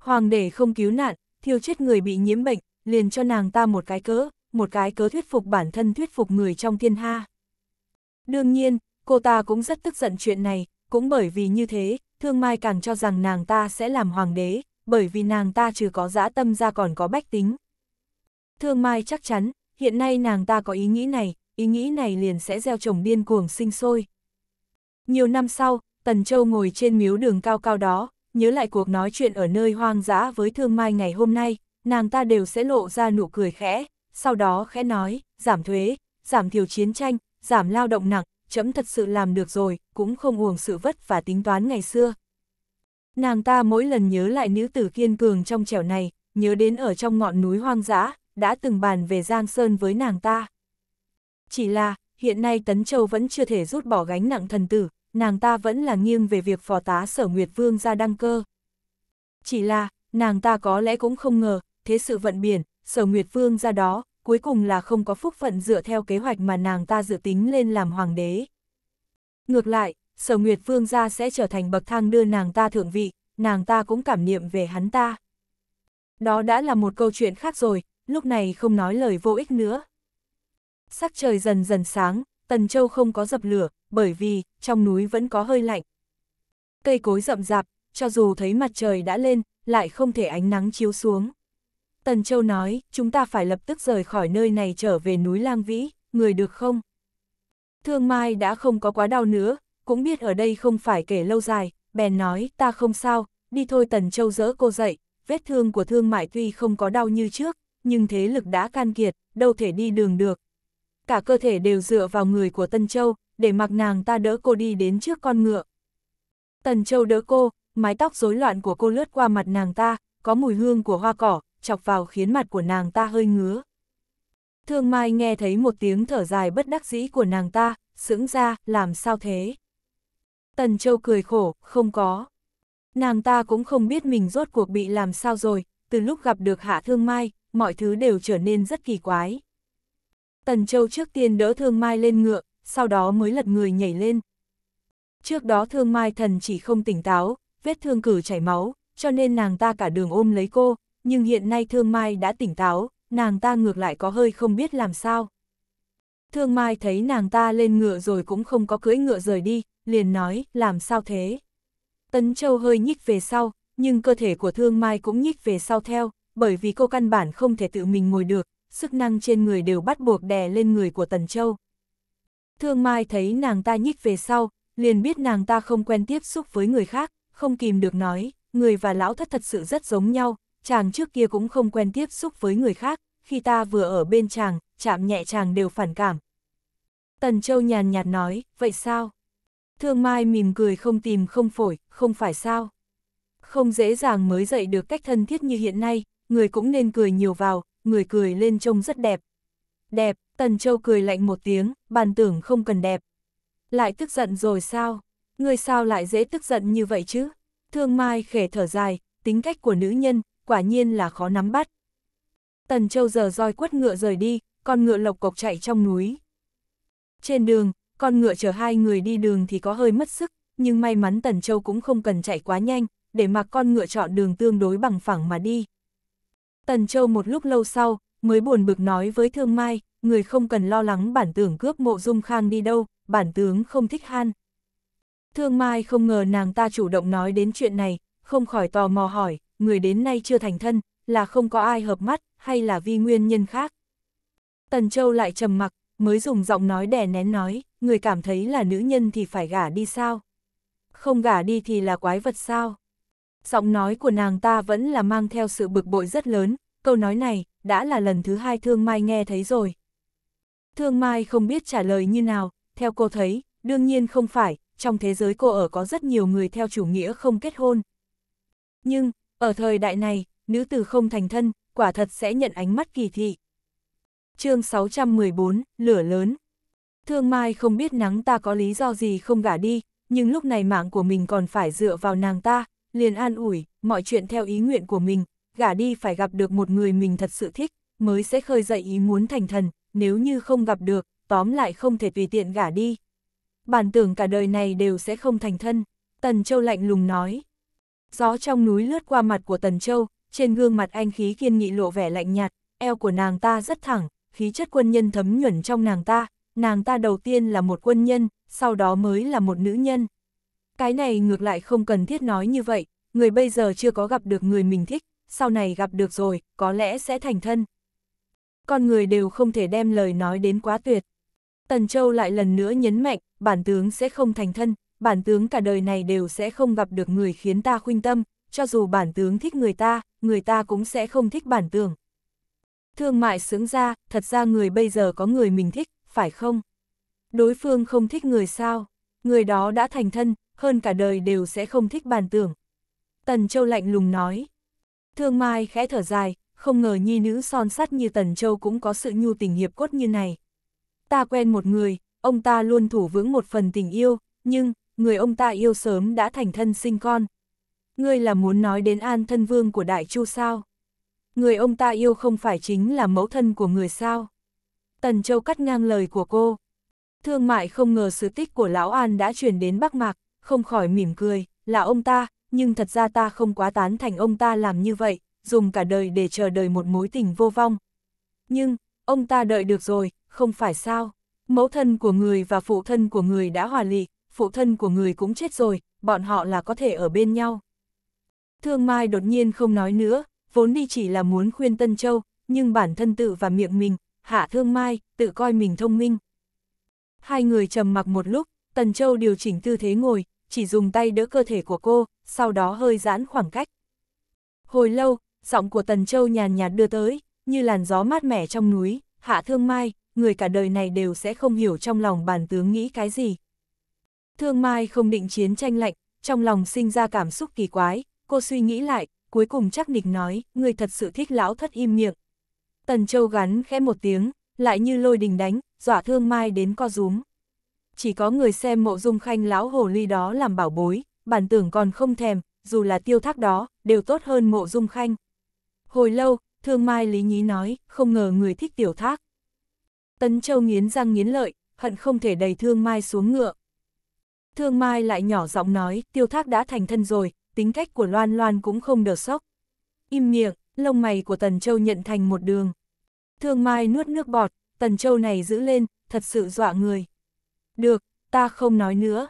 Hoàng đế không cứu nạn, thiêu chết người bị nhiễm bệnh, liền cho nàng ta một cái cớ, một cái cớ thuyết phục bản thân thuyết phục người trong thiên ha. Đương nhiên, cô ta cũng rất tức giận chuyện này, cũng bởi vì như thế, Thương Mai càng cho rằng nàng ta sẽ làm hoàng đế, bởi vì nàng ta trừ có dã tâm ra còn có bách tính. Thương Mai chắc chắn, hiện nay nàng ta có ý nghĩ này, ý nghĩ này liền sẽ gieo trồng điên cuồng sinh sôi. Nhiều năm sau, Tần Châu ngồi trên miếu đường cao cao đó, nhớ lại cuộc nói chuyện ở nơi hoang dã với thương mai ngày hôm nay, nàng ta đều sẽ lộ ra nụ cười khẽ, sau đó khẽ nói, giảm thuế, giảm thiểu chiến tranh, giảm lao động nặng, chấm thật sự làm được rồi, cũng không uổng sự vất và tính toán ngày xưa. Nàng ta mỗi lần nhớ lại nữ tử kiên cường trong trẻo này, nhớ đến ở trong ngọn núi hoang dã, đã từng bàn về Giang Sơn với nàng ta. Chỉ là, hiện nay Tấn Châu vẫn chưa thể rút bỏ gánh nặng thần tử, nàng ta vẫn là nghiêng về việc phò tá sở Nguyệt Vương ra đăng cơ. Chỉ là, nàng ta có lẽ cũng không ngờ, thế sự vận biển, sở Nguyệt Vương ra đó, cuối cùng là không có phúc phận dựa theo kế hoạch mà nàng ta dự tính lên làm hoàng đế. Ngược lại, sở Nguyệt Vương ra sẽ trở thành bậc thang đưa nàng ta thượng vị, nàng ta cũng cảm niệm về hắn ta. Đó đã là một câu chuyện khác rồi, lúc này không nói lời vô ích nữa. Sắc trời dần dần sáng, Tần Châu không có dập lửa, bởi vì, trong núi vẫn có hơi lạnh. Cây cối rậm rạp, cho dù thấy mặt trời đã lên, lại không thể ánh nắng chiếu xuống. Tần Châu nói, chúng ta phải lập tức rời khỏi nơi này trở về núi Lang Vĩ, người được không? Thương Mai đã không có quá đau nữa, cũng biết ở đây không phải kể lâu dài, bèn nói, ta không sao, đi thôi Tần Châu dỡ cô dậy, vết thương của thương mại tuy không có đau như trước, nhưng thế lực đã can kiệt, đâu thể đi đường được, cả cơ thể đều dựa vào người của Tân Châu, để mặc nàng ta đỡ cô đi đến trước con ngựa. tân Châu đỡ cô, mái tóc rối loạn của cô lướt qua mặt nàng ta, có mùi hương của hoa cỏ, chọc vào khiến mặt của nàng ta hơi ngứa. Thương Mai nghe thấy một tiếng thở dài bất đắc dĩ của nàng ta, sững ra, làm sao thế? Tần Châu cười khổ, không có. Nàng ta cũng không biết mình rốt cuộc bị làm sao rồi, từ lúc gặp được Hạ Thương Mai, mọi thứ đều trở nên rất kỳ quái. Tần Châu trước tiên đỡ Thương Mai lên ngựa, sau đó mới lật người nhảy lên. Trước đó Thương Mai thần chỉ không tỉnh táo, vết thương cử chảy máu, cho nên nàng ta cả đường ôm lấy cô, nhưng hiện nay Thương Mai đã tỉnh táo, nàng ta ngược lại có hơi không biết làm sao. Thương Mai thấy nàng ta lên ngựa rồi cũng không có cưỡi ngựa rời đi, liền nói, làm sao thế? Tấn Châu hơi nhích về sau, nhưng cơ thể của Thương Mai cũng nhích về sau theo, bởi vì cô căn bản không thể tự mình ngồi được, sức năng trên người đều bắt buộc đè lên người của Tần Châu. Thương Mai thấy nàng ta nhích về sau, liền biết nàng ta không quen tiếp xúc với người khác, không kìm được nói, người và lão thất thật sự rất giống nhau, chàng trước kia cũng không quen tiếp xúc với người khác, khi ta vừa ở bên chàng, chạm nhẹ chàng đều phản cảm. Tần Châu nhàn nhạt nói, vậy sao? Thương Mai mỉm cười không tìm không phổi, không phải sao? Không dễ dàng mới dậy được cách thân thiết như hiện nay, người cũng nên cười nhiều vào, người cười lên trông rất đẹp. Đẹp, Tần Châu cười lạnh một tiếng, bàn tưởng không cần đẹp. Lại tức giận rồi sao? Người sao lại dễ tức giận như vậy chứ? Thương Mai khể thở dài, tính cách của nữ nhân, quả nhiên là khó nắm bắt. Tần Châu giờ roi quất ngựa rời đi, con ngựa lộc cộc chạy trong núi. Trên đường, con ngựa chở hai người đi đường thì có hơi mất sức, nhưng may mắn Tần Châu cũng không cần chạy quá nhanh, để mặc con ngựa chọn đường tương đối bằng phẳng mà đi. Tần Châu một lúc lâu sau, mới buồn bực nói với Thương Mai, người không cần lo lắng bản tướng cướp mộ dung khang đi đâu, bản tướng không thích han. Thương Mai không ngờ nàng ta chủ động nói đến chuyện này, không khỏi tò mò hỏi, người đến nay chưa thành thân, là không có ai hợp mắt, hay là vi nguyên nhân khác. Tần Châu lại trầm mặc, mới dùng giọng nói đè nén nói, người cảm thấy là nữ nhân thì phải gả đi sao? Không gả đi thì là quái vật sao? giọng nói của nàng ta vẫn là mang theo sự bực bội rất lớn, câu nói này đã là lần thứ hai Thương Mai nghe thấy rồi. Thương Mai không biết trả lời như nào, theo cô thấy, đương nhiên không phải, trong thế giới cô ở có rất nhiều người theo chủ nghĩa không kết hôn. Nhưng, ở thời đại này, nữ tử không thành thân, quả thật sẽ nhận ánh mắt kỳ thị. chương 614, Lửa lớn Thương Mai không biết nắng ta có lý do gì không gả đi, nhưng lúc này mạng của mình còn phải dựa vào nàng ta, liền an ủi, mọi chuyện theo ý nguyện của mình, gả đi phải gặp được một người mình thật sự thích, mới sẽ khơi dậy ý muốn thành thần, nếu như không gặp được, tóm lại không thể tùy tiện gả đi. Bản tưởng cả đời này đều sẽ không thành thân, Tần Châu lạnh lùng nói. Gió trong núi lướt qua mặt của Tần Châu, trên gương mặt anh khí kiên nghị lộ vẻ lạnh nhạt, eo của nàng ta rất thẳng, khí chất quân nhân thấm nhuẩn trong nàng ta, nàng ta đầu tiên là một quân nhân, sau đó mới là một nữ nhân. Cái này ngược lại không cần thiết nói như vậy, người bây giờ chưa có gặp được người mình thích, sau này gặp được rồi, có lẽ sẽ thành thân. Con người đều không thể đem lời nói đến quá tuyệt. Tần Châu lại lần nữa nhấn mạnh, bản tướng sẽ không thành thân, bản tướng cả đời này đều sẽ không gặp được người khiến ta khuynh tâm, cho dù bản tướng thích người ta, người ta cũng sẽ không thích bản tướng. Thương mại sướng ra, thật ra người bây giờ có người mình thích, phải không? Đối phương không thích người sao? Người đó đã thành thân, hơn cả đời đều sẽ không thích bàn tưởng. Tần Châu lạnh lùng nói. Thương Mai khẽ thở dài, không ngờ nhi nữ son sắt như Tần Châu cũng có sự nhu tình hiệp cốt như này. Ta quen một người, ông ta luôn thủ vững một phần tình yêu, nhưng, người ông ta yêu sớm đã thành thân sinh con. Ngươi là muốn nói đến an thân vương của Đại Chu sao? Người ông ta yêu không phải chính là mẫu thân của người sao? Tần Châu cắt ngang lời của cô. Thương mại không ngờ sự tích của Lão An đã truyền đến Bắc Mạc, không khỏi mỉm cười, là ông ta, nhưng thật ra ta không quá tán thành ông ta làm như vậy, dùng cả đời để chờ đợi một mối tình vô vong. Nhưng, ông ta đợi được rồi, không phải sao? Mẫu thân của người và phụ thân của người đã hòa lị, phụ thân của người cũng chết rồi, bọn họ là có thể ở bên nhau. Thương Mai đột nhiên không nói nữa, vốn đi chỉ là muốn khuyên Tân Châu, nhưng bản thân tự và miệng mình, hạ Thương Mai, tự coi mình thông minh. Hai người trầm mặc một lúc, Tần Châu điều chỉnh tư thế ngồi, chỉ dùng tay đỡ cơ thể của cô, sau đó hơi giãn khoảng cách. Hồi lâu, giọng của Tần Châu nhàn nhạt đưa tới, như làn gió mát mẻ trong núi, hạ thương mai, người cả đời này đều sẽ không hiểu trong lòng bản tướng nghĩ cái gì. Thương mai không định chiến tranh lạnh, trong lòng sinh ra cảm xúc kỳ quái, cô suy nghĩ lại, cuối cùng chắc nịch nói, người thật sự thích lão thất im miệng. Tần Châu gắn khẽ một tiếng, lại như lôi đình đánh, dọa thương mai đến co rúm chỉ có người xem mộ dung khanh lão hồ ly đó làm bảo bối, bản tưởng còn không thèm, dù là tiêu thác đó, đều tốt hơn mộ dung khanh. Hồi lâu, thương mai lý nhí nói, không ngờ người thích tiểu thác. Tấn Châu nghiến răng nghiến lợi, hận không thể đầy thương mai xuống ngựa. Thương mai lại nhỏ giọng nói, tiêu thác đã thành thân rồi, tính cách của Loan Loan cũng không được sốc. Im miệng, lông mày của Tần Châu nhận thành một đường. Thương mai nuốt nước bọt, Tần Châu này giữ lên, thật sự dọa người được, ta không nói nữa.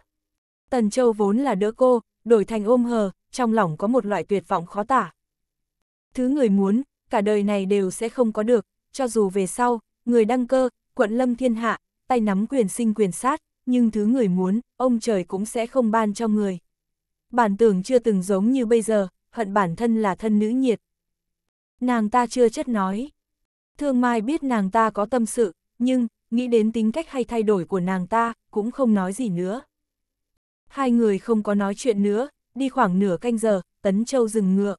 Tần Châu vốn là đỡ cô, đổi thành ôm hờ, trong lòng có một loại tuyệt vọng khó tả. Thứ người muốn, cả đời này đều sẽ không có được, cho dù về sau, người đăng cơ, quận lâm thiên hạ, tay nắm quyền sinh quyền sát, nhưng thứ người muốn, ông trời cũng sẽ không ban cho người. Bản tưởng chưa từng giống như bây giờ, hận bản thân là thân nữ nhiệt. Nàng ta chưa chất nói. Thương Mai biết nàng ta có tâm sự, nhưng, nghĩ đến tính cách hay thay đổi của nàng ta, cũng không nói gì nữa. Hai người không có nói chuyện nữa, đi khoảng nửa canh giờ, Tấn Châu dừng ngựa.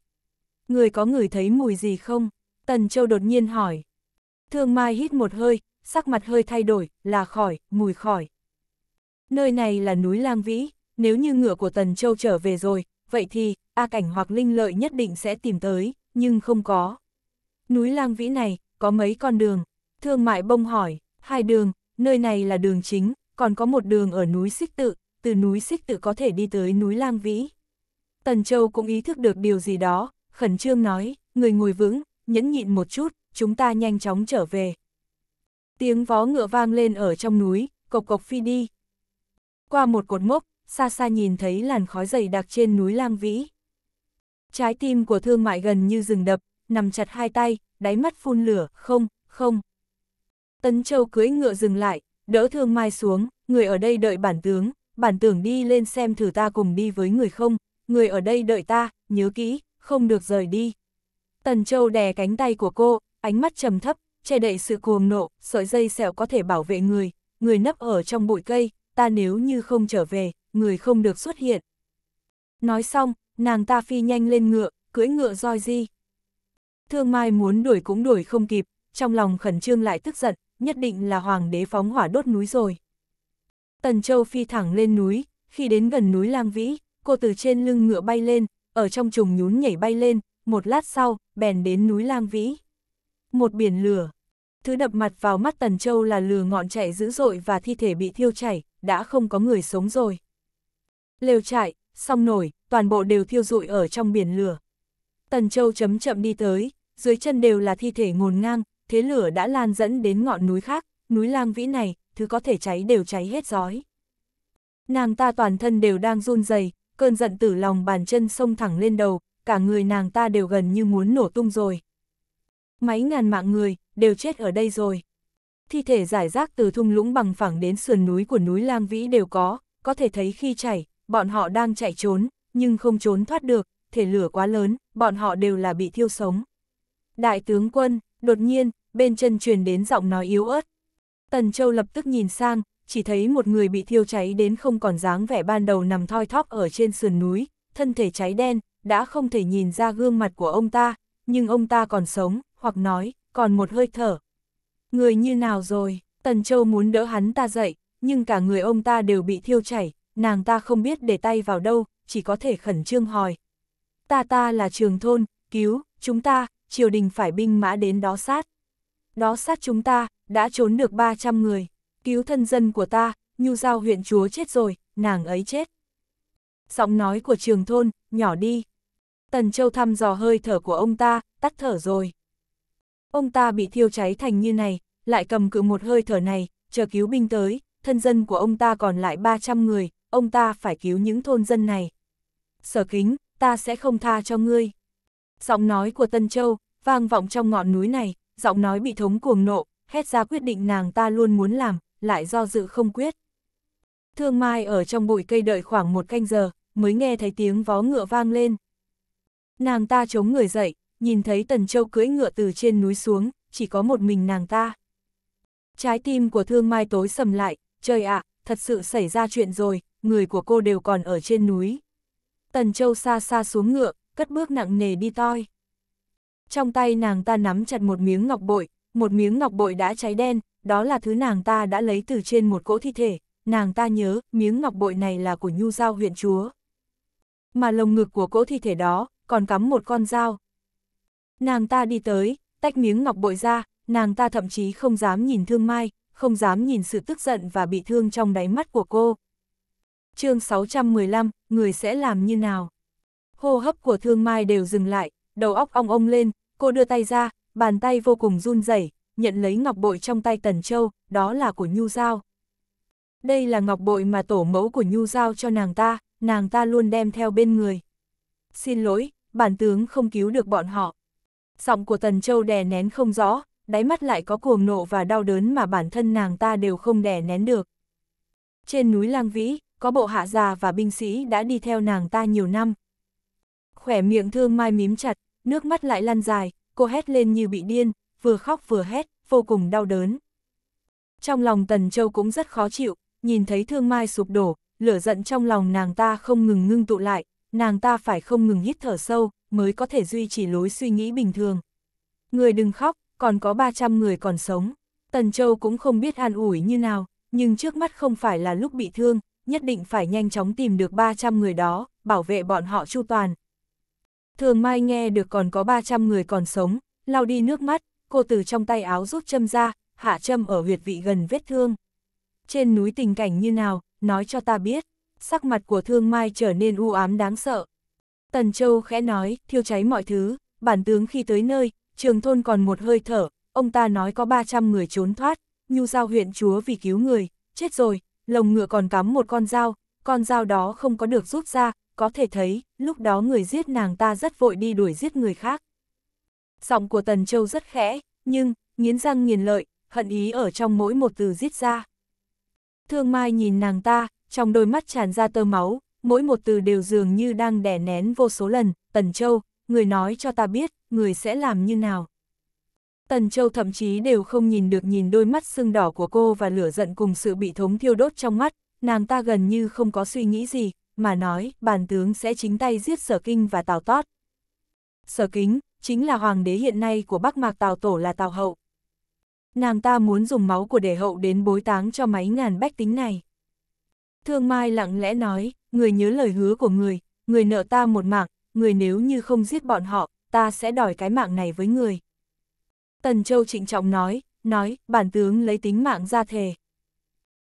Người có người thấy mùi gì không? Tần Châu đột nhiên hỏi. Thương Mai hít một hơi, sắc mặt hơi thay đổi, là khỏi, mùi khỏi. Nơi này là núi Lang Vĩ, nếu như ngựa của Tần Châu trở về rồi, vậy thì, A Cảnh hoặc Linh Lợi nhất định sẽ tìm tới, nhưng không có. Núi Lang Vĩ này, có mấy con đường? Thương Mại bông hỏi hai đường, nơi này là đường chính, còn có một đường ở núi Xích Tự, từ núi Xích Tự có thể đi tới núi Lang Vĩ. Tần Châu cũng ý thức được điều gì đó, khẩn trương nói, người ngồi vững, nhẫn nhịn một chút, chúng ta nhanh chóng trở về. Tiếng vó ngựa vang lên ở trong núi, cộc cộc phi đi. Qua một cột mốc, xa xa nhìn thấy làn khói dày đặc trên núi Lang Vĩ. Trái tim của thương mại gần như rừng đập, nằm chặt hai tay, đáy mắt phun lửa, không, không. Tấn Châu cưỡi ngựa dừng lại, đỡ thương mai xuống, người ở đây đợi bản tướng, bản tưởng đi lên xem thử ta cùng đi với người không, người ở đây đợi ta, nhớ kỹ, không được rời đi. Tần Châu đè cánh tay của cô, ánh mắt trầm thấp, che đậy sự cuồng nộ, sợi dây sẹo có thể bảo vệ người, người nấp ở trong bụi cây, ta nếu như không trở về, người không được xuất hiện. Nói xong, nàng ta phi nhanh lên ngựa, cưỡi ngựa roi di. Thương Mai muốn đuổi cũng đuổi không kịp, trong lòng khẩn trương lại tức giận, nhất định là hoàng đế phóng hỏa đốt núi rồi. Tần Châu phi thẳng lên núi, khi đến gần núi Lang Vĩ, cô từ trên lưng ngựa bay lên, ở trong trùng nhún nhảy bay lên, một lát sau, bèn đến núi Lang Vĩ. Một biển lửa. Thứ đập mặt vào mắt Tần Châu là lửa ngọn chạy dữ dội và thi thể bị thiêu chảy, đã không có người sống rồi. Lều trại, song nổi, toàn bộ đều thiêu rụi ở trong biển lửa. Tần Châu chấm chậm đi tới, dưới chân đều là thi thể ngồn ngang, thế lửa đã lan dẫn đến ngọn núi khác, núi lang vĩ này, thứ có thể cháy đều cháy hết giói. Nàng ta toàn thân đều đang run rẩy, cơn giận tử lòng bàn chân xông thẳng lên đầu, cả người nàng ta đều gần như muốn nổ tung rồi. Mấy ngàn mạng người, đều chết ở đây rồi. Thi thể giải rác từ thung lũng bằng phẳng đến sườn núi của núi Lang Vĩ đều có, có thể thấy khi chảy, bọn họ đang chạy trốn, nhưng không trốn thoát được, thể lửa quá lớn, bọn họ đều là bị thiêu sống. Đại tướng quân, Đột nhiên, bên chân truyền đến giọng nói yếu ớt. Tần Châu lập tức nhìn sang, chỉ thấy một người bị thiêu cháy đến không còn dáng vẻ ban đầu nằm thoi thóp ở trên sườn núi, thân thể cháy đen, đã không thể nhìn ra gương mặt của ông ta, nhưng ông ta còn sống, hoặc nói, còn một hơi thở. Người như nào rồi, Tần Châu muốn đỡ hắn ta dậy, nhưng cả người ông ta đều bị thiêu chảy, nàng ta không biết để tay vào đâu, chỉ có thể khẩn trương hỏi. Ta ta là trường thôn, cứu, chúng ta, triều đình phải binh mã đến đó sát. Đó sát chúng ta, đã trốn được 300 người, cứu thân dân của ta, nhu giao huyện chúa chết rồi, nàng ấy chết. Giọng nói của trường thôn, nhỏ đi. Tần Châu thăm dò hơi thở của ông ta, tắt thở rồi. Ông ta bị thiêu cháy thành như này, lại cầm cự một hơi thở này, chờ cứu binh tới, thân dân của ông ta còn lại 300 người, ông ta phải cứu những thôn dân này. Sở kính, ta sẽ không tha cho ngươi. Giọng nói của Tân Châu, vang vọng trong ngọn núi này, giọng nói bị thống cuồng nộ, hét ra quyết định nàng ta luôn muốn làm, lại do dự không quyết. Thương Mai ở trong bụi cây đợi khoảng một canh giờ, mới nghe thấy tiếng vó ngựa vang lên. Nàng ta chống người dậy, nhìn thấy Tần Châu cưỡi ngựa từ trên núi xuống, chỉ có một mình nàng ta. Trái tim của Thương Mai tối sầm lại, trời ạ, thật sự xảy ra chuyện rồi, người của cô đều còn ở trên núi. Tần Châu xa xa xuống ngựa, cất bước nặng nề đi toi. Trong tay nàng ta nắm chặt một miếng ngọc bội, một miếng ngọc bội đã cháy đen, đó là thứ nàng ta đã lấy từ trên một cỗ thi thể, nàng ta nhớ miếng ngọc bội này là của nhu giao huyện chúa. Mà lồng ngực của cỗ thi thể đó còn cắm một con dao. Nàng ta đi tới, tách miếng ngọc bội ra, nàng ta thậm chí không dám nhìn thương mai, không dám nhìn sự tức giận và bị thương trong đáy mắt của cô. chương 615, người sẽ làm như nào? hô hấp của Thương Mai đều dừng lại, đầu óc ong ông lên, cô đưa tay ra, bàn tay vô cùng run rẩy, nhận lấy ngọc bội trong tay Tần Châu, đó là của Nhu Giao. Đây là ngọc bội mà tổ mẫu của Nhu Giao cho nàng ta, nàng ta luôn đem theo bên người. Xin lỗi, bản tướng không cứu được bọn họ. Giọng của Tần Châu đè nén không rõ, đáy mắt lại có cuồng nộ và đau đớn mà bản thân nàng ta đều không đè nén được. Trên núi Lang Vĩ, có bộ hạ già và binh sĩ đã đi theo nàng ta nhiều năm, khỏe miệng thương mai mím chặt, nước mắt lại lan dài, cô hét lên như bị điên, vừa khóc vừa hét, vô cùng đau đớn. Trong lòng Tần Châu cũng rất khó chịu, nhìn thấy thương mai sụp đổ, lửa giận trong lòng nàng ta không ngừng ngưng tụ lại, nàng ta phải không ngừng hít thở sâu, mới có thể duy trì lối suy nghĩ bình thường. Người đừng khóc, còn có 300 người còn sống. Tần Châu cũng không biết an ủi như nào, nhưng trước mắt không phải là lúc bị thương, nhất định phải nhanh chóng tìm được 300 người đó, bảo vệ bọn họ chu toàn, Thường Mai nghe được còn có 300 người còn sống, lau đi nước mắt, cô từ trong tay áo rút châm ra, hạ châm ở huyệt vị gần vết thương. Trên núi tình cảnh như nào, nói cho ta biết, sắc mặt của Thương Mai trở nên u ám đáng sợ. Tần Châu khẽ nói, thiêu cháy mọi thứ, bản tướng khi tới nơi, trường thôn còn một hơi thở, ông ta nói có 300 người trốn thoát, nhu giao huyện chúa vì cứu người, chết rồi, lồng ngựa còn cắm một con dao, con dao đó không có được rút ra, có thể thấy, lúc đó người giết nàng ta rất vội đi đuổi giết người khác. Giọng của Tần Châu rất khẽ, nhưng, nghiến răng nghiền lợi, hận ý ở trong mỗi một từ giết ra. Thương Mai nhìn nàng ta, trong đôi mắt tràn ra tơ máu, mỗi một từ đều dường như đang đè nén vô số lần, Tần Châu, người nói cho ta biết, người sẽ làm như nào. Tần Châu thậm chí đều không nhìn được nhìn đôi mắt sưng đỏ của cô và lửa giận cùng sự bị thống thiêu đốt trong mắt, nàng ta gần như không có suy nghĩ gì, mà nói, bản tướng sẽ chính tay giết Sở Kinh và Tào Tót. Sở Kính, chính là hoàng đế hiện nay của Bắc Mạc Tào Tổ là Tào Hậu. Nàng ta muốn dùng máu của đề hậu đến bối táng cho máy ngàn bách tính này. Thương Mai lặng lẽ nói, người nhớ lời hứa của người, người nợ ta một mạng, người nếu như không giết bọn họ, ta sẽ đòi cái mạng này với người. Tần Châu trịnh trọng nói, nói, bản tướng lấy tính mạng ra thề.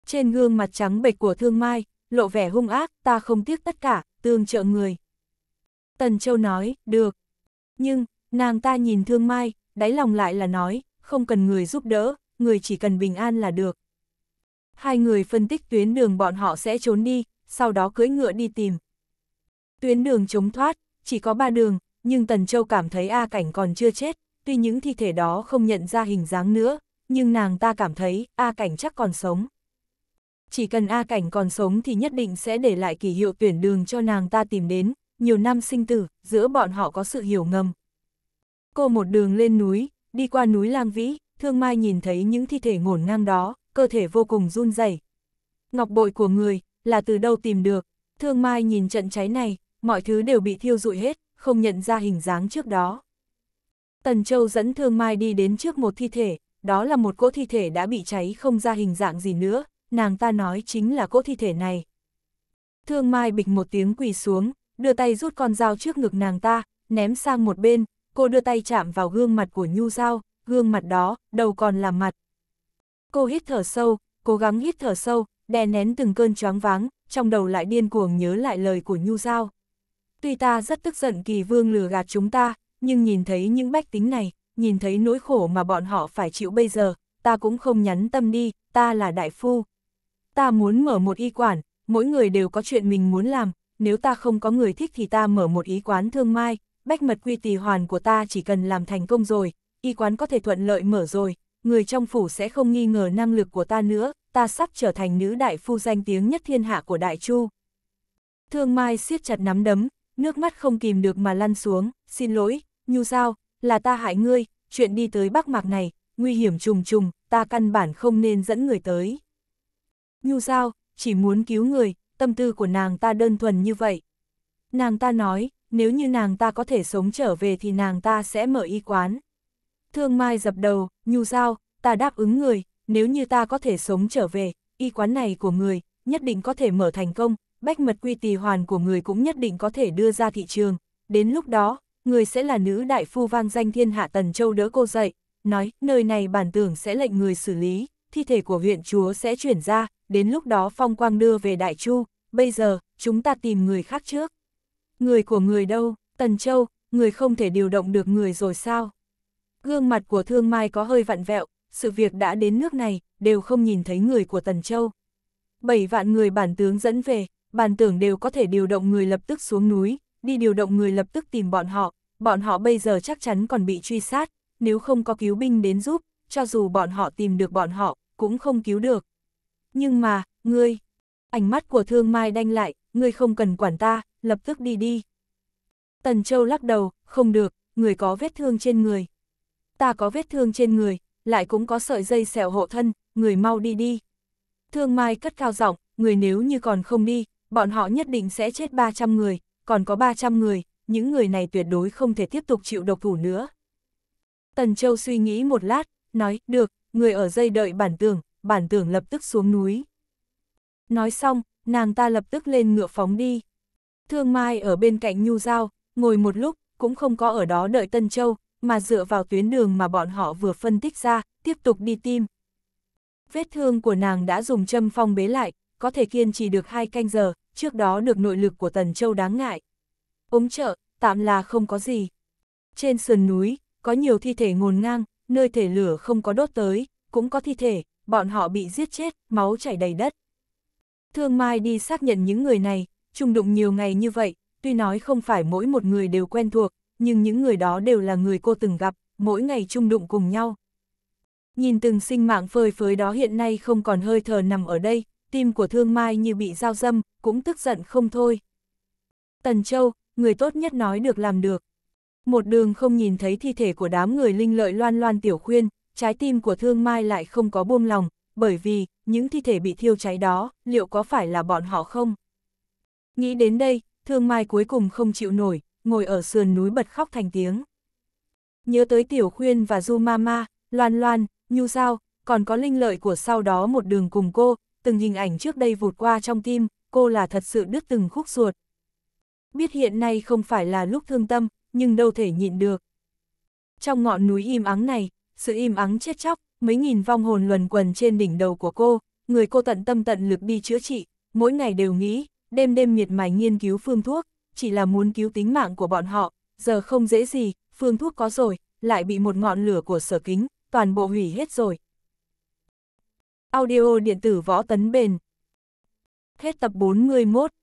Trên gương mặt trắng bệch của Thương Mai, lộ vẻ hung ác, ta không tiếc tất cả, tương trợ người. Tần Châu nói, được. Nhưng, nàng ta nhìn Thương Mai, đáy lòng lại là nói, không cần người giúp đỡ, người chỉ cần bình an là được. Hai người phân tích tuyến đường bọn họ sẽ trốn đi, sau đó cưỡi ngựa đi tìm. Tuyến đường chống thoát, chỉ có ba đường, nhưng Tần Châu cảm thấy A Cảnh còn chưa chết, tuy những thi thể đó không nhận ra hình dáng nữa, nhưng nàng ta cảm thấy A Cảnh chắc còn sống chỉ cần A Cảnh còn sống thì nhất định sẽ để lại kỷ hiệu tuyển đường cho nàng ta tìm đến, nhiều năm sinh tử, giữa bọn họ có sự hiểu ngầm. Cô một đường lên núi, đi qua núi Lang Vĩ, Thương Mai nhìn thấy những thi thể ngổn ngang đó, cơ thể vô cùng run rẩy. Ngọc bội của người, là từ đâu tìm được, Thương Mai nhìn trận cháy này, mọi thứ đều bị thiêu rụi hết, không nhận ra hình dáng trước đó. Tần Châu dẫn Thương Mai đi đến trước một thi thể, đó là một cỗ thi thể đã bị cháy không ra hình dạng gì nữa, nàng ta nói chính là cỗ thi thể này. Thương Mai bịch một tiếng quỳ xuống, đưa tay rút con dao trước ngực nàng ta, ném sang một bên, cô đưa tay chạm vào gương mặt của Nhu Giao, gương mặt đó, đầu còn là mặt. Cô hít thở sâu, cố gắng hít thở sâu, đè nén từng cơn choáng váng, trong đầu lại điên cuồng nhớ lại lời của Nhu Giao. Tuy ta rất tức giận kỳ vương lừa gạt chúng ta, nhưng nhìn thấy những bách tính này, nhìn thấy nỗi khổ mà bọn họ phải chịu bây giờ, ta cũng không nhắn tâm đi, ta là đại phu, ta muốn mở một y quản, mỗi người đều có chuyện mình muốn làm, nếu ta không có người thích thì ta mở một y quán thương mai, bách mật quy tỳ hoàn của ta chỉ cần làm thành công rồi, y quán có thể thuận lợi mở rồi, người trong phủ sẽ không nghi ngờ năng lực của ta nữa, ta sắp trở thành nữ đại phu danh tiếng nhất thiên hạ của đại chu. Thương Mai siết chặt nắm đấm, nước mắt không kìm được mà lăn xuống, xin lỗi, Nhu Giao, là ta hại ngươi, chuyện đi tới Bắc Mạc này, nguy hiểm trùng trùng, ta căn bản không nên dẫn người tới. Ngưu sao, chỉ muốn cứu người, tâm tư của nàng ta đơn thuần như vậy. Nàng ta nói, nếu như nàng ta có thể sống trở về thì nàng ta sẽ mở y quán. Thương Mai dập đầu, Nhu Giao, ta đáp ứng người, nếu như ta có thể sống trở về, y quán này của người, nhất định có thể mở thành công, bách mật quy tì hoàn của người cũng nhất định có thể đưa ra thị trường. Đến lúc đó, người sẽ là nữ đại phu vang danh thiên hạ Tần Châu đỡ cô dậy, nói, nơi này bản tưởng sẽ lệnh người xử lý, thi thể của huyện chúa sẽ chuyển ra, đến lúc đó phong quang đưa về Đại Chu, bây giờ, chúng ta tìm người khác trước. Người của người đâu, Tần Châu, người không thể điều động được người rồi sao? Gương mặt của Thương Mai có hơi vặn vẹo, sự việc đã đến nước này, đều không nhìn thấy người của Tần Châu. Bảy vạn người bản tướng dẫn về, bản tưởng đều có thể điều động người lập tức xuống núi, đi điều động người lập tức tìm bọn họ, bọn họ bây giờ chắc chắn còn bị truy sát, nếu không có cứu binh đến giúp, cho dù bọn họ tìm được bọn họ, cũng không cứu được, nhưng mà, ngươi, ánh mắt của thương mai đanh lại, ngươi không cần quản ta, lập tức đi đi. Tần Châu lắc đầu, không được, người có vết thương trên người. Ta có vết thương trên người, lại cũng có sợi dây sẹo hộ thân, người mau đi đi. Thương Mai cất cao giọng, người nếu như còn không đi, bọn họ nhất định sẽ chết 300 người, còn có 300 người, những người này tuyệt đối không thể tiếp tục chịu độc thủ nữa. Tần Châu suy nghĩ một lát, nói, được, người ở dây đợi bản tường, bản tưởng lập tức xuống núi. Nói xong, nàng ta lập tức lên ngựa phóng đi. Thương Mai ở bên cạnh Nhu Giao, ngồi một lúc, cũng không có ở đó đợi Tân Châu, mà dựa vào tuyến đường mà bọn họ vừa phân tích ra, tiếp tục đi tìm Vết thương của nàng đã dùng châm phong bế lại, có thể kiên trì được hai canh giờ, trước đó được nội lực của Tần Châu đáng ngại. Ống trợ, tạm là không có gì. Trên sườn núi, có nhiều thi thể ngồn ngang, nơi thể lửa không có đốt tới, cũng có thi thể, bọn họ bị giết chết, máu chảy đầy đất. Thương Mai đi xác nhận những người này, trùng đụng nhiều ngày như vậy, tuy nói không phải mỗi một người đều quen thuộc, nhưng những người đó đều là người cô từng gặp, mỗi ngày chung đụng cùng nhau. Nhìn từng sinh mạng phơi phới đó hiện nay không còn hơi thở nằm ở đây, tim của Thương Mai như bị dao dâm, cũng tức giận không thôi. Tần Châu, người tốt nhất nói được làm được. Một đường không nhìn thấy thi thể của đám người linh lợi loan loan tiểu khuyên, trái tim của Thương Mai lại không có buông lòng, bởi vì, những thi thể bị thiêu cháy đó, liệu có phải là bọn họ không? Nghĩ đến đây, Thương Mai cuối cùng không chịu nổi, ngồi ở sườn núi bật khóc thành tiếng. Nhớ tới Tiểu Khuyên và Du Mama, Loan Loan, Nhu Sao, còn có linh lợi của sau đó một đường cùng cô, từng hình ảnh trước đây vụt qua trong tim, cô là thật sự đứt từng khúc ruột. Biết hiện nay không phải là lúc thương tâm, nhưng đâu thể nhịn được. Trong ngọn núi im ắng này, sự im ắng chết chóc, mấy nghìn vong hồn luẩn quần trên đỉnh đầu của cô, người cô tận tâm tận lực đi chữa trị, mỗi ngày đều nghĩ, đêm đêm miệt mài nghiên cứu phương thuốc, chỉ là muốn cứu tính mạng của bọn họ, giờ không dễ gì, phương thuốc có rồi, lại bị một ngọn lửa của sở kính, toàn bộ hủy hết rồi. Audio điện tử võ tấn bền Hết tập 41